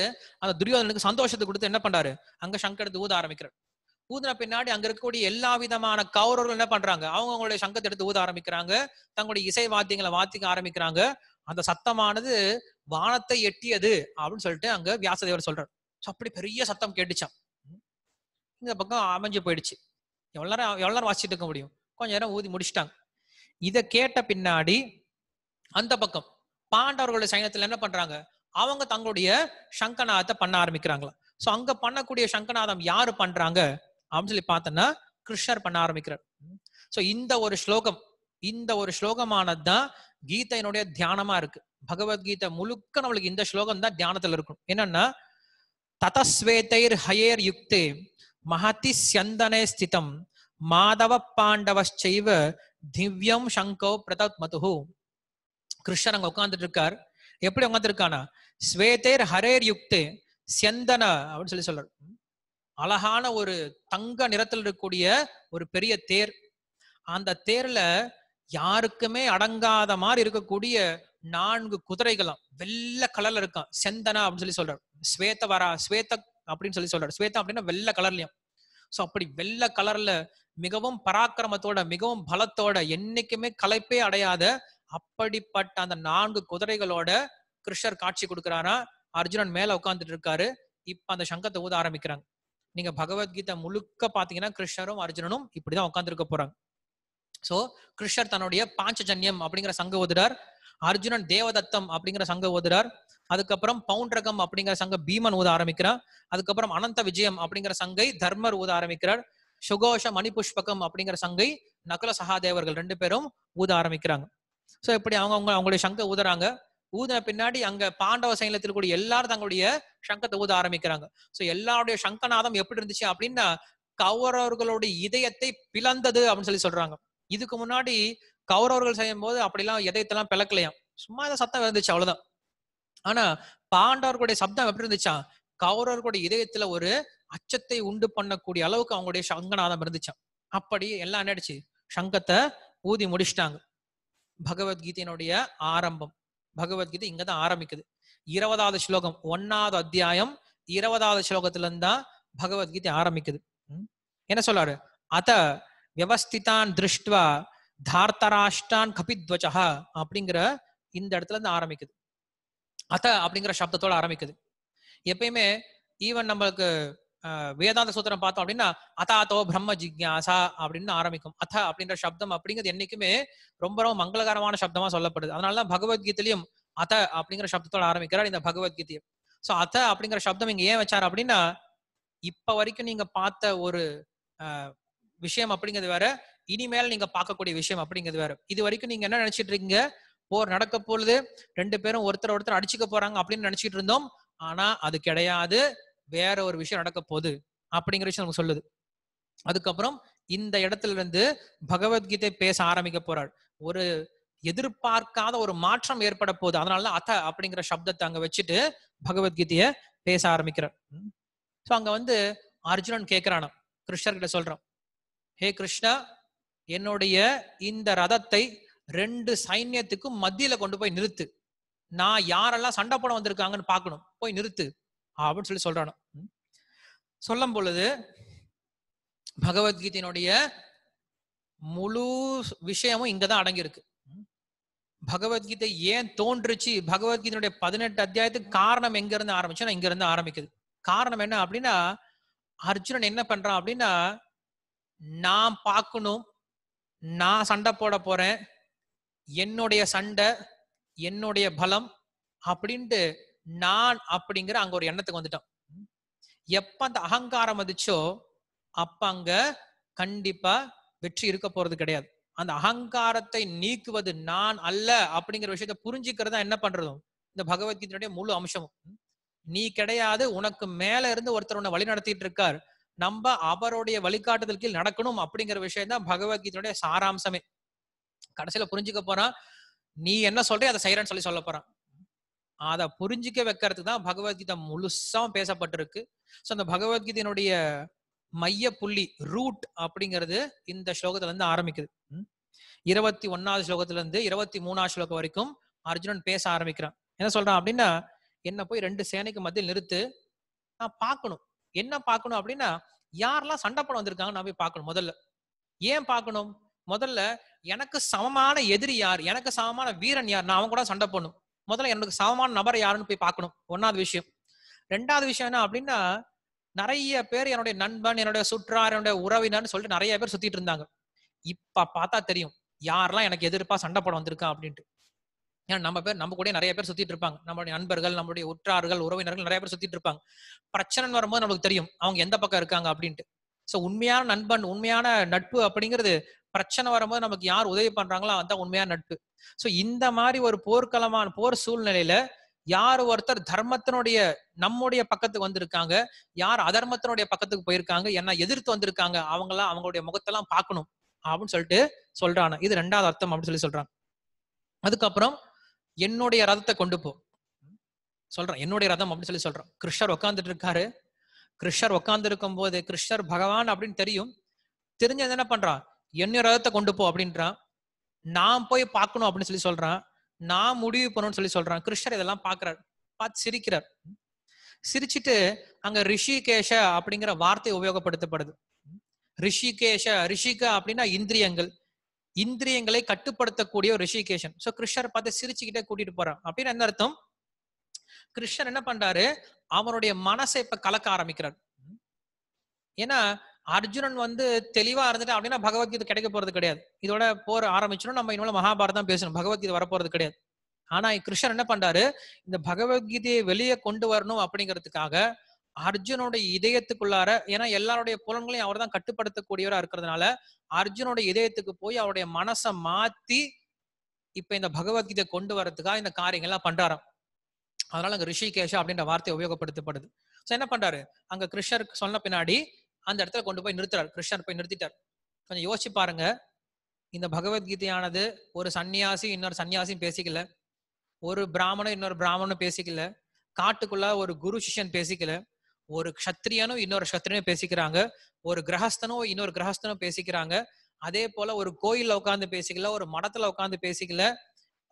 அந்த துரியோதனுக்கு சந்தோஷத்தை கொடுத்து என்ன பண்றாரு அங்க சங்க எடுத்து ஊத ஆரம்பிக்கிறார் ஊதின பின்னாடி அங்க இருக்கக்கூடிய எல்லா விதமான கௌரவர்கள் என்ன பண்றாங்க அவங்க அவங்களுடைய சங்கத்தை எடுத்து ஊத ஆரம்பிக்கிறாங்க தங்களுடைய இசை வாத்தியங்களை வாத்திக்க ஆரம்பிக்கிறாங்க அந்த சத்தமானது வானத்தை எட்டியது அப்படின்னு சொல்லிட்டு அங்க வியாசதேவர் சொல்றாரு அப்படி பெரிய சத்தம் கேட்டுச்சான் இந்த பக்கம் அமைஞ்சு போயிடுச்சு எவ்வளோ நேரம் எவ்வளோ நேரம் வாசிட்டு இருக்க முடியும் கொஞ்ச நேரம் ஊதி முடிச்சிட்டாங்க இதை கேட்ட பின்னாடி அந்த பக்கம் பாண்டவர்களுடைய சைனத்துல என்ன பண்றாங்க அவங்க தங்களுடைய சங்கநாதத்தை பண்ண ஆரம்பிக்கிறாங்களா ஸோ அங்க பண்ணக்கூடிய சங்கநாதம் யாரு பண்றாங்க அப்படின்னு சொல்லி பார்த்தோன்னா கிருஷ்ணர் பண்ண ஆரம்பிக்கிறார் ஸோ இந்த ஒரு ஸ்லோகம் இந்த ஒரு ஸ்லோகமானது தான் கீதையினுடைய தியானமா இருக்கு பகவத்கீதை முழுக்க நம்மளுக்கு இந்த ஸ்லோகம் தான் தியானத்துல இருக்கும் என்னன்னா ததஸ்வேதைர் ஹயர் யுக்தே மகதி சந்தனே ஸ்திதம் மாதவ பாண்டவச்சைவ திவ்யம் சங்கோ பிரதாத் மதுஹு கிருஷ்ணன் அங்க உட்கார்ந்துட்டு இருக்கார் எப்படி உட்காந்துருக்கானா ஸ்வேதேர் ஹரேர் யுக்து செந்தன அப்படின்னு சொல்லி சொல்றார் அழகான ஒரு தங்க நிறத்தில் இருக்கக்கூடிய ஒரு பெரிய தேர் அந்த தேர்ல யாருக்குமே அடங்காத மாதிரி இருக்கக்கூடிய நான்கு குதிரைகளும் வெள்ள கலர்ல இருக்கான் செந்தனா அப்படின்னு சொல்லி சொல்றார் ஸ்வேத வரா ஸ்வேத அப்படின்னு சொல்லி சொல்றாரு ஸ்வேதா அப்படின்னா வெள்ள கலர்லயும் சோ அப்படி வெள்ள கலர்ல மிகவும் பராக்கிரமத்தோட மிகவும் பலத்தோட என்னைக்குமே கலைப்பே அடையாத அப்படிப்பட்ட அந்த நான்கு குதிரைகளோட கிருஷ்ணர் காட்சி கொடுக்கிறாரா அர்ஜுனன் மேல உட்காந்துட்டு இருக்காரு இப்ப அந்த சங்கத்தை ஊத ஆரம்பிக்கிறாங்க நீங்க பகவத்கீதை முழுக்க பாத்தீங்கன்னா கிருஷ்ணரும் அர்ஜுனனும் இப்படிதான் உட்காந்துருக்க போறாங்க சோ கிருஷ்ணர் தன்னுடைய பாஞ்சஜன்யம் அப்படிங்கிற சங்க ஊதுடார் அர்ஜுனன் தேவதத்தம் அப்படிங்கிற சங்க ஓதுறார் அதுக்கப்புறம் பவுண்டரகம் அப்படிங்கிற சங்க பீமன் ஊத ஆரம்பிக்கிறார் அதுக்கப்புறம் அனந்த விஜயம் அப்படிங்கிற சங்கை தர்மர் ஊத ஆரம்பிக்கிறார் சுகோஷ மணிபுஷ்பகம் அப்படிங்கிற சங்கை நகுல சகாதேவர்கள் ரெண்டு பேரும் ஊத ஆரம்பிக்கிறாங்க சோ இப்படி அவங்க அவங்க அவங்களுடைய சங்க ஊதுறாங்க ஊதின பின்னாடி அங்க பாண்டவ சைலத்தில் கூட எல்லாரும் தங்களுடைய சங்கத்தை ஊத ஆரம்பிக்கிறாங்க சோ எல்லாருடைய சங்கநாதம் எப்படி இருந்துச்சு அப்படின்னா கௌரவர்களுடைய இதயத்தை பிளந்தது அப்படின்னு சொல்லி சொல்றாங்க இதுக்கு முன்னாடி கௌரவர்கள் செய்யும் போது அப்படிலாம் எதையத்தெல்லாம் பிளக்கலையாம் சும்மா ஏதோ சத்தம் இருந்துச்சு அவ்வளவுதான் ஆனா பாண்டவர்களுடைய சப்தம் எப்படி இருந்துச்சா கௌரவர்களுடைய இதயத்துல ஒரு அச்சத்தை உண்டு பண்ணக்கூடிய அளவுக்கு அவங்களுடைய சங்கநாதம் இருந்துச்சான் அப்படி எல்லாம் என்ன சங்கத்தை ஊதி முடிச்சிட்டாங்க பகவத்கீதையினுடைய ஆரம்பம் பகவத்கீதை இங்கதான் ஆரம்பிக்குது இருபதாவது ஸ்லோகம் ஒன்னாவது அத்தியாயம் இருபதாவது ஸ்லோகத்துல இருந்தா பகவத்கீதை ஆரம்பிக்குது என்ன சொல்றாரு அத விவஸ்திதான் திருஷ்டுவா தார்த்தராஷ்டான் கபித்வஜா அப்படிங்கிற இந்த இடத்துல இருந்து ஆரம்பிக்குது அத அப்படிங்கிற சப்தத்தோட ஆரம்பிக்குது எப்பயுமே ஈவன் நம்மளுக்கு வேதாந்த சூத்திரம் பார்த்தோம் அப்படின்னா அதாத்தோ பிரம்ம ஜிக்யாசா அப்படின்னு ஆரம்பிக்கும் அத அப்படின்ற சப்தம் அப்படிங்கிறது என்னைக்குமே ரொம்ப ரொம்ப மங்களகரமான சப்தமா சொல்லப்படுது அதனாலதான் பகவத்கீதையிலையும் அத அப்படிங்கிற சப்தத்தோட ஆரம்பிக்கிறார் இந்த பகவத்கீதையும் ஸோ அத அப்படிங்கிற சப்தம் இங்க ஏன் வச்சார் அப்படின்னா இப்ப வரைக்கும் நீங்க பார்த்த ஒரு விஷயம் அப்படிங்கிறது வேற இனிமேல் நீங்க பார்க்கக்கூடிய விஷயம் அப்படிங்கிறது வேற இது வரைக்கும் நீங்க என்ன நினைச்சிட்டு இருக்கீங்க போர் நடக்க போகுது ரெண்டு பேரும் ஒருத்தர் ஒருத்தர் அடிச்சுக்க போறாங்க அப்படின்னு நினைச்சிட்டு இருந்தோம் ஆனா அது கிடையாது வேற ஒரு விஷயம் நடக்க போகுது அப்படிங்கிற விஷயம் நமக்கு சொல்லுது அதுக்கப்புறம் இந்த இடத்துல இருந்து பகவத்கீதை பேச ஆரம்பிக்க போறார் ஒரு எதிர்பார்க்காத ஒரு மாற்றம் ஏற்பட போகுது அதனால அத அப்படிங்கிற சப்தத்தை அங்க வச்சுட்டு பகவத்கீதைய பேச ஆரம்பிக்கிறார் ஸோ அங்க வந்து அர்ஜுனன் கேட்கிறானா கிருஷ்ணர்கிட்ட சொல்றான் ஹே கிருஷ்ணா என்னுடைய இந்த ரதத்தை ரெண்டு சைன்யத்துக்கும் மத்தியில கொண்டு போய் நிறுத்து நான் யாரெல்லாம் சண்டை போட வந்திருக்காங்கன்னு பார்க்கணும் போய் நிறுத்து அப்படின்னு சொல்லி சொல்றானோ சொல்லும் பொழுது பகவத்கீதையினுடைய முழு விஷயமும் இங்கதான் அடங்கியிருக்கு பகவத்கீதை ஏன் தோன்றுச்சு பகவத்கீதையுடைய பதினெட்டு அத்தியாயத்துக்கு காரணம் எங்க இருந்து ஆரம்பிச்சு இங்க இருந்து ஆரம்பிக்குது காரணம் என்ன அப்படின்னா அர்ஜுனன் என்ன பண்றான் அப்படின்னா நான் பார்க்கணும் நான் சண்டை போட போறேன் என்னுடைய சண்டை என்னுடைய பலம் அப்படின்ட்டு நான் அப்படிங்கிற அங்க ஒரு எண்ணத்துக்கு வந்துட்டோம் எப்ப அந்த அகங்காரம் மதிச்சோ அப்ப அங்க கண்டிப்பா வெற்றி இருக்க போறது கிடையாது அந்த அகங்காரத்தை நீக்குவது நான் அல்ல அப்படிங்கிற விஷயத்த புரிஞ்சுக்கிறதா என்ன பண்றதும் இந்த பகவத்கீதையுடைய முழு அம்சமும் நீ கிடையாது உனக்கு மேல இருந்து ஒருத்தர் உன்னை வழி நடத்திட்டு இருக்கார் நம்ம அவருடைய வழிகாட்டுதல் கீழ் நடக்கணும் அப்படிங்கிற விஷயம் தான் பகவத்கீதையுடைய சாராம்சமே கடைசியில புரிஞ்சுக்க போறான் நீ என்ன சொல்ற அதை செய்யறன்னு சொல்லி சொல்ல போறான் அதை புரிஞ்சுக்க வைக்கிறதுக்கு தான் பகவத்கீதை முழுசா பேசப்பட்டிருக்கு ஸோ அந்த பகவத்கீதையினுடைய மைய புள்ளி ரூட் அப்படிங்கிறது இந்த ஸ்லோகத்துல இருந்து ஆரம்பிக்குது இருபத்தி ஒன்னாவது ஸ்லோகத்துல இருந்து இருபத்தி மூணாவது ஸ்லோகம் வரைக்கும் அர்ஜுனன் பேச ஆரம்பிக்கிறான் என்ன சொல்றான் அப்படின்னா என்ன போய் ரெண்டு சேனைக்கு மத்தியில் நிறுத்து நான் பார்க்கணும் என்ன பார்க்கணும் அப்படின்னா யாரெல்லாம் சண்டை படம் வந்திருக்காங்க நான் போய் பார்க்கணும் முதல்ல ஏன் பார்க்கணும் முதல்ல எனக்கு சமமான எதிரி யார் எனக்கு சமமான வீரன் யார் நான் அவங்க கூட சண்டை போடணும் முதல்ல எனக்கு சமமான நபர் யாருன்னு போய் பார்க்கணும் ஒன்னாவது விஷயம் ரெண்டாவது விஷயம் என்ன அப்படின்னா நிறைய பேர் என்னுடைய நண்பன் என்னுடைய சுற்றார் என்னுடைய உறவினர்னு சொல்லிட்டு நிறைய பேர் சுத்திட்டு இருந்தாங்க இப்ப பார்த்தா தெரியும் யாரெல்லாம் எனக்கு எதிர்ப்பா சண்டை படம் வந்திருக்கான் அப்படின்ட்டு ஏன்னா நம்ம பேர் நம்ம கூட நிறைய பேர் சுத்திட்டு இருப்பாங்க நம்மளுடைய நண்பர்கள் நம்மளுடைய உற்றார்கள் உறவினர்கள் நிறைய பேர் சுத்திட்டு இருப்பாங்க பிரச்சனை வரும்போது நம்மளுக்கு தெரியும் அவங்க எந்த பக்கம் இருக்காங்க அப்படின்ட்டு ஸோ உண்மையான நண்பன் உண்மையான நட்பு அப்படிங்கிறது பிரச்சனை வரும்போது நமக்கு யார் உதவி பண்றாங்களோ அந்த உண்மையான நட்பு ஸோ இந்த மாதிரி ஒரு போர்க்களமான போர் சூழ்நிலையில யார் ஒருத்தர் தர்மத்தினுடைய நம்முடைய பக்கத்துக்கு வந்திருக்காங்க யார் அதர்மத்தினுடைய பக்கத்துக்கு போயிருக்காங்க என்ன எதிர்த்து வந்திருக்காங்க அவங்களாம் அவங்களுடைய முகத்தெல்லாம் பார்க்கணும் அப்படின்னு சொல்லிட்டு சொல்றாங்க இது ரெண்டாவது அர்த்தம் அப்படின்னு சொல்லி சொல்றாங்க அதுக்கப்புறம் என்னுடைய ரதத்தை கொண்டு போ சொல்றேன் என்னுடைய ரதம் அப்படின்னு சொல்லி சொல்றோம் கிருஷ்ணர் உட்காந்துட்டு இருக்காரு கிருஷ்ணர் உட்கார்ந்து இருக்கும் போது கிருஷ்ணர் பகவான் அப்படின்னு தெரியும் தெரிஞ்சது என்ன பண்றான் என்ன ரதத்தை கொண்டு போ அப்படின்றான் நான் போய் பார்க்கணும் அப்படின்னு சொல்லி சொல்றான் நான் முடிவு பண்ணணும்னு சொல்லி சொல்றான் கிருஷ்ணர் இதெல்லாம் பாக்குறாரு பார்த்து சிரிக்கிறார் சிரிச்சுட்டு அங்க ரிஷிகேஷ அப்படிங்கிற வார்த்தை உபயோகப்படுத்தப்படுது ரிஷிகேஷ ரிஷிகா அப்படின்னா இந்திரியங்கள் இந்திரியங்களை கட்டுப்படுத்தக்கூடிய ஒரு ரிஷிகேஷன் சோ கிருஷ்ணர் பார்த்து சிரிச்சுக்கிட்டே கூட்டிட்டு போறான் அப்படின்னு என்ன அர்த்தம் கிருஷ்ணன் என்ன பண்றாரு அவனுடைய மனசை இப்ப கலக்க ஆரம்பிக்கிறார் ஏன்னா அர்ஜுனன் வந்து தெளிவா இருந்துட்டு அப்படின்னா பகவத்கீதை கிடைக்க போறது கிடையாது இதோட போர் ஆரம்பிச்சிடும் நம்ம இனிமேல் மகாபாரதம் பேசணும் பகவத்கீதை வரப்போறது கிடையாது ஆனா கிருஷ்ணன் என்ன பண்றாரு இந்த பகவத்கீதையை வெளியே கொண்டு வரணும் அப்படிங்கிறதுக்காக அர்ஜுனோட இதயத்துக்குள்ளார ஏன்னா எல்லாருடைய புலன்களையும் அவர் தான் கட்டுப்படுத்தக்கூடியவரா இருக்கிறதுனால அர்ஜுனோட இதயத்துக்கு போய் அவருடைய மனசை மாத்தி இப்ப இந்த பகவத்கீதை கொண்டு வரதுக்காக இந்த காரியங்கள்லாம் பண்றாராம் அதனால அங்க ரிஷிகேஷா அப்படின்ற வார்த்தையை உபயோகப்படுத்தப்படுது ஸோ என்ன பண்றாரு அங்க கிருஷ்ணர் சொன்ன பின்னாடி அந்த இடத்துல கொண்டு போய் நிறுத்துறாரு கிருஷ்ணர் போய் நிறுத்திட்டார் கொஞ்சம் யோசிச்சு பாருங்க இந்த பகவத்கீதையானது ஒரு சன்னியாசி இன்னொரு சன்னியாசியும் பேசிக்கல ஒரு பிராமணன் இன்னொரு பிராமணனும் பேசிக்கல காட்டுக்குள்ள ஒரு குரு சிஷ்யன் பேசிக்கல ஒரு க்ஷத்ரியனும் இன்னொரு கத்திரியனும் பேசிக்கிறாங்க ஒரு கிரகஸ்தனும் இன்னொரு கிரகஸ்தனும் பேசிக்கிறாங்க அதே போல ஒரு கோயில்ல உட்காந்து பேசிக்கல ஒரு மடத்துல உட்காந்து பேசிக்கல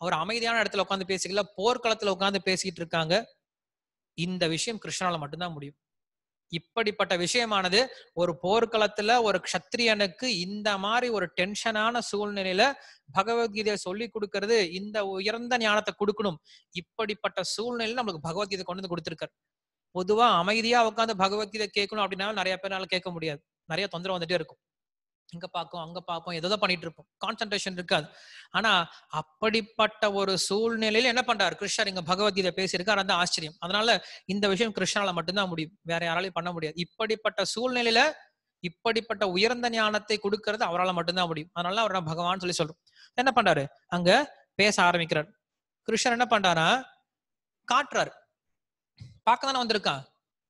ஒரு அமைதியான இடத்துல உட்காந்து பேசிக்கல போர்க்களத்துல உட்காந்து பேசிக்கிட்டு இருக்காங்க இந்த விஷயம் கிருஷ்ணனால மட்டும்தான் முடியும் இப்படிப்பட்ட விஷயமானது ஒரு போர்க்களத்துல ஒரு க்ஷத்ரியனுக்கு இந்த மாதிரி ஒரு டென்ஷனான சூழ்நிலையில பகவத்கீதையை சொல்லி கொடுக்கறது இந்த உயர்ந்த ஞானத்தை கொடுக்கணும் இப்படிப்பட்ட சூழ்நிலையில நம்மளுக்கு பகவத்கீதை கொண்டு வந்து கொடுத்திருக்காரு பொதுவா அமைதியா உட்காந்து பகவத்கீதை கேட்கணும் அப்படின்னாலும் நிறைய பேரால கேட்க முடியாது நிறைய தொந்தரவு வந்துட்டே இருக்கும் இங்க பாக்கும் அங்க பார்ப்போம் ஏதோ பண்ணிட்டு இருப்போம் கான்சன்ட்ரேஷன் இருக்காது ஆனா அப்படிப்பட்ட ஒரு சூழ்நிலையில என்ன பண்றாரு கிருஷ்ணர் இங்க பகவத்கீதை பேசியிருக்காரு அந்த ஆச்சரியம் அதனால இந்த விஷயம் கிருஷ்ணால மட்டும்தான் முடியும் வேற யாராலையும் பண்ண முடியாது இப்படிப்பட்ட சூழ்நிலையில இப்படிப்பட்ட உயர்ந்த ஞானத்தை கொடுக்கறது அவரால் மட்டும்தான் முடியும் அதனால அவர் பகவான் சொல்லி சொல்றோம் என்ன பண்றாரு அங்க பேச ஆரம்பிக்கிறார் கிருஷ்ணர் என்ன பண்றாரா காட்டுறாரு பார்க்க தானே வந்திருக்கான்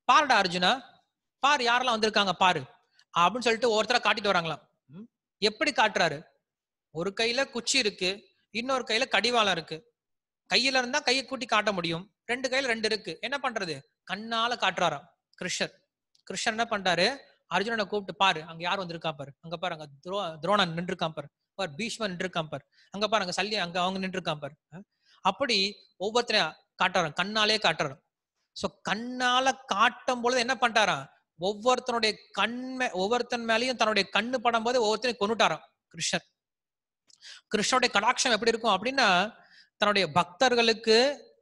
பாருடா அர்ஜுனா பார் யாரெல்லாம் வந்திருக்காங்க பாரு அப்படின்னு சொல்லிட்டு ஒருத்தர காட்டிட்டு வராங்களாம் எப்படி காட்டுறாரு ஒரு கையில குச்சி இருக்கு இன்னொரு கையில கடிவாளம் இருக்கு கையில இருந்தா கையை கூட்டி காட்ட முடியும் ரெண்டு கையில ரெண்டு இருக்கு என்ன பண்றது கண்ணால காட்டுறாராம் கிருஷ்ணர் கிருஷ்ணர் என்ன பண்றாரு அர்ஜுனனை கூப்பிட்டு பாரு அங்க யார் வந்திருக்கா பாரு அங்க பாரு அங்க துரோ துரோணன் நின்றுருக்கான் பார் பார் பீஷ்மன் நின்றுருக்கான் பார் அங்க பாரு அங்க சல்லி அங்க அவங்க நின்றுருக்கான் பாரு அப்படி ஒவ்வொருத்தரையும் காட்டுறாரு கண்ணாலே காட்டுறாரு ஸோ கண்ணால காட்டும் பொழுது என்ன பண்ணிட்டாராம் ஒவ்வொருத்தனுடைய கண் மே ஒவ்வொருத்தன் மேலேயும் தன்னுடைய கண்ணு படம் போது ஒவ்வொருத்தனையும் கொண்டுட்டாராம் கிருஷ்ணர் கிருஷ்ணனுடைய கடாட்சம் எப்படி இருக்கும் அப்படின்னா தன்னுடைய பக்தர்களுக்கு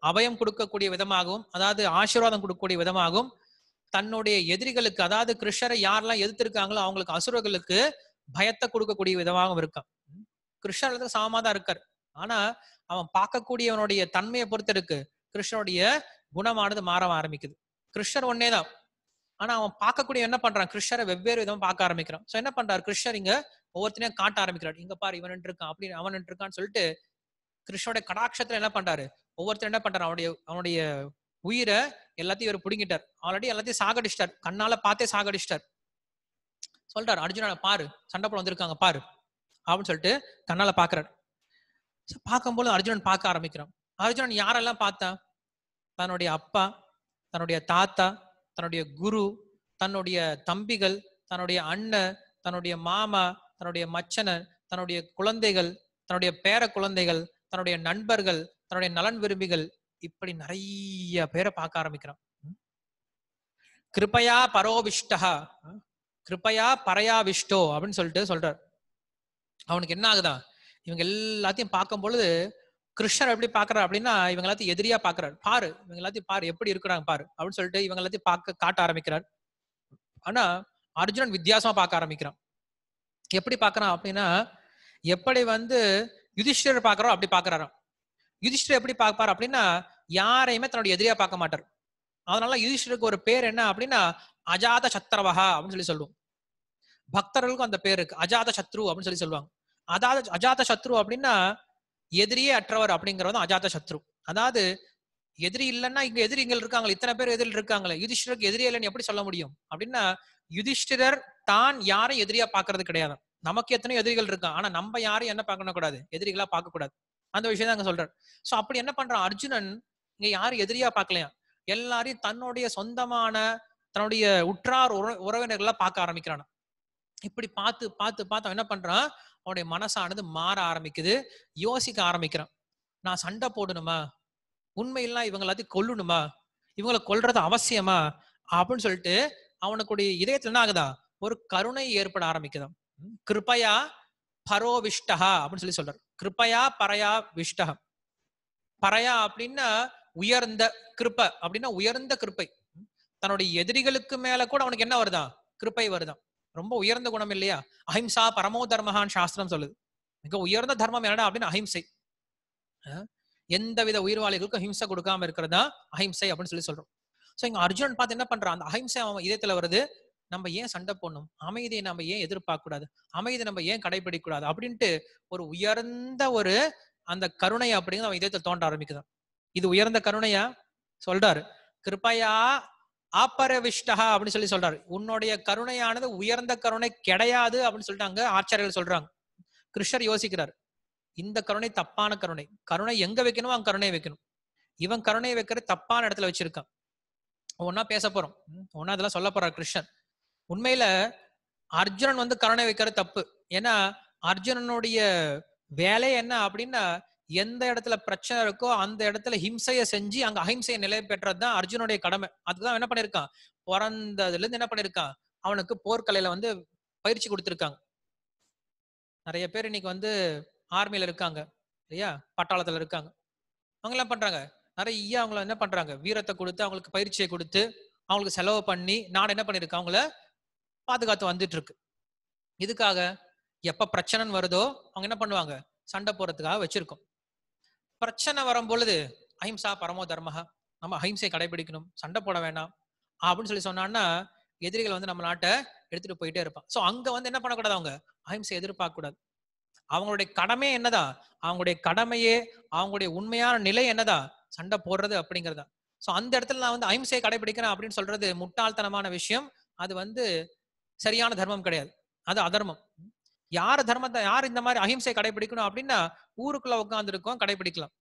அபயம் கொடுக்கக்கூடிய விதமாகவும் அதாவது ஆசீர்வாதம் கொடுக்கக்கூடிய விதமாகவும் தன்னுடைய எதிரிகளுக்கு அதாவது கிருஷ்ணரை யாரெல்லாம் எதிர்த்திருக்காங்களோ அவங்களுக்கு அசுரர்களுக்கு பயத்தை கொடுக்கக்கூடிய விதமாகவும் இருக்கும் கிருஷ்ணர் சமமா தான் இருக்கார் ஆனா அவன் பார்க்கக்கூடியவனுடைய தன்மையை பொறுத்து இருக்கு கிருஷ்ணனுடைய குணமானது மாற ஆரம்பிக்குது கிருஷ்ணர் ஒன்னே தான் ஆனா அவன் பார்க்கக்கூடிய என்ன பண்றான் கிருஷ்ணரை வெவ்வேறு விதமா பார்க்க ஆரம்பிக்கிறான் சோ என்ன பண்றாரு கிருஷ்ணர் இங்க ஒவ்வொருத்தனையும் காட்ட ஆரம்பிக்கிறார் இங்க பாரு இவன் இருக்கான் அப்படி அவன் இருக்கான்னு சொல்லிட்டு கிருஷ்ணோட கடாட்சத்துல என்ன பண்றாரு ஒவ்வொருத்தர் என்ன பண்றாரு அவனுடைய அவனுடைய உயிரை எல்லாத்தையும் இவர் பிடுங்கிட்டார் ஆல்ரெடி எல்லாத்தையும் சாகடிச்சிட்டார் கண்ணால பார்த்தே சாகடிச்சிட்டார் சொல்றாரு அர்ஜுனா பாரு சண்டை போல வந்திருக்காங்க பாரு அப்படின்னு சொல்லிட்டு கண்ணால பாக்குறாரு பார்க்கும்போது அர்ஜுனன் பார்க்க ஆரம்பிக்கிறான் அர்ஜுனன் யாரெல்லாம் பார்த்தான் தன்னுடைய அப்பா தன்னுடைய தாத்தா தன்னுடைய குரு தன்னுடைய தம்பிகள் தன்னுடைய அண்ணன் தன்னுடைய மாமா தன்னுடைய மச்சனர் தன்னுடைய குழந்தைகள் தன்னுடைய பேர குழந்தைகள் தன்னுடைய நண்பர்கள் தன்னுடைய நலன் விரும்பிகள் இப்படி நிறைய பேரை பார்க்க ஆரம்பிக்கிறான் கிருபையா பரோவிஷ்டா கிருபையா விஷ்டோ அப்படின்னு சொல்லிட்டு சொல்றார் அவனுக்கு என்ன ஆகுதான் இவங்க எல்லாத்தையும் பார்க்கும் பொழுது கிருஷ்ணர் எப்படி பாக்குறாரு அப்படின்னா இவங்க எல்லாத்தையும் எதிரியா பாக்குறாரு பாரு இவங்க எல்லாத்தையும் பாரு எப்படி இருக்கிறாங்க பாரு அப்படின்னு சொல்லிட்டு இவங்க எல்லாத்தையும் பார்க்க காட்ட ஆரம்பிக்கிறார் ஆனா அர்ஜுனன் வித்தியாசமா பார்க்க ஆரம்பிக்கிறான் எப்படி பாக்குறான் அப்படின்னா எப்படி வந்து யுதிஷ்டர் பாக்குறோம் அப்படி பாக்குறாராம் யுதிஷ்டர் எப்படி பார்ப்பார் அப்படின்னா யாரையுமே தன்னோட எதிரியா பார்க்க மாட்டார் அதனால யுதிஷ்டருக்கு ஒரு பேர் என்ன அப்படின்னா அஜாத சத்திரவகா அப்படின்னு சொல்லி சொல்லுவோம் பக்தர்களுக்கும் அந்த பேர் இருக்கு அஜாத சத்ரு அப்படின்னு சொல்லி சொல்லுவாங்க அதாவது அஜாத சத்ரு அப்படின்னா எதிரியே அற்றவர் அப்படிங்கிறது அஜாத சத்ரு அதாவது எதிரி இல்லைன்னா இங்க எதிரி எதிரிகள் இருக்காங்களே இத்தனை பேர் எதிரில் இருக்காங்களே யுதிஷ்டருக்கு எதிரியே இல்லைன்னு எப்படி சொல்ல முடியும் அப்படின்னா யுதிஷ்டிரர் தான் யாரும் எதிரியா பாக்குறது கிடையாது நமக்கு எத்தனையோ எதிரிகள் இருக்கான் ஆனா நம்ம யாரும் என்ன பார்க்கணும் கூடாது எதிரிகளா பார்க்க கூடாது அந்த விஷயம் தான் அங்க சொல்றாரு சோ அப்படி என்ன பண்றான் அர்ஜுனன் இங்க யாரும் எதிரியா பார்க்கலையா எல்லாரையும் தன்னுடைய சொந்தமான தன்னுடைய உற்றார் உறவினர்களா பார்க்க ஆரம்பிக்கிறான் இப்படி பார்த்து பார்த்து பார்த்து என்ன பண்றான் அவனுடைய மனசானது மாற ஆரம்பிக்குது யோசிக்க ஆரம்பிக்கிறான் நான் சண்டை போடணுமா உண்மையெல்லாம் இவங்க எல்லாத்தையும் கொல்லணுமா இவங்களை கொல்றது அவசியமா அப்படின்னு சொல்லிட்டு அவனுக்குடைய இதயத்துல என்ன ஆகுதா ஒரு கருணை ஏற்பட ஆரம்பிக்குதான் கிருப்பையா பரோ விஷ்டகா அப்படின்னு சொல்லி சொல்றாரு கிருப்பையா பரையா விஷ்டகா பரையா அப்படின்னா உயர்ந்த கிருப்ப அப்படின்னா உயர்ந்த கிருப்பை தன்னுடைய எதிரிகளுக்கு மேல கூட அவனுக்கு என்ன வருதான் கிருப்பை வருதான் ரொம்ப உயர்ந்த குணம் இல்லையா அஹிம்சா பரமோ தர்மஹான் சாஸ்திரம் சொல்லுது மிக உயர்ந்த தர்மம் என்னடா அப்படின்னு அஹிம்சை எந்தவித உயிர்வாளிகளுக்கும் ஹிம்சை கொடுக்காம இருக்கிறதா அஹிம்சை அப்படின்னு சொல்லி சொல்றோம் ஸோ இங்க அர்ஜுனன் பார்த்து என்ன பண்றான் அந்த அஹிம்சை அவன் இதயத்துல வருது நம்ம ஏன் சண்டை போடணும் அமைதியை நம்ம ஏன் எதிர்பார்க்க கூடாது அமைதியை நம்ம ஏன் கடைபிடிக்க கூடாது அப்படின்ட்டு ஒரு உயர்ந்த ஒரு அந்த கருணை அப்படிங்கிறது அவன் இதயத்தில் தோன்ற ஆரம்பிக்குதான் இது உயர்ந்த கருணையா சொல்றாரு கிருப்பையா ஆபரவிஷ்டா அப்படின்னு சொல்லி சொல்றாரு உன்னுடைய கருணையானது உயர்ந்த கருணை கிடையாது அப்படின்னு சொல்லிட்டு அங்க ஆச்சாரியர்கள் சொல்றாங்க கிருஷ்ணர் யோசிக்கிறார் இந்த கருணை தப்பான கருணை கருணை எங்க வைக்கணுமோ அவன் கருணையை வைக்கணும் இவன் கருணையை வைக்கிற தப்பான இடத்துல வச்சிருக்கான் ஒன்னா பேச போறோம் ஒன்னா அதெல்லாம் சொல்ல போறார் கிருஷ்ணன் உண்மையில அர்ஜுனன் வந்து கருணை வைக்கிற தப்பு ஏன்னா அர்ஜுனனுடைய வேலை என்ன அப்படின்னா எந்த இடத்துல பிரச்சனை இருக்கோ அந்த இடத்துல ஹிம்சையை செஞ்சு அங்க அஹிம்சையை நிலை பெற்றது தான் அர்ஜுனுடைய கடமை அதுதான் என்ன பண்ணிருக்கான் பிறந்ததுல இருந்து என்ன பண்ணிருக்கான் அவனுக்கு போர்க்கலையில வந்து பயிற்சி கொடுத்துருக்காங்க நிறைய பேர் இன்னைக்கு வந்து ஆர்மியில இருக்காங்க இல்லையா பட்டாளத்துல இருக்காங்க அவங்க எல்லாம் பண்றாங்க நிறைய அவங்க என்ன பண்றாங்க வீரத்தை கொடுத்து அவங்களுக்கு பயிற்சியை கொடுத்து அவங்களுக்கு செலவு பண்ணி நான் என்ன பண்ணிருக்கேன் அவங்கள பாதுகாத்து வந்துட்டு இருக்கு இதுக்காக எப்ப பிரச்சனைன்னு வருதோ அவங்க என்ன பண்ணுவாங்க சண்டை போறதுக்காக வச்சிருக்கோம் பிரச்சனை வரும் பொழுது அஹிம்சா பரமோ தர்மஹா நம்ம அஹிம்சை கடைபிடிக்கணும் சண்டை போட வேண்டாம் அப்படின்னு சொல்லி சொன்னான்னா எதிரிகள் வந்து நம்ம நாட்டை எடுத்துட்டு போயிட்டே இருப்பான் ஸோ அங்க வந்து என்ன பண்ணக்கூடாது அவங்க அஹிம்சை எதிர்பார்க்க கூடாது அவங்களுடைய கடமை என்னதா அவங்களுடைய கடமையே அவங்களுடைய உண்மையான நிலை என்னதா சண்டை போடுறது அப்படிங்கிறதா ஸோ அந்த இடத்துல நான் வந்து அஹிம்சையை கடைபிடிக்கிறேன் அப்படின்னு சொல்றது முட்டாள்தனமான விஷயம் அது வந்து சரியான தர்மம் கிடையாது அது அதர்மம் யார் தர்மத்தை யார் இந்த மாதிரி அஹிம்சை கடைபிடிக்கணும் அப்படின்னா ஊருக்குள்ள உட்காந்துருக்கோம் கடைபிடிக்கலாம்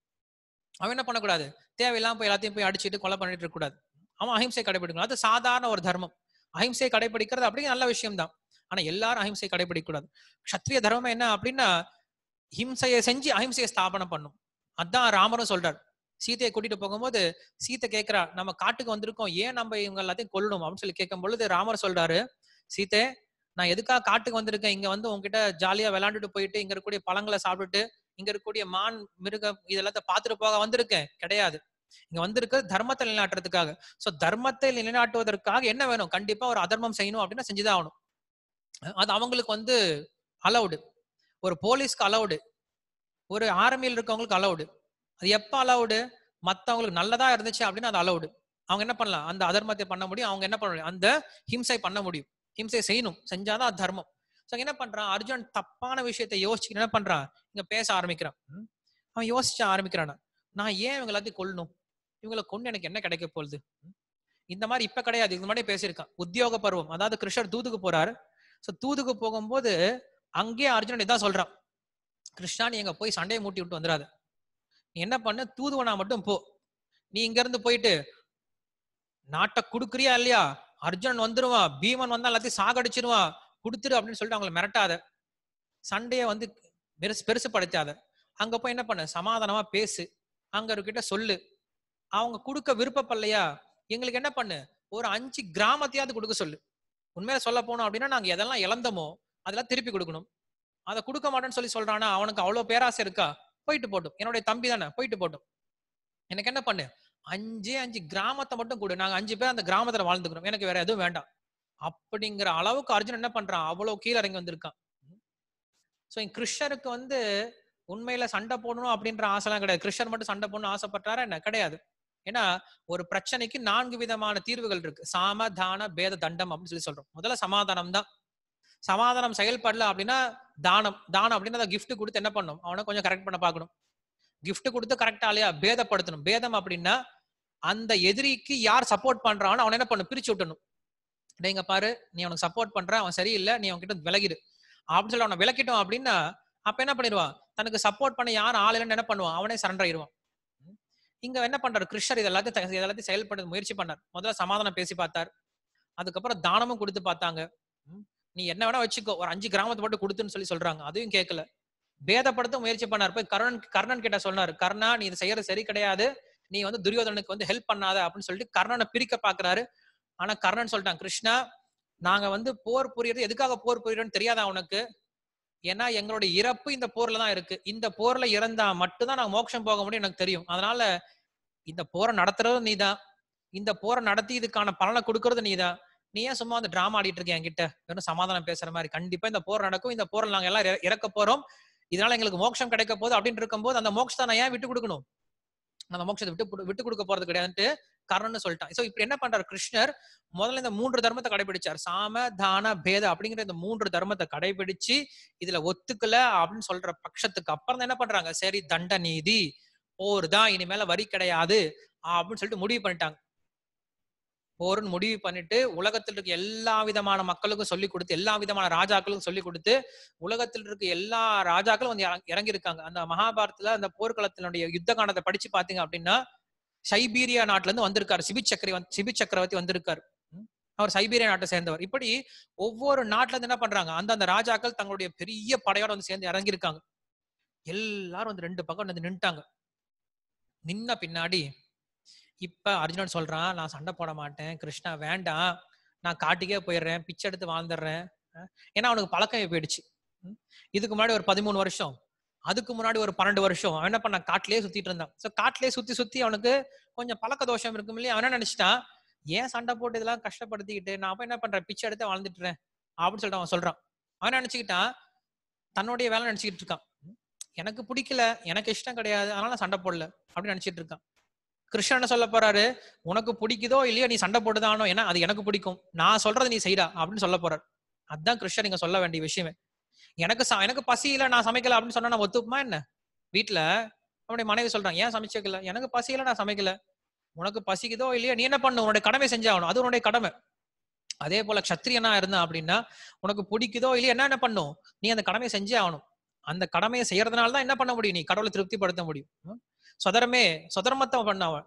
அவன் என்ன பண்ணக்கூடாது தேவையில்லாம போய் எல்லாத்தையும் போய் அடிச்சுட்டு கொலை பண்ணிட்டு இருக்கக்கூடாது அவன் அஹிம்சை கடைபிடிக்கணும் அது சாதாரண ஒரு தர்மம் அஹிம்சை கடைபிடிக்கிறது அப்படி நல்ல விஷயம் தான் ஆனா எல்லாரும் அஹிம்சை கடைபிடிக்கக்கூடாது கூடாது கஷத்திரிய தர்மம் என்ன அப்படின்னா ஹிம்சையை செஞ்சு அஹிம்சையை ஸ்தாபனம் பண்ணும் அதான் ராமரும் சொல்றாரு சீத்தையை கூட்டிட்டு போகும்போது சீத்தை கேட்கிறா நம்ம காட்டுக்கு வந்திருக்கோம் ஏன் நம்ம இவங்க எல்லாத்தையும் கொல்லணும் அப்படின்னு சொல்லி கேட்கும் பொழுது ராமர் சொல்றாரு சீத்தை நான் எதுக்காக காட்டுக்கு வந்திருக்கேன் இங்க வந்து உங்ககிட்ட ஜாலியா விளையாண்டுட்டு போயிட்டு இங்க இருக்கக்கூடிய பழங்களை சாப்பிட்டுட்டு இங்க இருக்கக்கூடிய மான் மிருகம் இதெல்லாத்த பார்த்துட்டு போக வந்திருக்கேன் கிடையாது இங்க வந்திருக்கிறது தர்மத்தை நிலைநாட்டுறதுக்காக சோ தர்மத்தை நிலைநாட்டுவதற்காக என்ன வேணும் கண்டிப்பா ஒரு அதர்மம் செய்யணும் அப்படின்னா செஞ்சுதான் ஆகணும் அது அவங்களுக்கு வந்து அலவுடு ஒரு போலீஸ்க்கு அலௌடு ஒரு ஆர்மியில் இருக்கவங்களுக்கு அலௌடு அது எப்போ அலவுடு மற்றவங்களுக்கு நல்லதா இருந்துச்சு அப்படின்னு அது அலவுடு அவங்க என்ன பண்ணலாம் அந்த அதர்மத்தை பண்ண முடியும் அவங்க என்ன பண்ண முடியும் அந்த ஹிம்சை பண்ண முடியும் ஹிம்சை செய்யணும் செஞ்சாதான் தர்மம் ஸோ என்ன பண்றான் அர்ஜுன் தப்பான விஷயத்த யோசிச்சு என்ன பண்றான் இங்க பேச ஆரம்பிக்கிறான் அவன் யோசிச்சு ஆரம்பிக்கிறான் நான் ஏன் இவங்க எல்லாத்தையும் கொள்ளணும் இவங்களை கொண்டு எனக்கு என்ன கிடைக்க போகுது இந்த மாதிரி இப்ப கிடையாது இது மாதிரி பேசியிருக்கான் உத்தியோக பருவம் அதாவது கிருஷ்ணர் தூதுக்கு போறாரு ஸோ தூதுக்கு போகும்போது அங்கேயே அர்ஜுனன் இதான் சொல்றான் கிருஷ்ணா நீ எங்க போய் சண்டையை மூட்டி விட்டு வந்துடாத நீ என்ன பண்ண தூதுவனா மட்டும் போ நீ இங்க இருந்து போயிட்டு நாட்டை கொடுக்குறியா இல்லையா அர்ஜுனன் வந்துருவான் பீமன் வந்தா எல்லாத்தையும் சாகடிச்சிருவான் கொடுத்துரு அப்படின்னு சொல்லிட்டு அவங்களை மிரட்டாத சண்டையை வந்து பெருசு பெருசு படுத்தாத அங்க போய் என்ன பண்ண சமாதானமா பேசு அங்க இருக்கிட்ட சொல்லு அவங்க கொடுக்க விருப்பப்படலையா எங்களுக்கு என்ன பண்ணு ஒரு அஞ்சு கிராமத்தையாவது கொடுக்க சொல்லு உண்மையில சொல்ல போனோம் அப்படின்னா நாங்க எதெல்லாம் இழந்தோமோ அதெல்லாம் திருப்பி கொடுக்கணும் அதை கொடுக்க மாட்டேன்னு சொல்லி சொல்றானா அவனுக்கு அவ்வளவு பேராசை இருக்கா போயிட்டு போட்டும் என்னுடைய தம்பி தானே போயிட்டு போட்டும் எனக்கு என்ன பண்ணு அஞ்சே அஞ்சு கிராமத்தை மட்டும் கொடு நாங்க அஞ்சு பேர் அந்த கிராமத்துல வாழ்ந்துக்கிறோம் எனக்கு வேற எதுவும் வேண்டாம் அப்படிங்கிற அளவுக்கு அர்ஜுன் என்ன பண்றான் அவ்வளவு கீழே இறங்கி வந்திருக்கான் ஸோ கிருஷ்ணருக்கு வந்து உண்மையில சண்டை போடணும் அப்படின்ற ஆசைலாம் கிடையாது கிருஷ்ணர் மட்டும் சண்டை போடணும் ஆசைப்பட்டாரா என்ன கிடையாது ஏன்னா ஒரு பிரச்சனைக்கு நான்கு விதமான தீர்வுகள் இருக்கு தான பேத தண்டம் அப்படின்னு சொல்லி சொல்றோம் முதல்ல சமாதானம் தான் சமாதானம் செயல்படல அப்படின்னா தானம் தானம் அப்படின்னு கிஃப்ட் கொடுத்து என்ன பண்ணும் அவனை கொஞ்சம் கரெக்ட் பண்ண பார்க்கணும் கிஃப்ட் கொடுத்து கரெக்டா இல்லையா பேதப்படுத்தணும் பேதம் அப்படின்னா அந்த எதிரிக்கு யார் சப்போர்ட் பண்றான்னு அவனை என்ன பண்ணு பிரிச்சு விட்டணும் நீங்க பாரு நீ அவனுக்கு சப்போர்ட் பண்ற அவன் சரியில்லை நீ அவன்கிட்ட விலகிடு அப்படின்னு சொல்லி அவனை விளக்கிட்டோம் அப்படின்னா அப்ப என்ன பண்ணிடுவான் தனக்கு சப்போர்ட் பண்ண யார் ஆள் என்ன பண்ணுவான் அவனே சரண்டர் ஆயிடுவான் இங்க என்ன பண்றாரு கிருஷ்ணர் இதெல்லாத்தையும் எல்லாத்தையும் இது முயற்சி பண்ணார் முதல்ல சமாதானம் பேசி பார்த்தார் அதுக்கப்புறம் தானமும் கொடுத்து பார்த்தாங்க நீ என்ன வேணா வச்சுக்கோ ஒரு அஞ்சு கிராமத்தை மட்டும் கொடுத்துன்னு சொல்லி சொல்றாங்க அதையும் கேட்கல பேதப்படுத்த முயற்சி பண்ணார் போய் கர்ணன் கர்ணன் கிட்ட சொன்னார் கர்ணா நீ இது செய்யறது சரி கிடையாது நீ வந்து துரியோதனனுக்கு வந்து ஹெல்ப் பண்ணாத அப்படின்னு சொல்லிட்டு கர்ணனை பிரிக்க பாக்குறாரு ஆனா கர்ணன் சொல்லிட்டான் கிருஷ்ணா நாங்க வந்து போர் புரியறது எதுக்காக போர் புரியறோன்னு தெரியாதா உனக்கு ஏன்னா எங்களுடைய இறப்பு இந்த போர்ல தான் இருக்கு இந்த போர்ல இறந்தா மட்டும்தான் நாங்க மோட்சம் போக முடியும் எனக்கு தெரியும் அதனால இந்த போரை நடத்துறதும் நீ தான் இந்த போரை நடத்தி இதுக்கான பலனை கொடுக்கறது நீ தான் நீ ஏன் சும்மா வந்து டிராமா ஆடிட்டு இருக்க என்கிட்ட வெறும் சமாதானம் பேசுற மாதிரி கண்டிப்பா இந்த போர் நடக்கும் இந்த போர் நாங்க எல்லாம் இறக்க போறோம் இதனால எங்களுக்கு மோட்சம் கிடைக்க போகுது அப்படின்னு இருக்கும்போது அந்த மோட்சத்தை நான் ஏன் விட்டு கொடுக்கணும் நம்ம மோட்சத்தை விட்டு விட்டு கொடுக்க போறது கிடையாதுன்ட்டு காரணம்னு சொல்லிட்டான் சோ இப்படி என்ன பண்றாரு கிருஷ்ணர் முதல்ல இந்த மூன்று தர்மத்தை கடைபிடிச்சார் சாம தான பேத அப்படிங்கிற இந்த மூன்று தர்மத்தை கடைபிடிச்சு இதுல ஒத்துக்கல அப்படின்னு சொல்ற பட்சத்துக்கு அப்புறம் என்ன பண்றாங்க சரி தண்ட நீதி போர் தான் இனிமேல வரி கிடையாது அப்படின்னு சொல்லிட்டு முடிவு பண்ணிட்டாங்க போர்னு முடிவு பண்ணிட்டு உலகத்தில் இருக்க எல்லா விதமான மக்களுக்கும் சொல்லி கொடுத்து எல்லா விதமான ராஜாக்களுக்கும் சொல்லி கொடுத்து உலகத்தில் இருக்க எல்லா ராஜாக்களும் வந்து இறங்கியிருக்காங்க அந்த மகாபாரத்துல அந்த போர்க்களத்தினுடைய யுத்த காலத்தை படிச்சு பாத்தீங்க அப்படின்னா சைபீரியா நாட்டுல இருந்து வந்திருக்காரு சிபி சக்கரி சிபி சக்கரவர்த்தி வந்திருக்காரு அவர் சைபீரியா நாட்டை சேர்ந்தவர் இப்படி ஒவ்வொரு நாட்டுல இருந்து என்ன பண்றாங்க அந்த அந்த ராஜாக்கள் தங்களுடைய பெரிய படையோட வந்து சேர்ந்து இறங்கியிருக்காங்க எல்லாரும் வந்து ரெண்டு பக்கம் வந்து நின்ட்டாங்க நின்ன பின்னாடி இப்ப அர்ஜுனன் சொல்றான் நான் சண்டை போட மாட்டேன் கிருஷ்ணா வேண்டாம் நான் காட்டுக்கே போயிடுறேன் பிச்சை எடுத்து வாழ்ந்துடுறேன் ஏன்னா அவனுக்கு பழக்கம் போயிடுச்சு இதுக்கு முன்னாடி ஒரு பதிமூணு வருஷம் அதுக்கு முன்னாடி ஒரு பன்னெண்டு வருஷம் அவன் என்ன பண்ண காட்டிலேயே சுத்திட்டு இருந்தான் ஸோ காட்டிலேயே சுத்தி சுத்தி அவனுக்கு கொஞ்சம் பழக்க தோஷம் இருக்கும் இல்லையா அவன் என்ன நினைச்சிட்டான் ஏன் சண்டை போட்டு இதெல்லாம் கஷ்டப்படுத்திக்கிட்டு நான் அப்ப என்ன பண்றேன் பிச்சை எடுத்து வாழ்ந்துட்டுறேன் அப்படின்னு சொல்லிட்டு அவன் சொல்றான் அவன் நினைச்சுக்கிட்டான் தன்னுடைய வேலை நினைச்சுக்கிட்டு இருக்கான் எனக்கு பிடிக்கல எனக்கு இஷ்டம் கிடையாது அதனால சண்டை போடல அப்படின்னு நினைச்சிட்டு இருக்கான் கிருஷ்ணன் சொல்ல போறாரு உனக்கு பிடிக்குதோ இல்லையோ நீ சண்டை போட்டுதானோ ஏன்னா அது எனக்கு பிடிக்கும் நான் சொல்றது நீ செய்யா அப்படின்னு சொல்ல போறாரு அதுதான் கிருஷ்ணன் நீங்க சொல்ல வேண்டிய விஷயமே எனக்கு எனக்கு பசியில நான் சமைக்கல அப்படின்னு சொன்னா நான் ஒத்துப்புமா என்ன வீட்டுல அவனுடைய மனைவி சொல்றான் ஏன் சமைச்சிக்கல எனக்கு பசியில நான் சமைக்கல உனக்கு பசிக்குதோ இல்லையோ நீ என்ன பண்ணு உன்னுடைய கடமை செஞ்சாகணும் அது உன்னுடைய கடமை அதே போல கத்திரியனா இருந்தா அப்படின்னா உனக்கு பிடிக்குதோ இல்லையோ என்ன என்ன பண்ணும் நீ அந்த கடமையை செஞ்சே ஆகணும் அந்த கடமையை செய்யறதுனால தான் என்ன பண்ண முடியும் நீ கடவுளை திருப்திப்படுத்த முடியும் சொதரமே சொதர்மத்தை பண்ணவன்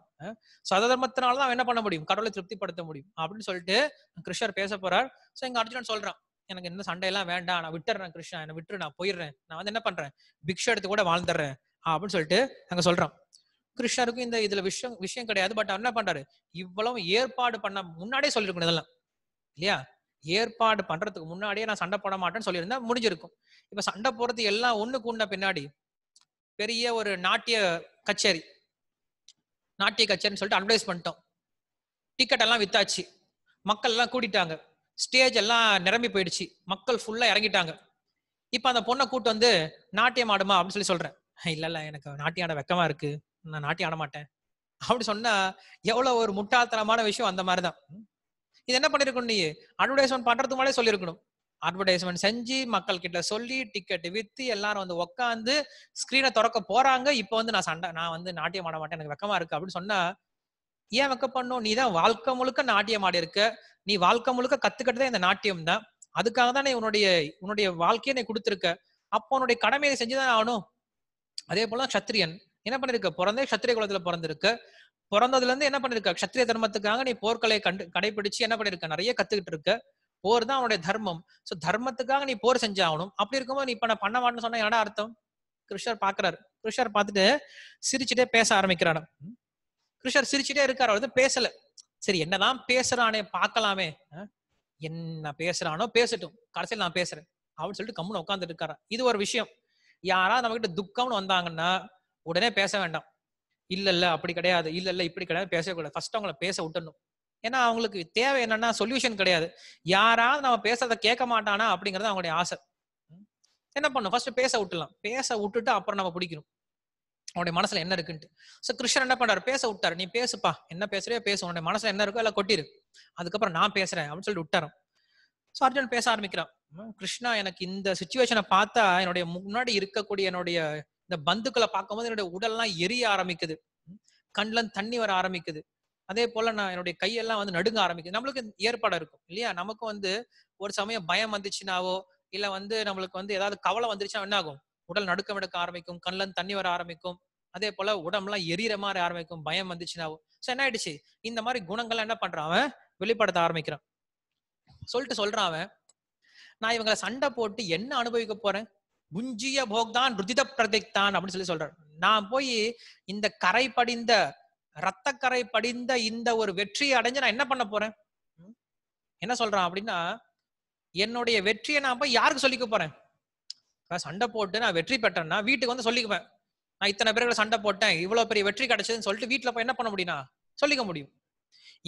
சொதர்மத்தினால தான் என்ன பண்ண முடியும் கடவுளை திருப்திப்படுத்த முடியும் அப்படின்னு சொல்லிட்டு கிருஷ்ணர் பேச போறார் ஸோ எங்க அர்ஜுனன் சொல்றான் எனக்கு இந்த சண்டையெல்லாம் வேண்டாம் நான் விட்டுறேன் கிருஷ்ணா என்னை விட்டுரு நான் போயிடுறேன் நான் வந்து என்ன பண்றேன் பிக்ஷ எடுத்து கூட வாழ்ந்துடுறேன் அப்படின்னு சொல்லிட்டு அங்க சொல்றான் கிருஷ்ணருக்கும் இந்த இதுல விஷயம் விஷயம் கிடையாது பட் என்ன பண்றாரு இவ்வளவு ஏற்பாடு பண்ண முன்னாடியே சொல்லிருக்கணும் இதெல்லாம் இல்லையா ஏற்பாடு பண்றதுக்கு முன்னாடியே நான் சண்டை போட மாட்டேன்னு சொல்லியிருந்தா முடிஞ்சிருக்கும் இப்ப சண்டை போறது எல்லாம் ஒண்ணுக்கு கூண்ட பின்னாடி பெரிய ஒரு நாட்டிய கச்சேரி நாட்டிய கச்சேரின்னு சொல்லிட்டு அட்வர்டைஸ் பண்ணிட்டோம் டிக்கெட் எல்லாம் வித்தாச்சு மக்கள் எல்லாம் கூட்டிட்டாங்க ஸ்டேஜ் எல்லாம் நிரம்பி போயிடுச்சு மக்கள் ஃபுல்லா இறங்கிட்டாங்க இப்ப அந்த பொண்ணை கூட்டு வந்து நாட்டியம் ஆடுமா அப்படின்னு சொல்லி சொல்றேன் இல்ல இல்ல எனக்கு நாட்டியம் ஆட வெக்கமா இருக்கு நான் நாட்டியம் ஆட மாட்டேன் அப்படி சொன்னா எவ்வளவு ஒரு முட்டாள்தனமான விஷயம் அந்த மாதிரிதான் இது என்ன பண்ணிருக்கணும் நீ அட்வர்டைஸ்மெண்ட் பண்றதுக்கு மேலே சொல்லியிருக்கணும் அட்வர்டைஸ்மெண்ட் செஞ்சு மக்கள் கிட்ட சொல்லி டிக்கெட் வித்து எல்லாரும் வந்து உக்காந்து ஸ்கிரீனை திறக்க போறாங்க இப்போ வந்து நான் சண்டை நான் வந்து நாட்டியம் ஆட மாட்டேன் எனக்கு வெக்கமா இருக்கு அப்படின்னு சொன்னா ஏன் வெக்க பண்ணும் நீ தான் வாழ்க்கை முழுக்க நாட்டியம் ஆடி இருக்க நீ வாழ்க்கை முழுக்க கத்துக்கிட்டதே இந்த நாட்டியம் தான் அதுக்காக தானே உன்னுடைய உன்னுடைய வாழ்க்கையை நீ கொடுத்துருக்க அப்போ உன்னுடைய கடமையை செஞ்சுதான் ஆகணும் அதே போல சத்திரியன் என்ன பண்ணிருக்க பிறந்தே சத்திரிய குலத்துல பிறந்திருக்கு பிறந்ததுல இருந்து என்ன பண்ணிருக்க சத்திரிய தர்மத்துக்காக நீ போர்க்களை கண்டு கடைபிடிச்சு என்ன பண்ணிருக்க நிறைய கத்துக்கிட்டு இருக்க போர் தான் அவனுடைய தர்மம் ஸோ தர்மத்துக்காக நீ போர் செஞ்சாகணும் அப்படி இருக்கும்போது நீ இப்ப நான் பண்ண மாட்டேன்னு சொன்னா என்னடா அர்த்தம் கிருஷ்ணர் பாக்குறாரு கிருஷ்ணர் பார்த்துட்டு சிரிச்சுட்டே பேச ஆரம்பிக்கிறான கிருஷ்ணர் சிரிச்சுட்டே இருக்காரு அவர் பேசல சரி என்னதான் பேசுறானே பார்க்கலாமே என்ன பேசுறானோ பேசட்டும் கடைசியில் நான் பேசுறேன் அப்படின்னு சொல்லிட்டு கம்முன்னு உட்காந்துட்டு இருக்காரு இது ஒரு விஷயம் யாராவது நம்ம கிட்ட துக்கம்னு வந்தாங்கன்னா உடனே பேச வேண்டாம் இல்ல இல்ல அப்படி கிடையாது இல்ல இல்ல இப்படி கிடையாது கூடாது ஃபர்ஸ்ட் அவங்களை பேச விட்டணும் ஏன்னா அவங்களுக்கு தேவை என்னன்னா சொல்யூஷன் கிடையாது யாராவது நம்ம பேசுறத கேட்க மாட்டானா அப்படிங்கிறது அவங்களுடைய ஆசை என்ன பண்ணும் ஃபர்ஸ்ட் பேச விட்டுலாம் பேச விட்டுட்டு அப்புறம் நம்ம பிடிக்கணும் அவனுடைய மனசுல என்ன இருக்குன்ட்டு ஸோ கிருஷ்ணன் என்ன பண்றாரு பேச விட்டாரு நீ பேசுப்பா என்ன பேசுறியோ பேசு உன்னுடைய மனசுல என்ன இருக்கோ எல்லாம் கொட்டிரு அதுக்கப்புறம் நான் பேசுறேன் அப்படின்னு சொல்லிட்டு விட்டாரன் சோ அர்ஜுன் பேச ஆரம்பிக்கிறான் கிருஷ்ணா எனக்கு இந்த சுச்சுவேஷனை பார்த்தா என்னுடைய முன்னாடி இருக்கக்கூடிய என்னுடைய இந்த பந்துக்களை பார்க்கும்போது என்னுடைய உடல்லாம் எரிய ஆரம்பிக்குது கண்ணில் தண்ணி வர ஆரம்பிக்குது அதே போல நான் என்னுடைய கையெல்லாம் வந்து நடுங்க ஆரம்பிக்கும் நம்மளுக்கு ஏற்பாடு இருக்கும் இல்லையா நமக்கும் வந்து ஒரு சமயம் பயம் வந்துச்சுனாவோ இல்ல வந்து நம்மளுக்கு வந்து ஏதாவது கவலை வந்துருச்சுன்னா என்ன ஆகும் உடல் நடுக்கம் எடுக்க ஆரம்பிக்கும் கண்ணில் தண்ணி வர ஆரம்பிக்கும் அதே போல உடம்புலாம் எரியற மாதிரி ஆரம்பிக்கும் பயம் வந்துச்சுனாவோ சோ என்ன ஆயிடுச்சு இந்த மாதிரி குணங்கள்லாம் என்ன பண்றான் அவன் வெளிப்படுத்த ஆரம்பிக்கிறான் சொல்லிட்டு சொல்றான் அவன் நான் இவங்களை சண்டை போட்டு என்ன அனுபவிக்க போறேன் புஞ்சிய போக்தான் ருதித பிரதிக்தான் அப்படின்னு சொல்லி சொல்றான் நான் போய் இந்த கரை படிந்த ரத்தக்கரை படிந்த இந்த ஒரு வெற்றியை அடைஞ்சு நான் என்ன பண்ண போறேன் என்ன சொல்றான் அப்படின்னா என்னுடைய வெற்றியை நான் போய் யாருக்கு சொல்லிக்க போறேன் சண்டை போட்டு நான் வெற்றி பெற்றேன்னா வீட்டுக்கு வந்து சொல்லிக்குவேன் நான் இத்தனை பேருக்கு சண்டை போட்டேன் இவ்வளவு பெரிய வெற்றி கிடைச்சதுன்னு சொல்லிட்டு வீட்டுல போய் என்ன பண்ண முடியும்னா சொல்லிக்க முடியும்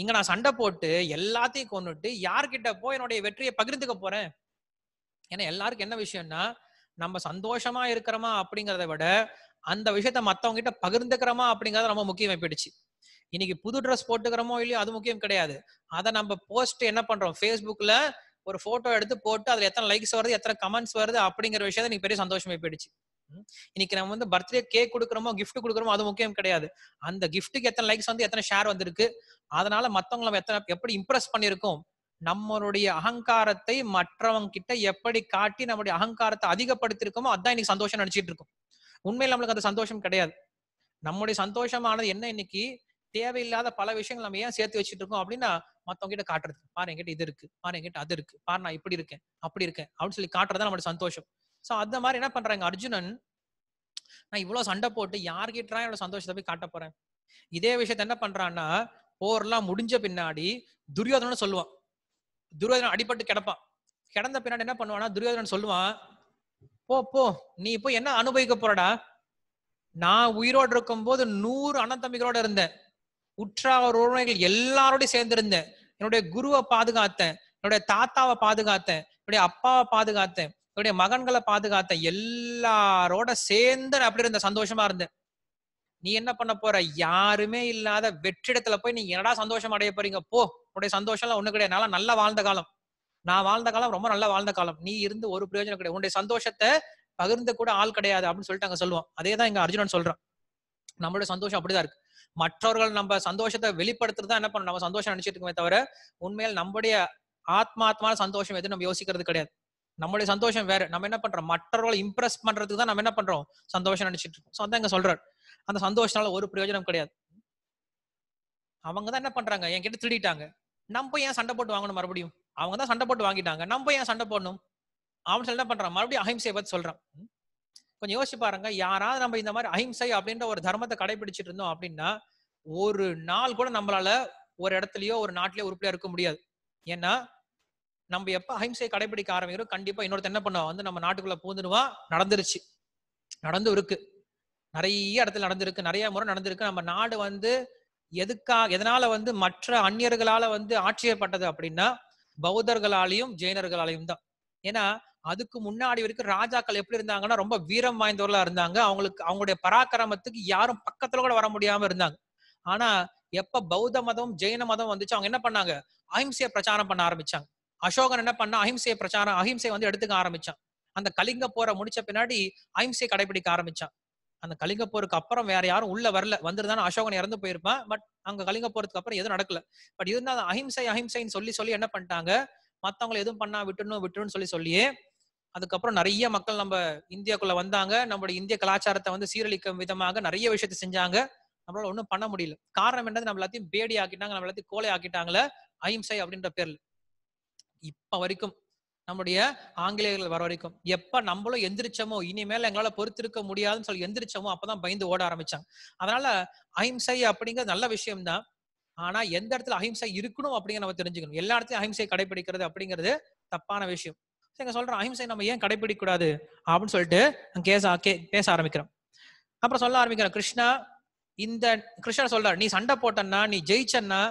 இங்க நான் சண்டை போட்டு எல்லாத்தையும் கொண்டுட்டு யார்கிட்ட போய் என்னுடைய வெற்றியை பகிர்ந்துக்க போறேன் ஏன்னா எல்லாருக்கும் என்ன விஷயம்னா நம்ம சந்தோஷமா இருக்கிறோமா அப்படிங்கிறத விட அந்த விஷயத்த மத்தவங்க கிட்ட பகிர்ந்துக்கிறோமா அப்படிங்கிறது ரொம்ப முக்கியமா போயிடுச்சு இன்னைக்கு புது ட்ரெஸ் போட்டுக்கிறோமோ இல்லையோ அது முக்கியம் கிடையாது அதை நம்ம போஸ்ட் என்ன பண்றோம் ஃபேஸ்புக்ல ஒரு போட்டோ எடுத்து போட்டு அதுல எத்தனை லைக்ஸ் வருது எத்தனை கமெண்ட்ஸ் வருது அப்படிங்கிற விஷயத்த நீங்க பெரிய சந்தோஷமே போயிடுச்சு இன்னைக்கு நம்ம வந்து பர்த்டே கேக் கொடுக்குறோமோ கிஃப்ட் கொடுக்குறோமோ அது முக்கியம் கிடையாது அந்த கிஃப்ட்டுக்கு எத்தனை லைக்ஸ் வந்து எத்தனை ஷேர் வந்திருக்கு அதனால மத்தவங்க நம்ம எத்தனை எப்படி இம்ப்ரெஸ் பண்ணிருக்கோம் நம்மளுடைய அகங்காரத்தை மற்றவங்க கிட்ட எப்படி காட்டி நம்மளுடைய அகங்காரத்தை அதிகப்படுத்திருக்கோமோ அதான் இன்னைக்கு சந்தோஷம் நினைச்சிட்டு இருக்கோம் உண்மையில் நம்மளுக்கு அந்த சந்தோஷம் கிடையாது நம்முடைய சந்தோஷமானது என்ன இன்னைக்கு தேவையில்லாத பல விஷயங்கள் நம்ம ஏன் சேர்த்து வச்சுட்டு இருக்கோம் அப்படின்னா மத்தவங்க கிட்ட காட்டுறது பாரு என்கிட்ட இது இருக்கு பாரு என்கிட்ட அது இருக்கு பாரு நான் இப்படி இருக்கேன் அப்படி இருக்கேன் அப்படின்னு சொல்லி காட்டுறதா நம்மளோட சந்தோஷம் சோ அந்த மாதிரி என்ன பண்றாங்க அர்ஜுனன் நான் இவ்வளவு சண்டை போட்டு யார்கிட்ட என்னோட சந்தோஷத்தை போய் காட்ட போறேன் இதே விஷயத்த என்ன பண்றான்னா போர்லாம் முடிஞ்ச பின்னாடி துரியோதனன் சொல்லுவான் துரியோதனன் அடிபட்டு கிடப்பான் கிடந்த பின்னாடி என்ன பண்ணுவான்னா துரியோதனன் சொல்லுவான் போ போ நீ இப்போ என்ன அனுபவிக்க போறடா நான் உயிரோடு இருக்கும் போது நூறு அண்ணன் தம்பிகளோட இருந்தேன் உற்றார் உறவினர்கள் எல்லாரோடையும் சேர்ந்து இருந்தேன் என்னுடைய குருவை பாதுகாத்தேன் என்னுடைய தாத்தாவை பாதுகாத்தேன் என்னுடைய அப்பாவை பாதுகாத்தேன் என்னுடைய மகன்களை பாதுகாத்தேன் எல்லாரோட சேர்ந்து அப்படி இருந்த சந்தோஷமா இருந்தேன் நீ என்ன பண்ண போற யாருமே இல்லாத வெற்றிடத்துல போய் நீ என்னடா சந்தோஷம் அடைய போறீங்க போ உன்னுடைய சந்தோஷம் எல்லாம் ஒண்ணு கிடையாது நல்லா வாழ்ந்த காலம் நான் வாழ்ந்த காலம் ரொம்ப நல்லா வாழ்ந்த காலம் நீ இருந்து ஒரு பிரயோஜனம் கிடையாது உன்னுடைய சந்தோஷத்தை பகிர்ந்து கூட ஆள் கிடையாது அப்படின்னு சொல்லிட்டு அங்க சொல்லுவோம் அதே தான் இங்க அர்ஜுனன் சொல்றான் நம்மளுடைய சந்தோஷம் அப்படிதான் இருக்கு மற்றவர்கள் நம்ம சந்தோஷத்தை வெளிப்படுத்துறது தான் என்ன பண்ணும் நம்ம சந்தோஷம் நினைச்சிட்டு இருக்கோமே தவிர உண்மையில் நம்முடைய ஆத்மாத்மான சந்தோஷம் எதுவும் நம்ம யோசிக்கிறது கிடையாது நம்மளுடைய சந்தோஷம் வேற நம்ம என்ன பண்றோம் மற்றவர்களை இம்ப்ரெஸ் பண்றதுக்கு தான் நம்ம என்ன பண்றோம் சந்தோஷம் நினைச்சிட்டு இருக்கோம் சொந்த இங்க சொல்றாரு அந்த சந்தோஷனால ஒரு பிரயோஜனம் கிடையாது அவங்க தான் என்ன பண்றாங்க என்கிட்ட திருடிட்டாங்க நம்ம ஏன் சண்டை போட்டு வாங்கணும் மறுபடியும் அவங்க தான் சண்டை போட்டு வாங்கிட்டாங்க நம்ம ஏன் சண்டை போடணும் அவன் என்ன பண்றான் மறுபடியும் அஹிம்சையை பத்தி சொல்றான் கொஞ்சம் யோசிச்சு பாருங்க யாராவது நம்ம இந்த மாதிரி அஹிம்சை அப்படின்ற ஒரு தர்மத்தை கடைபிடிச்சிட்டு இருந்தோம் அப்படின்னா ஒரு நாள் கூட நம்மளால ஒரு இடத்துலயோ ஒரு நாட்டிலயோ உறுப்பிலையா இருக்க முடியாது ஏன்னா நம்ம எப்ப அஹிம்சையை கடைபிடிக்க ஆரம்பிக்கிறோம் கண்டிப்பா இன்னொருத்த என்ன பண்ணுவா வந்து நம்ம நாட்டுக்குள்ள பூந்துடுவா நடந்துருச்சு நடந்து இருக்கு நிறைய இடத்துல நடந்திருக்கு நிறைய முறை நடந்திருக்கு நம்ம நாடு வந்து எதுக்காக எதனால வந்து மற்ற அந்நியர்களால வந்து ஆட்சியப்பட்டது அப்படின்னா பௌத்தர்களாலையும் ஜெயினர்களாலையும் தான் ஏன்னா அதுக்கு முன்னாடி வரைக்கும் ராஜாக்கள் எப்படி இருந்தாங்கன்னா ரொம்ப வீரம் வாய்ந்தவர்களா இருந்தாங்க அவங்களுக்கு அவங்களுடைய பராக்கிரமத்துக்கு யாரும் பக்கத்துல கூட வர முடியாம இருந்தாங்க ஆனா எப்ப பௌத்த மதம் ஜெயின மதம் வந்துச்சு அவங்க என்ன பண்ணாங்க அஹிம்சையை பிரச்சாரம் பண்ண ஆரம்பிச்சாங்க அசோகன் என்ன பண்ணா அஹிம்சைய பிரச்சாரம் அஹிம்சை வந்து எடுத்துக்க ஆரம்பிச்சான் அந்த கலிங்க போற முடிச்ச பின்னாடி அஹிம்சையை கடைபிடிக்க ஆரம்பிச்சான் அந்த கலிங்க போருக்கு அப்புறம் வேற யாரும் உள்ள வரல வந்துருந்தானே அசோகன் இறந்து போயிருப்பான் பட் அங்க கலிங்க போறதுக்கு அப்புறம் எதுவும் நடக்கல பட் இருந்தா அந்த அஹிம்சை அஹிம்சைன்னு சொல்லி சொல்லி என்ன பண்ணிட்டாங்க மத்தவங்களை எதுவும் பண்ணா விட்டுணும் விட்டுணும் சொல்லி சொல்லியே அதுக்கப்புறம் நிறைய மக்கள் நம்ம இந்தியாக்குள்ள வந்தாங்க நம்மளுடைய இந்திய கலாச்சாரத்தை வந்து சீரழிக்கும் விதமாக நிறைய விஷயத்த செஞ்சாங்க நம்மளால ஒன்றும் பண்ண முடியல காரணம் என்னது நம்ம எல்லாத்தையும் பேடி ஆக்கிட்டாங்க நம்ம எல்லாத்தையும் கோலை ஆக்கிட்டாங்களே அஹிம்சை அப்படின்ற பேர்ல இப்ப வரைக்கும் நம்முடைய ஆங்கிலேயர்கள் வர வரைக்கும் எப்ப நம்மளும் எந்திரிச்சோமோ இனிமேல் எங்களால பொறுத்திருக்க முடியாதுன்னு சொல்லி எந்திரிச்சோமோ அப்பதான் பயந்து ஓட ஆரம்பிச்சாங்க அதனால அஹிம்சை அப்படிங்கிறது நல்ல விஷயம்தான் ஆனா எந்த இடத்துல அஹிம்சை இருக்கணும் அப்படிங்கிற நம்ம தெரிஞ்சுக்கணும் எல்லா இடத்துலயும் அஹிம்சை கடைபிடிக்கிறது அப்படிங்கிறது தப்பான விஷயம் எங்க சொல்றோம் அஹிம்சை நம்ம ஏன் கடைபிடிக்க கூடாது அப்படின்னு சொல்லிட்டு கேச பேச ஆரம்பிக்கிறோம் அப்புறம் சொல்ல ஆரம்பிக்கிறோம் கிருஷ்ணா இந்த கிருஷ்ணா சொல்றாரு நீ சண்டை போட்டன்னா நீ ஜெயிச்சன்னா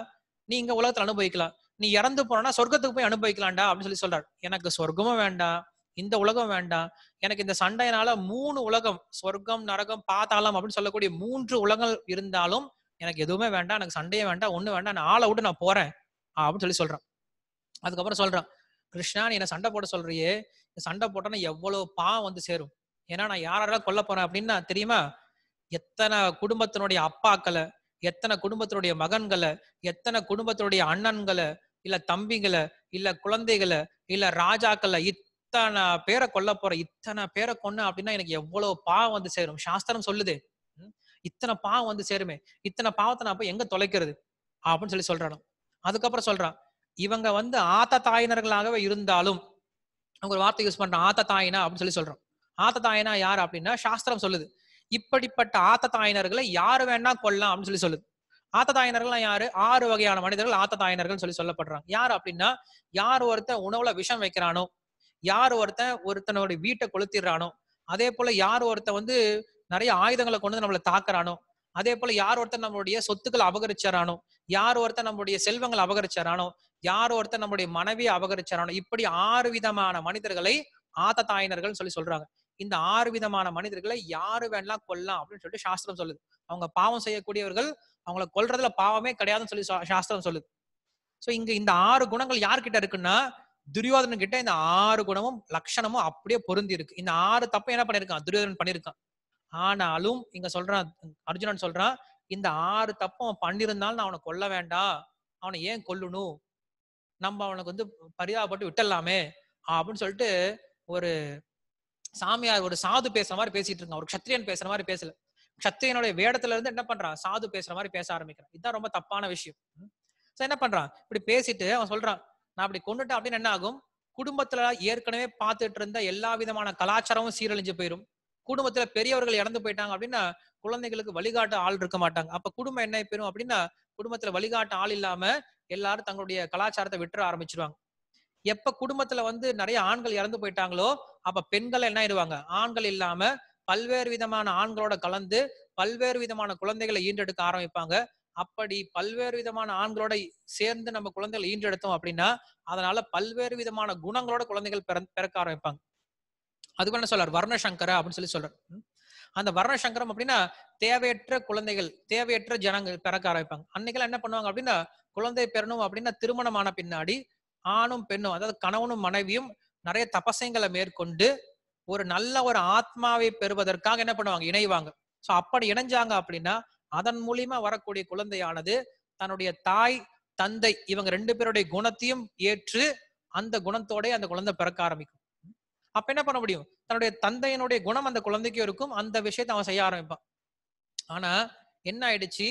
நீ இங்க உலகத்துல அனுபவிக்கலாம் நீ இறந்து போனா சொர்க்கத்துக்கு போய் அனுபவிக்கலாம்டா அப்படின்னு சொல்லி சொல்றாரு எனக்கு சொர்க்கமும் வேண்டாம் இந்த உலகம் வேண்டாம் எனக்கு இந்த சண்டையினால மூணு உலகம் சொர்க்கம் நரகம் பாத்தாளம் அப்படின்னு சொல்லக்கூடிய மூன்று உலகங்கள் இருந்தாலும் எனக்கு எதுவுமே வேண்டாம் எனக்கு சண்டையே வேண்டாம் ஒண்ணு வேண்டாம் நான் ஆளை விட்டு நான் போறேன் அப்படின்னு சொல்லி சொல்றான் அதுக்கப்புறம் சொல்றான் கிருஷ்ணா நீ என்ன சண்டை போட சொல்றியே சண்டை போட்டனா எவ்வளவு பாவம் வந்து சேரும் ஏன்னா நான் யாரெல்லாம் கொல்ல போறேன் அப்படின்னா தெரியுமா எத்தனை குடும்பத்தினுடைய அப்பாக்களை எத்தனை குடும்பத்தினுடைய மகன்களை எத்தனை குடும்பத்தினுடைய அண்ணன்களை இல்ல தம்பிங்களை இல்ல குழந்தைகளை இல்ல ராஜாக்களை இத்தனை பேரை கொல்ல போற இத்தனை பேரை கொன்னு அப்படின்னா எனக்கு எவ்வளவு பாவம் வந்து சேரும் சாஸ்திரம் சொல்லுது இத்தனை பாவம் வந்து சேருமே இத்தனை பாவத்தை நான் போய் எங்க தொலைக்கிறது அப்படின்னு சொல்லி சொல்றானோ அதுக்கப்புறம் சொல்றான் இவங்க வந்து ஆத்த தாயினர்களாகவே இருந்தாலும் அவங்க ஒரு வார்த்தை யூஸ் பண்றான் ஆத்த தாயினா அப்படின்னு சொல்லி சொல்றோம் ஆத்த தாயினா யார் அப்படின்னா சாஸ்திரம் சொல்லுது இப்படிப்பட்ட ஆத்த தாயினர்களை யாரு வேணா கொல்லாம் அப்படின்னு சொல்லி சொல்லுது ஆத்ததாயினர்கள் யாரு ஆறு வகையான மனிதர்கள் ஆத்ததாயினர்கள் சொல்லி சொல்லப்படுறாங்க யார் அப்படின்னா யார் ஒருத்தன் உணவுல விஷம் வைக்கிறானோ யார் ஒருத்தன் ஒருத்தனோட வீட்டை கொளுத்திடுறானோ அதே போல யார் ஒருத்தன் வந்து நிறைய ஆயுதங்களை கொண்டு வந்து நம்மளை தாக்குறானோ அதே போல யார் ஒருத்தர் நம்மளுடைய சொத்துக்களை அபகரிச்சாரானோ யார் ஒருத்தர் நம்மளுடைய செல்வங்களை அபகரிச்சாரானோ யார் ஒருத்தர் நம்மளுடைய மனைவியை அபகரிச்சாரானோ இப்படி ஆறு விதமான மனிதர்களை ஆத்த தாயினர்கள் சொல்லி சொல்றாங்க இந்த ஆறு விதமான மனிதர்களை யாரு வேணாம் கொல்லாம் அப்படின்னு சொல்லிட்டு சாஸ்திரம் சொல்லுது அவங்க பாவம் செய்யக்கூடியவர்கள் அவங்கள கொல்றதுல பாவமே கிடையாதுன்னு சொல்லி சாஸ்திரம் சொல்லுது ஸோ இங்க இந்த ஆறு குணங்கள் யார்கிட்ட இருக்குன்னா துரியோதனன் கிட்ட இந்த ஆறு குணமும் லட்சணமும் அப்படியே பொருந்தி இருக்கு இந்த ஆறு தப்பு என்ன பண்ணிருக்கான் துரியோதனன் பண்ணிருக்கான் ஆனாலும் இங்க சொல்றான் அர்ஜுனன் சொல்றான் இந்த ஆறு தப்பு அவன் பண்ணிருந்தாலும் நான் அவனை கொல்ல வேண்டாம் அவனை ஏன் கொல்லணும் நம்ம அவனுக்கு வந்து பரிதாபப்பட்டு விட்டலாமே அப்படின்னு சொல்லிட்டு ஒரு சாமியார் ஒரு சாது பேசுற மாதிரி பேசிட்டு இருக்கான் ஒரு கத்திரியன் பேசுற மாதிரி பேசல சத்திரியனுடைய வேடத்துல இருந்து என்ன பண்றான் சாது பேசுற மாதிரி பேச ஆரம்பிக்கிறான் இதுதான் ரொம்ப தப்பான விஷயம் சோ என்ன பண்றான் இப்படி பேசிட்டு அவன் சொல்றான் நான் அப்படி கொண்டுட்டேன் அப்படின்னு என்ன ஆகும் குடும்பத்துல ஏற்கனவே பார்த்துட்டு இருந்த எல்லா விதமான கலாச்சாரமும் சீரழிஞ்சு போயிடும் குடும்பத்துல பெரியவர்கள் இறந்து போயிட்டாங்க அப்படின்னா குழந்தைகளுக்கு வழிகாட்ட ஆள் இருக்க மாட்டாங்க அப்ப குடும்பம் என்ன போயிடும் அப்படின்னா குடும்பத்துல வழிகாட்ட ஆள் இல்லாம எல்லாரும் தங்களுடைய கலாச்சாரத்தை விட்டுற ஆரம்பிச்சிருவாங்க எப்ப குடும்பத்துல வந்து நிறைய ஆண்கள் இறந்து போயிட்டாங்களோ அப்ப பெண்கள் என்ன ஆயிடுவாங்க ஆண்கள் இல்லாம பல்வேறு விதமான ஆண்களோட கலந்து பல்வேறு விதமான குழந்தைகளை ஈன்றெடுக்க ஆரம்பிப்பாங்க அப்படி பல்வேறு விதமான ஆண்களோட சேர்ந்து நம்ம குழந்தைகளை ஈன்றெடுத்தோம் அப்படின்னா அதனால பல்வேறு விதமான குணங்களோட குழந்தைகள் பிறக்க ஆரம்பிப்பாங்க அதுக்கு என்ன சொல்றார் வர்ணசங்கர அப்படின்னு சொல்லி சொல்றார் அந்த வர்ணசங்கரம் அப்படின்னா தேவையற்ற குழந்தைகள் தேவையற்ற ஜனங்கள் பிறக்க ஆரம்பிப்பாங்க அன்னைக்கெல்லாம் என்ன பண்ணுவாங்க அப்படின்னா குழந்தை பெறணும் அப்படின்னா திருமணமான பின்னாடி ஆணும் பெண்ணும் அதாவது கணவனும் மனைவியும் நிறைய தபசங்களை மேற்கொண்டு ஒரு நல்ல ஒரு ஆத்மாவை பெறுவதற்காக என்ன பண்ணுவாங்க இணைவாங்க ஸோ அப்படி இணைஞ்சாங்க அப்படின்னா அதன் மூலியமா வரக்கூடிய குழந்தையானது தன்னுடைய தாய் தந்தை இவங்க ரெண்டு பேருடைய குணத்தையும் ஏற்று அந்த குணத்தோட அந்த குழந்தை பிறக்க ஆரம்பிக்கும் அப்ப என்ன பண்ண முடியும் தன்னுடைய தந்தையினுடைய குணம் அந்த குழந்தைக்கும் இருக்கும் அந்த விஷயத்த அவன் செய்ய ஆரம்பிப்பான் ஆனா என்ன ஆயிடுச்சு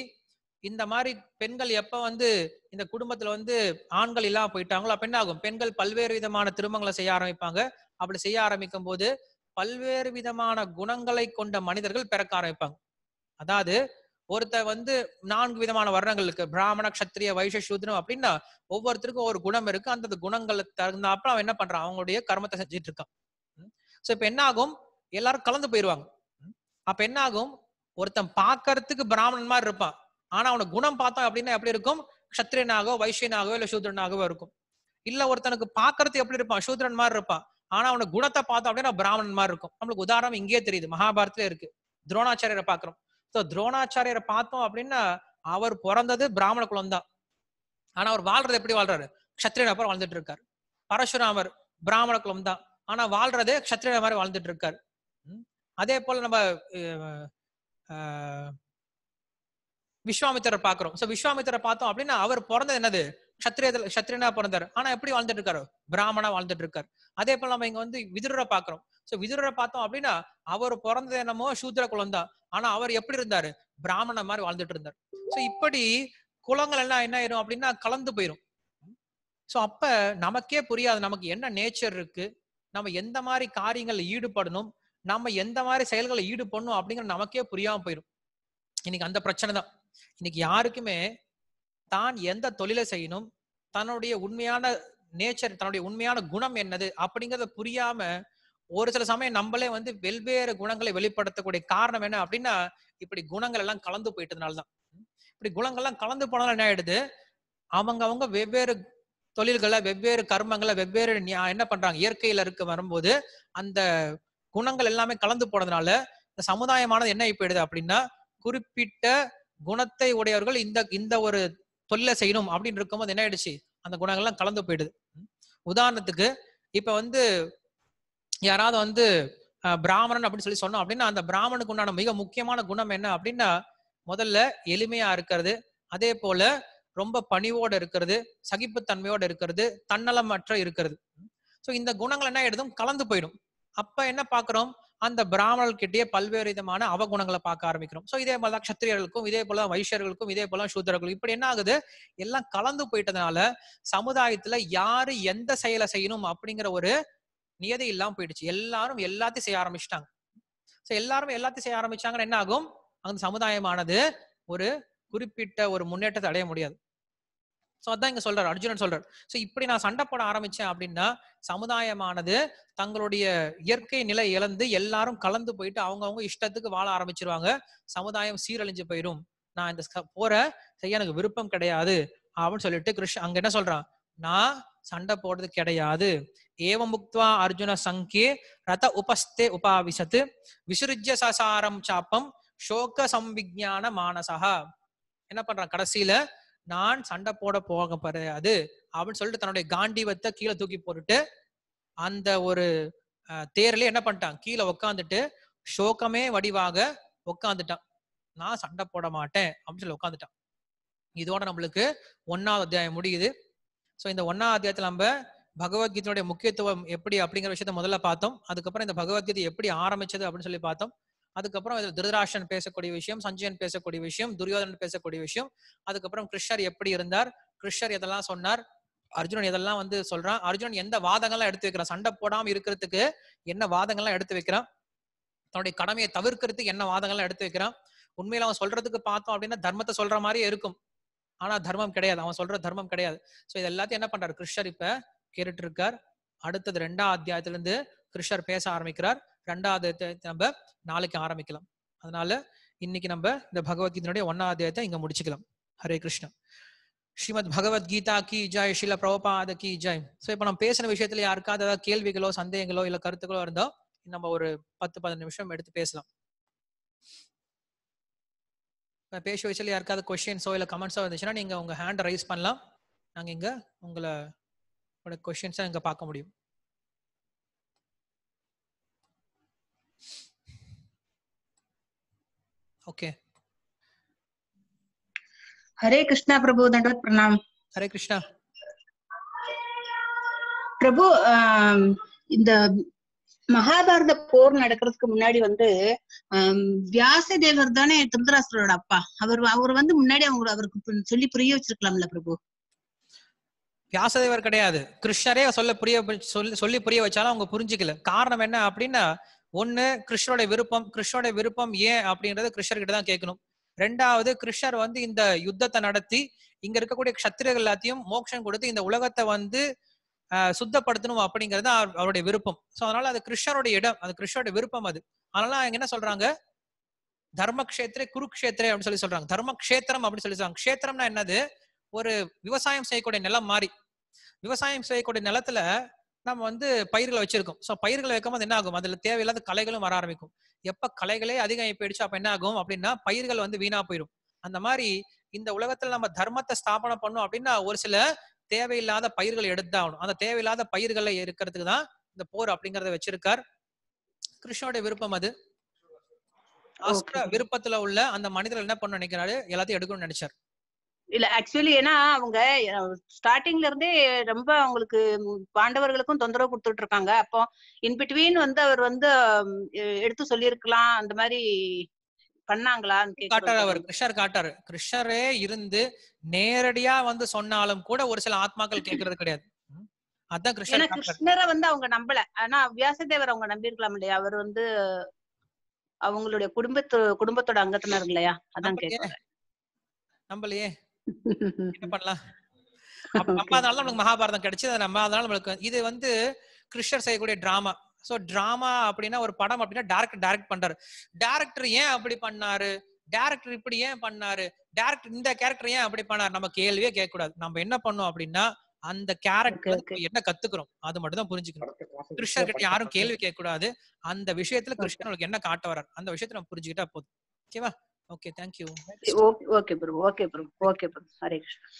இந்த மாதிரி பெண்கள் எப்ப வந்து இந்த குடும்பத்துல வந்து ஆண்கள் இல்லாம போயிட்டாங்களோ அப்ப என்ன ஆகும் பெண்கள் பல்வேறு விதமான திருமங்களை செய்ய ஆரம்பிப்பாங்க அப்படி செய்ய ஆரம்பிக்கும் போது பல்வேறு விதமான குணங்களை கொண்ட மனிதர்கள் பிறக்க ஆரம்பிப்பாங்க அதாவது ஒருத்தர் வந்து நான்கு விதமான வர்ணங்கள் இருக்கு பிராமண கஷத்திரிய வைஷ சூத்ரம் அப்படின்னா ஒவ்வொருத்தருக்கும் ஒரு குணம் இருக்கு அந்த குணங்களை தகுந்தாப்புல அவன் என்ன பண்றான் அவங்களுடைய கர்மத்தை செஞ்சுட்டு இருக்கான் சோ இப்ப என்னாகும் எல்லாரும் கலந்து போயிருவாங்க அப்ப என்ன ஆகும் ஒருத்தன் பாக்குறதுக்கு பிராமணன் மாதிரி இருப்பான் ஆனா அவன குணம் பார்த்தா அப்படின்னா எப்படி இருக்கும் கஷத்திரியனாகவோ வைஷ்யனாகவோ இல்ல சூத்ரனாகவோ இருக்கும் இல்ல ஒருத்தனுக்கு பாக்குறதுக்கு எப்படி இருப்பான் சூத்ரன் மாதிரி இருப்பான் ஆனா அவனோட குணத்தை பார்த்தோம் அப்படின்னா பிராமணன் மாதிரி இருக்கும் நம்மளுக்கு உதாரணம் இங்கேயே தெரியுது மகாபாரத்துல இருக்கு துரோணாச்சாரியரை பாக்குறோம் சோ துரோணாச்சாரியரை பார்த்தோம் அப்படின்னா அவர் பிறந்தது பிராமண குலம் தான் ஆனா அவர் வாழ்றது எப்படி வாழ்றாரு கஷத்திரியன் அப்புறம் வாழ்ந்துட்டு இருக்காரு பரசுராமர் பிராமண குலம் தான் ஆனா வாழ்றதே கஷத்திரிய மாதிரி வாழ்ந்துட்டு இருக்காரு அதே போல நம்ம விஸ்வாமித்திர பாக்குறோம் சோ விஸ்வாமித்திர பார்த்தோம் அப்படின்னா அவர் பிறந்தது என்னது கத்திரியத்துல கத்திரியனா பிறந்தார் ஆனா எப்படி வாழ்ந்துட்டு இருக்காரு பிராமணா வாழ்ந்துட்டு இருக்காரு அதே போல நம்ம இங்க வந்து விதுரரை பாக்குறோம் சோ விதுரரை பார்த்தோம் அப்படின்னா அவர் பிறந்தது என்னமோ சூத்திர குலம் தான் ஆனா அவர் எப்படி இருந்தாரு பிராமண மாதிரி வாழ்ந்துட்டு இருந்தார் சோ இப்படி குலங்கள் எல்லாம் என்ன ஆயிரும் அப்படின்னா கலந்து போயிரும் சோ அப்ப நமக்கே புரியாது நமக்கு என்ன நேச்சர் இருக்கு நம்ம எந்த மாதிரி காரியங்கள்ல ஈடுபடணும் நம்ம எந்த மாதிரி செயல்களை ஈடுபடணும் அப்படிங்கிற நமக்கே புரியாம போயிடும் இன்னைக்கு அந்த பிரச்சனை தான் இன்னைக்கு யாருக்குமே தான் எந்த தொழிலை செய்யணும் தன்னுடைய உண்மையான நேச்சர் தன்னுடைய உண்மையான குணம் என்னது அப்படிங்கறத புரியாம ஒரு சில சமயம் நம்மளே வந்து வெவ்வேறு குணங்களை வெளிப்படுத்தக்கூடிய காரணம் என்ன அப்படின்னா இப்படி குணங்கள் எல்லாம் கலந்து போயிட்டதுனாலதான் இப்படி குணங்கள்லாம் கலந்து போனாலும் என்ன ஆயிடுது அவங்க அவங்க வெவ்வேறு தொழில்களை வெவ்வேறு கர்மங்களை வெவ்வேறு என்ன பண்றாங்க இயற்கையில இருக்க வரும்போது அந்த குணங்கள் எல்லாமே கலந்து போனதுனால இந்த சமுதாயமானது என்ன ஆகி போயிடுது அப்படின்னா குறிப்பிட்ட குணத்தை உடையவர்கள் இந்த இந்த ஒரு தொல்லை செய்யணும் அப்படின்னு இருக்கும்போது என்ன ஆயிடுச்சு அந்த குணங்கள்லாம் கலந்து போயிடுது உதாரணத்துக்கு இப்ப வந்து யாராவது வந்து பிராமணன் அப்படின்னு சொல்லி சொன்னோம் அப்படின்னா அந்த பிராமணுக்கு உண்டான மிக முக்கியமான குணம் என்ன அப்படின்னா முதல்ல எளிமையா இருக்கிறது அதே போல ரொம்ப பணிவோட இருக்கிறது சகிப்புத்தன்மையோட இருக்கிறது தன்னலமற்ற இருக்கிறது ஸோ இந்த குணங்கள் என்ன ஆயிடுதும் கலந்து போயிடும் அப்ப என்ன பாக்குறோம் அந்த பிராமணர்கிட்டயே பல்வேறு விதமான அவகுணங்களை பார்க்க ஆரம்பிக்கிறோம் ஸோ இதே தான் கத்திரியர்களுக்கும் இதே போல வைஷ்யர்களுக்கும் இதே போல சூத்திரர்களுக்கும் இப்படி என்ன ஆகுது எல்லாம் கலந்து போயிட்டதுனால சமுதாயத்துல யாரு எந்த செயலை செய்யணும் அப்படிங்கிற ஒரு நியதி இல்லாம போயிடுச்சு எல்லாரும் எல்லாத்தையும் செய்ய ஆரம்பிச்சிட்டாங்க ஸோ எல்லாரும் எல்லாத்தையும் செய்ய ஆரம்பிச்சாங்கன்னா என்ன ஆகும் அந்த சமுதாயமானது ஒரு குறிப்பிட்ட ஒரு முன்னேற்றத்தை அடைய முடியாது ஸோ அதான் இங்க சொல்றாரு அர்ஜுனன் சொல்றாரு ஸோ இப்படி நான் சண்டை போட ஆரம்பிச்சேன் அப்படின்னா சமுதாயமானது தங்களுடைய இயற்கை நிலை இழந்து எல்லாரும் கலந்து போயிட்டு அவங்கவுங்க இஷ்டத்துக்கு வாழ ஆரம்பிச்சிருவாங்க சமுதாயம் சீரழிஞ்சு போயிடும் நான் இந்த போற செய்ய எனக்கு விருப்பம் கிடையாது அப்படின்னு சொல்லிட்டு கிருஷ்ண அங்க என்ன சொல்றான் நான் சண்டை போடுறது கிடையாது ஏவமுக்துவா அர்ஜுன சங்கே ரத உபஸ்தே உபாவிசத்து விசுருஜ்ய சசாரம் சாப்பம் சோக சம்விஜான மானசகா என்ன பண்றான் கடைசியில நான் சண்டை போட போக அது அப்படின்னு சொல்லிட்டு தன்னுடைய காண்டிவத்தை கீழே தூக்கி போட்டுட்டு அந்த ஒரு தேர்ல என்ன பண்ணிட்டான் கீழே உக்காந்துட்டு சோகமே வடிவாக உக்காந்துட்டான் நான் சண்டை போட மாட்டேன் அப்படின்னு சொல்லி உக்காந்துட்டான் இதோட நம்மளுக்கு ஒன்னாவது அத்தியாயம் முடியுது ஸோ இந்த ஒன்னாவது அத்தியாயத்தில் நம்ம பகவத்கீதையுடைய முக்கியத்துவம் எப்படி அப்படிங்கிற விஷயத்த முதல்ல பார்த்தோம் அதுக்கப்புறம் இந்த பகவத்கீதை எப்படி ஆரம்பிச்சது அப்படின்னு சொல்லி பார்த்தோம் அதுக்கப்புறம் திருதராஷன் பேசக்கூடிய விஷயம் சஞ்சயன் பேசக்கூடிய விஷயம் துரியோதனன் பேசக்கூடிய விஷயம் அதுக்கப்புறம் கிருஷ்ணர் எப்படி இருந்தார் கிருஷ்ணர் எதெல்லாம் சொன்னார் அர்ஜுனன் இதெல்லாம் வந்து சொல்றான் அர்ஜுனன் எந்த வாதங்கள்லாம் எடுத்து வைக்கிறான் சண்டை போடாம இருக்கிறதுக்கு என்ன வாதங்கள்லாம் எடுத்து வைக்கிறான் தன்னுடைய கடமையை தவிர்க்கிறதுக்கு என்ன வாதங்கள்லாம் எடுத்து வைக்கிறான் உண்மையில அவன் சொல்றதுக்கு பார்த்தோம் அப்படின்னா தர்மத்தை சொல்ற மாதிரியே இருக்கும் ஆனா தர்மம் கிடையாது அவன் சொல்ற தர்மம் கிடையாது ஸோ இது எல்லாத்தையும் என்ன பண்றாரு கிருஷ்ணர் இப்ப கேட்டுட்டு இருக்கார் அடுத்தது ரெண்டாம் அத்தியாயத்திலிருந்து கிருஷ்ணர் பேச ஆரம்பிக்கிறார் ரெண்டாவது நம்ம நாளைக்கு ஆரம்பிக்கலாம் அதனால இன்னைக்கு நம்ம இந்த பகவத்கீதனுடைய ஒன்னாம் அத்தியாயத்தை இங்க முடிச்சுக்கலாம் ஹரே கிருஷ்ணா ஸ்ரீமத் பகவத்கீதா கி ஜாய் ஸ்ரீல பிரபாத கி ஜாய் ஸோ இப்போ நம்ம பேசின விஷயத்துல யாருக்காவது ஏதாவது கேள்விகளோ சந்தேகங்களோ இல்லை கருத்துக்களோ இருந்தா நம்ம ஒரு பத்து பதினஞ்சு நிமிஷம் எடுத்து பேசலாம் பேச விஷயத்தில் யாருக்காவது கொஷின்ஸோ இல்லை கமெண்ட்ஸோ இருந்துச்சுன்னா நீங்கள் உங்கள் ஹேண்ட் ரைஸ் பண்ணலாம் நாங்கள் இங்கே உங்களை உங்களோட கொஷின்ஸை இங்கே பார்க்க முடியும் okay हरे பிரபு um, இந்த மகாபாரத போர் நடக்கிறதுக்கு முன்னாடி வந்து வியாச um, தேவர் தானே திருதராசரோட அப்பா அவர் அவர் வந்து முன்னாடி அவங்க அவருக்கு சொல்லி புரிய வச்சிருக்கலாம்ல பிரபு வியாசதேவர் கிடையாது கிருஷ்ணரே சொல்ல புரிய சொல்லி புரிய வச்சாலும் அவங்க புரிஞ்சுக்கல காரணம் என்ன அப்படின்னா ஒன்னு கிருஷ்ணனுடைய விருப்பம் கிருஷ்ணனுடைய விருப்பம் ஏன் அப்படின்றத கிருஷ்ணர்கிட்ட தான் கேட்கணும் ரெண்டாவது கிருஷ்ணர் வந்து இந்த யுத்தத்தை நடத்தி இங்க இருக்கக்கூடிய கஷத்திரர்கள் எல்லாத்தையும் மோட்சம் கொடுத்து இந்த உலகத்தை வந்து சுத்தப்படுத்தணும் அப்படிங்கிறது அவருடைய விருப்பம் ஸோ அதனால அது கிருஷ்ணனுடைய இடம் அது கிருஷ்ணருடைய விருப்பம் அது அதனால அவங்க என்ன சொல்றாங்க தர்மக்ஷேத்திரே குருக்ஷேத்திரே அப்படின்னு சொல்லி சொல்றாங்க தர்மக்ஷேத்திரம் அப்படின்னு சொல்லி சொல்றாங்க க்ஷேத்திரம்னா என்னது ஒரு விவசாயம் செய்யக்கூடிய நிலம் மாறி விவசாயம் செய்யக்கூடிய நிலத்துல நம்ம வந்து பயிர்களை வச்சிருக்கோம் ஸோ பயிர்களை வைக்கும்போது என்ன ஆகும் அதில் தேவையில்லாத கலைகளும் வர ஆரம்பிக்கும் எப்போ கலைகளே அதிகம் போயிடுச்சு அப்போ என்ன ஆகும் அப்படின்னா பயிர்கள் வந்து வீணா போயிடும் அந்த மாதிரி இந்த உலகத்துல நம்ம தர்மத்தை ஸ்தாபனம் பண்ணோம் அப்படின்னா ஒரு சில தேவையில்லாத பயிர்கள் எடுத்தாகணும் அந்த தேவையில்லாத பயிர்களை இருக்கிறதுக்கு தான் இந்த போர் அப்படிங்கிறத வச்சிருக்கார் கிருஷ்ணனுடைய விருப்பம் அது விருப்பத்துல உள்ள அந்த மனிதர் என்ன பண்ண நினைக்கிறாரு எல்லாத்தையும் எடுக்கணும்னு நினைச்சார் இல்ல ஆக்சுவலி ஏன்னா அவங்க ஸ்டார்டிங்ல இருந்தே ரொம்ப அவங்களுக்கு பாண்டவர்களுக்கும் தொந்தரவு கொடுத்துட்டு இருக்காங்க அப்போ இன் பிட்வீன் வந்து அவர் வந்து எடுத்து சொல்லியிருக்கலாம் அந்த மாதிரி பண்ணாங்களா காட்டாரு அவர் கிருஷ்ணர் காட்டாரு கிருஷ்ணரே இருந்து நேரடியா வந்து சொன்னாலும் கூட ஒரு சில ஆத்மாக்கள் கேட்கறது கிடையாது அதான் கிருஷ்ணர் கிருஷ்ணரை வந்து அவங்க நம்பல ஆனா வியாசதேவர் அவங்க நம்பியிருக்கலாம் இல்லையா அவர் வந்து அவங்களுடைய குடும்பத்து குடும்பத்தோட அங்கத்தினர் இல்லையா அதான் கேட்கறேன் நம்பலையே பண்ணலாம் நம்ம *laughs* அதனால நம்மளுக்கு மகாபாரதம் கிடைச்சது நம்ம அதனால நம்மளுக்கு இது வந்து கிருஷ்ணர் செய்யக்கூடிய டிராமா சோ டிராமா அப்படின்னா ஒரு படம் அப்படின்னா டேரக்டர் டேரக்ட் பண்றாரு டேரக்டர் ஏன் அப்படி பண்ணாரு டேரக்டர் இப்படி ஏன் பண்ணாரு டேரக்டர் இந்த கேரக்டர் ஏன் அப்படி பண்ணாரு நம்ம கேள்வியே கேட்கக்கூடாது நம்ம என்ன பண்ணோம் அப்படின்னா அந்த கேரக்டர் என்ன கத்துக்கிறோம் அது மட்டும் தான் புரிஞ்சுக்கணும் கிருஷ்ணர் கிட்ட யாரும் கேள்வி கேட்க கூடாது அந்த விஷயத்துல கிருஷ்ணன் என்ன காட்ட வர்றார் அந்த விஷயத்த நம்ம புரிஞ்சுக்கிட்டா போதும் ஓகேவா okay thank you okay okay bro okay bro okay bro Hare Krishna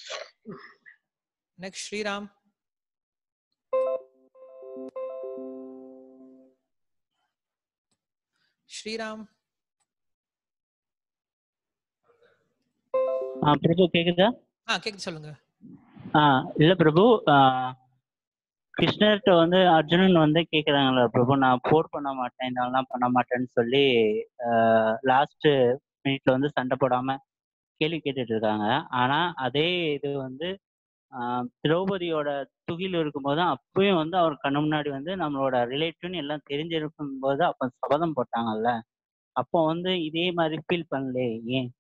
next Sriram Sriram Prabhu கேக்குதா ஆ கேக்குது சொல்லுங்க ஆ இல்ல பிரபு கிருஷ்ணர்கிட்ட வந்து அர்ஜுனன் வந்து கேக்குறாங்களா பிரபு நான் போர் பண்ண மாட்டேன் இதெல்லாம் பண்ண மாட்டேன்னு சொல்லி லாஸ்ட் மினிட்ல வந்து சண்டை போடாம கேள்வி கேட்டுட்டு இருக்காங்க ஆனா அதே இது வந்து திரௌபதியோட துகில் இருக்கும்போது அப்பயும் வந்து அவர் கண்ணு முன்னாடி வந்து நம்மளோட ரிலேட்டிவ்னு எல்லாம் தெரிஞ்சிருக்கும் போது அப்ப சபதம் போட்டாங்கல்ல அப்போ வந்து இதே மாதிரி ஃபீல் பண்ணல ஏன்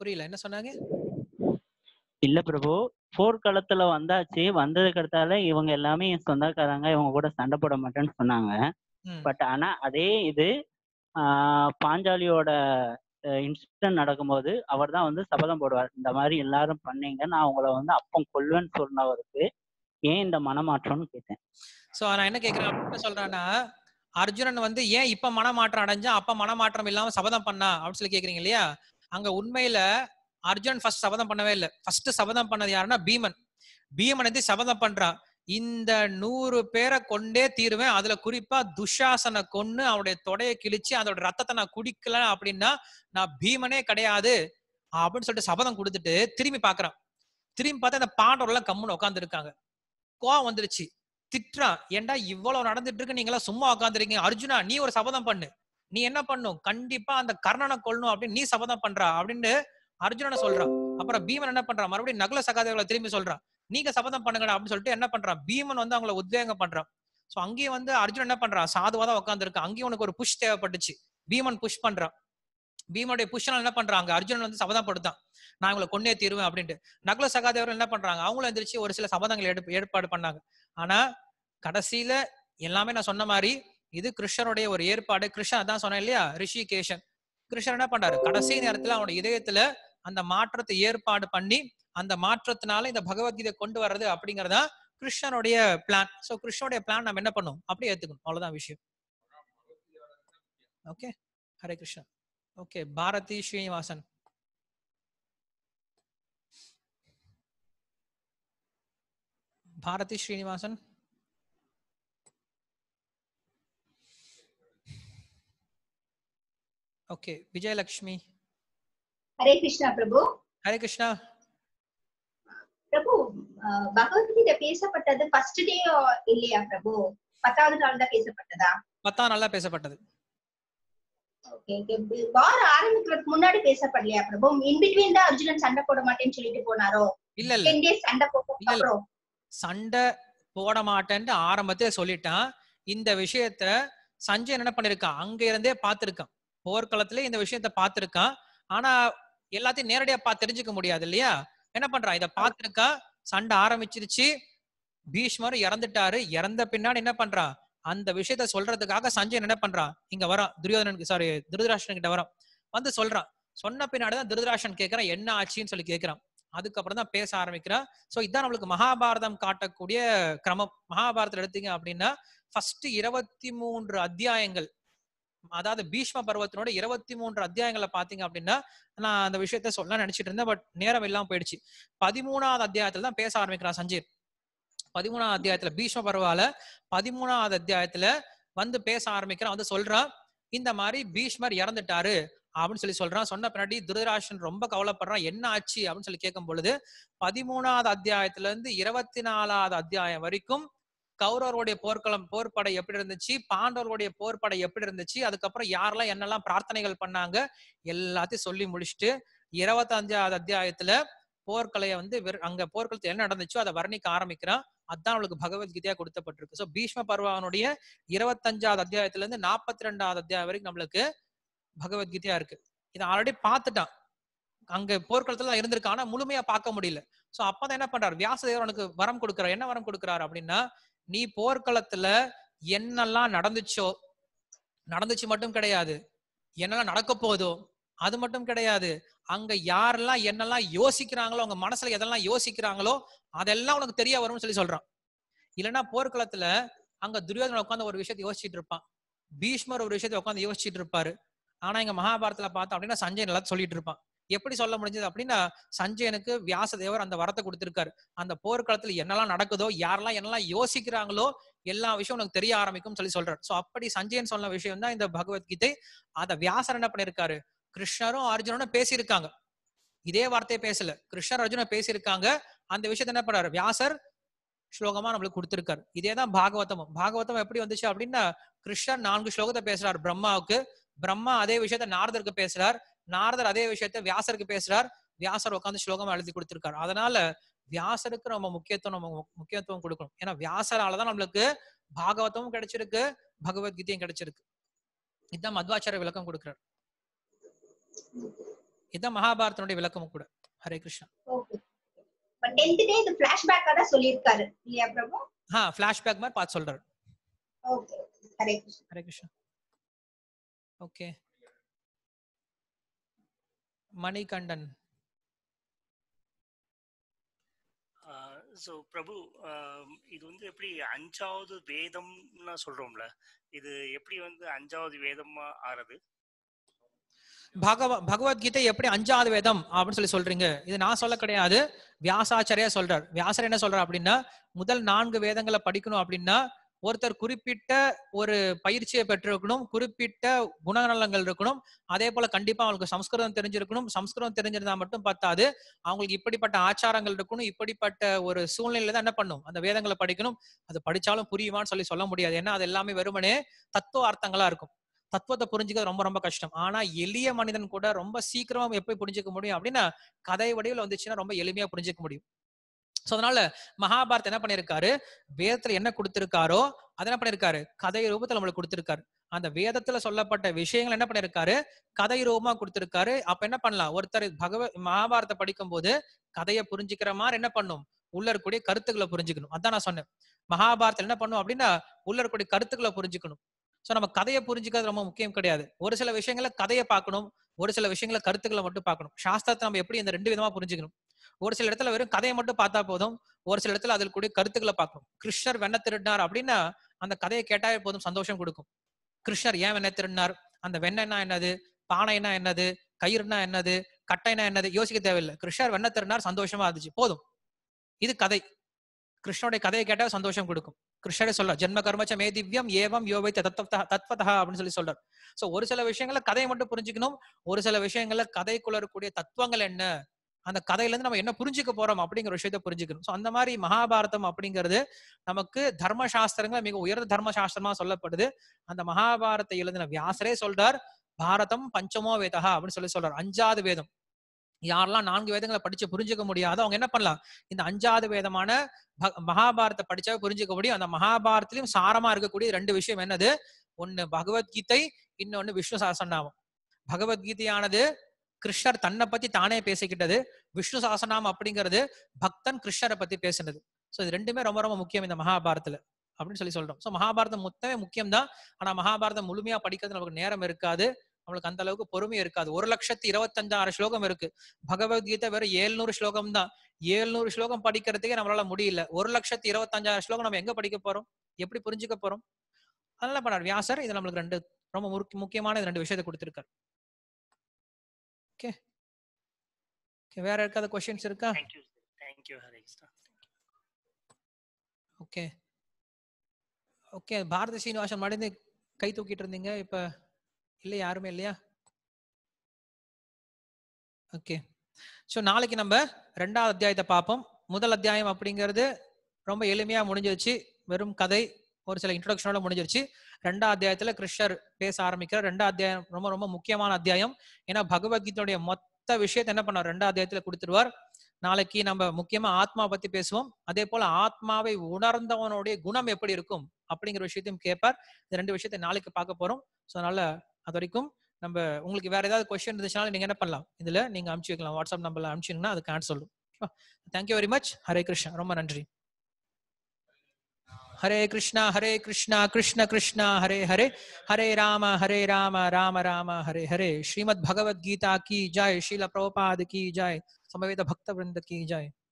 புரியல என்ன சொன்னாங்க இல்ல பிரபு போர்க்களத்துல வந்தாச்சு வந்ததுக்கு அடுத்தால இவங்க எல்லாமே என் சொந்தக்காரங்க இவங்க கூட சண்டை போட மாட்டேன்னு சொன்னாங்க பட் ஆனா அதே இது பாஞ்சாலியோட இன்சிடென்ட் நடக்கும்போது அவர் தான் வந்து சபதம் போடுவார் இந்த மாதிரி எல்லாரும் பண்ணீங்க நான் உங்களை வந்து அப்பம் கொல்வேன்னு சொன்னவருக்கு ஏன் இந்த மனமாற்றம்னு கேட்டேன் ஸோ நான் என்ன கேட்கறேன் அப்படின்னு சொல்றேன்னா அர்ஜுனன் வந்து ஏன் இப்ப மனமாற்றம் அடைஞ்சா அப்ப மனமாற்றம் இல்லாம சபதம் பண்ணா அப்படின்னு சொல்லி கேக்குறீங்க இல்லையா அங்க உண்மையில அர்ஜுனன் ஃபர்ஸ்ட் சபதம் பண்ணவே இல்லை ஃபர்ஸ்ட் சபதம் பண்ணது யாருன்னா பீமன் பீமன் வந்து சபதம் பண்றான் இந்த நூறு பேரை கொண்டே தீருவேன் அதுல குறிப்பா துஷாசனை கொண்டு அவருடைய தொடையை கிழிச்சு அதோட ரத்தத்தை நான் குடிக்கல அப்படின்னா நான் பீமனே கிடையாது அப்படின்னு சொல்லிட்டு சபதம் கொடுத்துட்டு திரும்பி பாக்குறான் திரும்பி பார்த்தா அந்த எல்லாம் கம்முன்னு உட்காந்து இருக்காங்க கோவம் வந்துருச்சு திட்டுறான் ஏண்டா இவ்வளவு நடந்துட்டு இருக்கு எல்லாம் சும்மா உட்காந்துருக்கீங்க அர்ஜுனா நீ ஒரு சபதம் பண்ணு நீ என்ன பண்ணும் கண்டிப்பா அந்த கர்ணனை கொள்ளணும் அப்படின்னு நீ சபதம் பண்றா அப்படின்னு அர்ஜுனனை சொல்றான் அப்புறம் பீமன் என்ன பண்றான் மறுபடியும் நகல சகாதேவர்களை திரும்பி சொல்றான் நீங்க சபதம் பண்ணுங்க அப்படின்னு சொல்லிட்டு என்ன பண்றான் பீமன் வந்து அவங்கள உத்வேகம் பண்றான் சோ அங்கேயும் வந்து அர்ஜுன் என்ன பண்றான் சாதுவா தான் உட்காந்துருக்கு அங்கேயும் உனக்கு ஒரு புஷ் தேவைப்பட்டுச்சு பீமன் புஷ் பண்றான் பீமனுடைய புஷனால் என்ன பண்றாங்க அர்ஜுனன் வந்து சபதம் படுத்தான் நான் இவங்களை கொண்டே தீருவேன் அப்படின்ட்டு நகுல சகாதேவர் என்ன பண்றாங்க அவங்களும் எந்திரிச்சு ஒரு சில சபதங்கள் எடுப்பு ஏற்பாடு பண்ணாங்க ஆனா கடைசியில எல்லாமே நான் சொன்ன மாதிரி இது கிருஷ்ணனுடைய ஒரு ஏற்பாடு கிருஷ்ணன் அதான் சொன்னேன் இல்லையா ரிஷிகேஷன் கிருஷ்ணன் என்ன பண்றாரு கடைசி நேரத்துல அவனோட இதயத்துல அந்த மாற்றத்தை ஏற்பாடு பண்ணி அந்த மாற்றத்தினால இந்த பகவத்கீதை கொண்டு வர்றது அப்படிங்கறதா கிருஷ்ணனுடைய பிளான் சோ கிருஷ்ணனுடைய பிளான் நம்ம என்ன பண்ணும் அப்படியே ஏத்துக்கணும் அவ்வளவுதான் விஷயம் okay Hare Krishnan okay Bharathi Srinivasan Bharathi Srinivasan okay Vijayalakshmi Hare Krishna Prabhu Hare Krishna Prabhu Bhagavad Gita பேசப்பட்டது ஃபர்ஸ்ட் டே இல்லையா பிரபு பத்தாவது நாள் தான் பேசப்பட்டதா பத்தாம் நாள் பேசப்பட்டது வார ஆரம்பிக்கிறதுக்கு முன்னாடி பேசப்படலையா பிரபு இன் பிட்வீன் தான் அர்ஜுனன் சண்டை போட மாட்டேன்னு சொல்லிட்டு போனாரோ இல்ல இல்ல சண்டை போட்டு சண்டை போட மாட்டேன்னு ஆரம்பத்தே சொல்லிட்டான் இந்த விஷயத்த சஞ்சய் என்ன பண்ணிருக்கான் அங்க இருந்தே பாத்திருக்கான் போர்க்களத்துல இந்த விஷயத்த பாத்திருக்கான் ஆனா எல்லாத்தையும் நேரடியா பா தெரிஞ்சுக்க முடியாது இல்லையா என்ன பண்றான் இதை பார்த்திருக்கா சண்டை ஆரம்பிச்சிருச்சு பீஷ்மர் இறந்துட்டாரு இறந்த பின்னாடி என்ன பண்றான் அந்த விஷயத்த சொல்றதுக்காக சஞ்சயன் என்ன பண்றான் இங்க வரான் துரியோதனனுக்கு சாரி திருதராஷன் கிட்ட வரான் வந்து சொல்றான் சொன்ன பின்னாடிதான் திருதராஷன் கேட்கிறான் என்ன ஆச்சுன்னு சொல்லி கேட்கிறான் அதுக்கப்புறம் தான் பேச ஆரம்பிக்கிறான் சோ இதுதான் நம்மளுக்கு மகாபாரதம் காட்டக்கூடிய கிரமம் மகாபாரதம் எடுத்தீங்க அப்படின்னா ஃபர்ஸ்ட் இருபத்தி மூன்று அத்தியாயங்கள் அதாவது பீஷ்ம பருவத்தினோட இருபத்தி மூன்று அத்தியாயங்களை பாத்தீங்க அப்படின்னா நான் அந்த விஷயத்த சொல்ல நினைச்சிட்டு இருந்தேன் பட் நேரம் இல்லாம போயிடுச்சு பதிமூணாவது அத்தியாயத்துல தான் பேச ஆரம்பிக்கிறான் சஞ்சீர் பதிமூணாவது அத்தியாயத்துல பீஷ்ம பருவால பதிமூணாவது அத்தியாயத்துல வந்து பேச ஆரம்பிக்கிறான் வந்து சொல்றான் இந்த மாதிரி பீஷ்மர் இறந்துட்டாரு அப்படின்னு சொல்லி சொல்றான் சொன்ன பின்னாடி துரதராஷன் ரொம்ப கவலைப்படுறான் என்ன ஆச்சு அப்படின்னு சொல்லி கேட்கும் பொழுது பதிமூணாவது அத்தியாயத்துல இருந்து இருபத்தி நாலாவது அத்தியாயம் வரைக்கும் கௌரவருடைய போர்க்களம் போர்படை எப்படி இருந்துச்சு பாண்டவருடைய போர்படை எப்படி இருந்துச்சு அதுக்கப்புறம் யாரெல்லாம் என்னெல்லாம் பிரார்த்தனைகள் பண்ணாங்க எல்லாத்தையும் சொல்லி முடிச்சுட்டு இருபத்தஞ்சாவது அத்தியாயத்துல போர்க்கலைய வந்து அங்க போர்க்களத்துல என்ன நடந்துச்சோ அதை வர்ணிக்க ஆரம்பிக்கிறான் அதான் அவளுக்கு பகவத்கீதையா கொடுத்தப்பட்டிருக்கு சோ பீஷ்ம பர்வானுடைய இருபத்தஞ்சாவது அத்தியாயத்துல இருந்து நாற்பத்தி ரெண்டாவது அத்தியாயம் வரைக்கும் நம்மளுக்கு பகவத்கீதையா இருக்கு இதை ஆல்ரெடி பார்த்துட்டான் அங்க போர்க்களத்துல தான் ஆனா முழுமையா பார்க்க முடியல சோ அப்பதான் என்ன பண்றாரு வியாசதேவனுக்கு வரம் கொடுக்குறாரு என்ன வரம் கொடுக்குறாரு அப்படின்னா நீ போர்க்களத்துல என்னெல்லாம் நடந்துச்சோ நடந்துச்சு மட்டும் கிடையாது என்னெல்லாம் நடக்க போதோ அது மட்டும் கிடையாது அங்க யாரெல்லாம் என்னெல்லாம் யோசிக்கிறாங்களோ அவங்க மனசுல எதெல்லாம் யோசிக்கிறாங்களோ அதெல்லாம் உனக்கு தெரிய வரும்னு சொல்லி சொல்றான் இல்லைன்னா போர்க்களத்துல அங்க துரியோதனை உட்காந்து ஒரு விஷயத்தை யோசிச்சுட்டு இருப்பான் பீஷ்மர் ஒரு விஷயத்தை உட்காந்து யோசிச்சுட்டு இருப்பாரு ஆனா இங்க மகாபாரத்துல பார்த்தோம் அப்படின்னா சஞ்சய் நல்லா சொல்லிட்டு இருப்பான் எப்படி சொல்ல முடிஞ்சது அப்படின்னா சஞ்சயனுக்கு வியாசதேவர் அந்த வரத்தை கொடுத்திருக்காரு அந்த போர்க்காலத்துல என்னெல்லாம் நடக்குதோ யாரெல்லாம் என்னெல்லாம் யோசிக்கிறாங்களோ எல்லா விஷயம் உனக்கு தெரிய ஆரம்பிக்கும் சொல்லி சொல்றாரு சோ அப்படி சஞ்சயன் சொன்ன விஷயம் தான் இந்த பகவத்கீதை அத வியாசர் என்ன பண்ணிருக்காரு கிருஷ்ணரும் அர்ஜுனனும் பேசியிருக்காங்க இதே வார்த்தையை பேசல கிருஷ்ணர் அர்ஜுன பேசியிருக்காங்க அந்த விஷயத்த என்ன பண்றாரு வியாசர் ஸ்லோகமா நம்மளுக்கு கொடுத்திருக்காரு இதேதான் பாகவதமும் பாகவதம் எப்படி வந்துச்சு அப்படின்னா கிருஷ்ணர் நான்கு ஸ்லோகத்தை பேசுறாரு பிரம்மாவுக்கு பிரம்மா அதே விஷயத்த நாரதருக்கு பேசுறார் நாரதர் அதே விஷயத்த வியாசருக்கு பேசுறார் வியாசர் உட்காந்து ஸ்லோகமா எழுதி கொடுத்திருக்காரு அதனால வியாசருக்கு நம்ம முக்கியத்துவம் நம்ம முக்கியத்துவம் கொடுக்கணும் ஏன்னா வியாசராலதான் நம்மளுக்கு பாகவதமும் கிடைச்சிருக்கு பகவத்கீதையும் கிடைச்சிருக்கு இதுதான் மத்வாச்சார விளக்கம் கொடுக்கிறார் இதுதான் மகாபாரதனுடைய விளக்கம் கூட ஹரே கிருஷ்ணா சொல்லிருக்காரு ஹரே கிருஷ்ணா ஓகே மணிகண்டன் ஸோ பிரபு இது வந்து எப்படி அஞ்சாவது வேதம்னு சொல்றோம்ல இது எப்படி வந்து அஞ்சாவது வேதமா ஆறது பகவ பகவத்கீதை எப்படி அஞ்சாவது வேதம் அப்படின்னு சொல்லி சொல்றீங்க இது நான் சொல்ல கிடையாது வியாசாச்சாரியா சொல்றார் வியாசர் என்ன சொல்றார் அப்படின்னா முதல் நான்கு வேதங்களை படிக்கணும் அப்படின்னா ஒருத்தர் குறிப்பிட்ட ஒரு பயிற்சியை பெற்றிருக்கணும் குறிப்பிட்ட குணநலங்கள் இருக்கணும் அதே போல கண்டிப்பா அவங்களுக்கு சம்ஸ்கிருதம் தெரிஞ்சிருக்கணும் சம்ஸ்கிருதம் தெரிஞ்சிருந்தா மட்டும் பத்தாது அவங்களுக்கு இப்படிப்பட்ட ஆச்சாரங்கள் இருக்கணும் இப்படிப்பட்ட ஒரு சூழ்நிலை தான் என்ன பண்ணும் அந்த வேதங்களை படிக்கணும் அது படிச்சாலும் புரியுமான்னு சொல்லி சொல்ல முடியாது ஏன்னா அது எல்லாமே வெறுமனே தத்துவ அர்த்தங்களா இருக்கும் தத்துவத்தை புரிஞ்சுக்கிறது ரொம்ப ரொம்ப கஷ்டம் ஆனா எளிய மனிதன் கூட ரொம்ப சீக்கிரமா எப்படி புரிஞ்சுக்க முடியும் அப்படின்னா கதை வடிவில் வந்துச்சுன்னா ரொம்ப எளிமையா புரிஞ்சுக்க முடியும் சோ அதனால மகாபாரத் என்ன பண்ணியிருக்காரு வேதத்துல என்ன கொடுத்திருக்காரோ அதை என்ன பண்ணிருக்காரு கதை ரூபத்துல நம்மளுக்கு கொடுத்திருக்காரு அந்த வேதத்துல சொல்லப்பட்ட விஷயங்கள் என்ன பண்ணிருக்காரு கதை ரூபமா கொடுத்திருக்காரு அப்ப என்ன பண்ணலாம் ஒருத்தர் பகவ மகாபாரத்தை படிக்கும் போது கதையை புரிஞ்சுக்கிற மாதிரி என்ன பண்ணும் உள்ள கருத்துக்களை புரிஞ்சுக்கணும் அதான் நான் சொன்னேன் மகாபாரத்தில் என்ன பண்ணும் அப்படின்னா உள்ள கருத்துக்களை புரிஞ்சுக்கணும் ஸோ நம்ம கதையை புரிஞ்சுக்கிறது ரொம்ப முக்கியம் கிடையாது ஒரு சில விஷயங்களை கதையை பார்க்கணும் ஒரு சில விஷயங்களை கருத்துக்களை மட்டும் பார்க்கணும் சாஸ்திரத்தை நம்ம எப்படி இந்த ரெண்டு விதமா புரிஞ்சுக்கணும் ஒரு சில இடத்துல வெறும் கதையை மட்டும் பார்த்தா போதும் ஒரு சில இடத்துல அதில் கூடிய கருத்துக்களை பார்க்கணும் கிருஷ்ணர் வெண்ண திருடினார் அப்படின்னா அந்த கதையை கேட்டாலே போதும் சந்தோஷம் கொடுக்கும் கிருஷ்ணர் ஏன் வெண்ண திருடினார் அந்த வெண்ணெய்னா என்னது பானைனா என்னது கயிறுனா என்னது கட்டைனா என்னது யோசிக்க தேவையில்லை கிருஷ்ணர் வெண்ண திருடினார் சந்தோஷமா இருந்துச்சு போதும் இது கதை கிருஷ்ணனுடைய கதையை கேட்டால் சந்தோஷம் கொடுக்கும் கிருஷ்ணரே சொல்ல ஜென்ம கர்மச்ச மே திவ்யம் ஏவம் யோவை தத்வதா தத்வதா அப்படின்னு சொல்லி சொல்றார் சோ ஒரு சில விஷயங்கள கதையை மட்டும் புரிஞ்சுக்கணும் ஒரு சில விஷயங்களை கதைக்குள்ள இருக்கக்கூடிய தத்துவங்கள் என்ன அந்த இருந்து நம்ம என்ன புரிஞ்சுக்க போறோம் அப்படிங்கிற விஷயத்த புரிஞ்சுக்கணும் அந்த மாதிரி மகாபாரதம் அப்படிங்கிறது நமக்கு தர்ம மிக உயர்ந்த தர்ம சாஸ்திரமா சொல்லப்படுது அந்த மகாபாரத எழுதின வியாசரே சொல்றார் பாரதம் பஞ்சமோ வேதா அப்படின்னு சொல்லி சொல்றார் அஞ்சாவது வேதம் யாரெல்லாம் நான்கு வேதங்களை படிச்சு புரிஞ்சுக்க முடியாதோ அவங்க என்ன பண்ணலாம் இந்த அஞ்சாவது வேதமான மகாபாரத படிச்சா புரிஞ்சுக்க முடியும் அந்த மகாபாரத்திலையும் சாரமா இருக்கக்கூடிய ரெண்டு விஷயம் என்னது ஒன்னு பகவத்கீதை இன்னொன்னு விஷ்ணு சாசனாவும் பகவத்கீதையானது கிருஷ்ணர் தன்னை பத்தி தானே பேசிக்கிட்டது விஷ்ணு சாசனம் அப்படிங்கிறது பக்தன் கிருஷ்ணரை பத்தி பேசினது சோ இது ரெண்டுமே ரொம்ப ரொம்ப முக்கியம் இந்த மகாபாரத்துல அப்படின்னு சொல்லி சொல்றோம் சோ மகாபாரதம் மொத்தமே முக்கியம் தான் ஆனா மகாபாரதம் முழுமையா படிக்கிறது நமக்கு நேரம் இருக்காது நம்மளுக்கு அந்த அளவுக்கு பொறுமை இருக்காது ஒரு லட்சத்தி இருபத்தஞ்சாயிரம் ஸ்லோகம் இருக்கு பகவத்கீதை வெறும் ஏழுநூறு ஸ்லோகம் தான் ஏழுநூறு ஸ்லோகம் படிக்கிறதுக்கே நம்மளால முடியல ஒரு லட்சத்தி இருபத்தஞ்சாயிரம் ஸ்லோகம் நம்ம எங்க படிக்க போறோம் எப்படி புரிஞ்சுக்க போறோம் அதெல்லாம் பண்ணார் வியாசர் இது நம்மளுக்கு ரெண்டு ரொம்ப முக்கியமான ரெண்டு விஷயத்தை கொடுத்திருக்காரு ஓகே ஓகே வேற இருக்காத கொஸ்டின்ஸ் இருக்கா தேங்க்யூ தேங்க்யூ ஹரிஸ்டா ஓகே ஓகே பாரத சீனிவாசன் மடிந்து கை தூக்கிட்டு இருந்தீங்க இப்ப இல்லை யாருமே இல்லையா ஓகே ஸோ நாளைக்கு நம்ம ரெண்டாவது அத்தியாயத்தை பார்ப்போம் முதல் அத்தியாயம் அப்படிங்கிறது ரொம்ப எளிமையா முடிஞ்சிருச்சு வெறும் கதை ஒரு சில இன்ட்ரடக்ஷனோட முடிஞ்சிருச்சு ரெண்டாம் அத்தியாயத்துல கிருஷ்ணர் பேச ஆரம்பிக்கிறார் ரெண்டாம் அத்தியாயம் ரொம்ப ரொம்ப முக்கியமான அத்தியாயம் ஏன்னா பகவத்கீதையுடைய மொத்த விஷயத்தை என்ன பண்ணார் ரெண்டாம் அத்தியாயத்துல கொடுத்துருவார் நாளைக்கு நம்ம முக்கியமா ஆத்மா பத்தி பேசுவோம் அதே போல ஆத்மாவை உணர்ந்தவனுடைய குணம் எப்படி இருக்கும் அப்படிங்கிற விஷயத்தையும் கேட்பார் இந்த ரெண்டு விஷயத்தை நாளைக்கு பார்க்க போறோம் ஸோ அதனால அது வரைக்கும் நம்ம உங்களுக்கு வேற ஏதாவது கொஸ்டின் இருந்துச்சுனாலும் நீங்க என்ன பண்ணலாம் இதுல நீங்க அனுப்பிச்சு வைக்கலாம் வாட்ஸ்அப் நம்பர்ல அனுப்பிச்சிங்கன்னா அதுக்கு ஆன்சர் சொல்லும் thank you very much Hare Krishna ரொம்ப நன்றி हरे कृष्णा हरे कृष्णा कृष्ण कृष्णा हरे हरे हरे राम हरे राम राम राम हरे हरे श्रीमद भगवद गीता की जय शिल प्रोपाद की जय समवेद भक्त वृंद की जय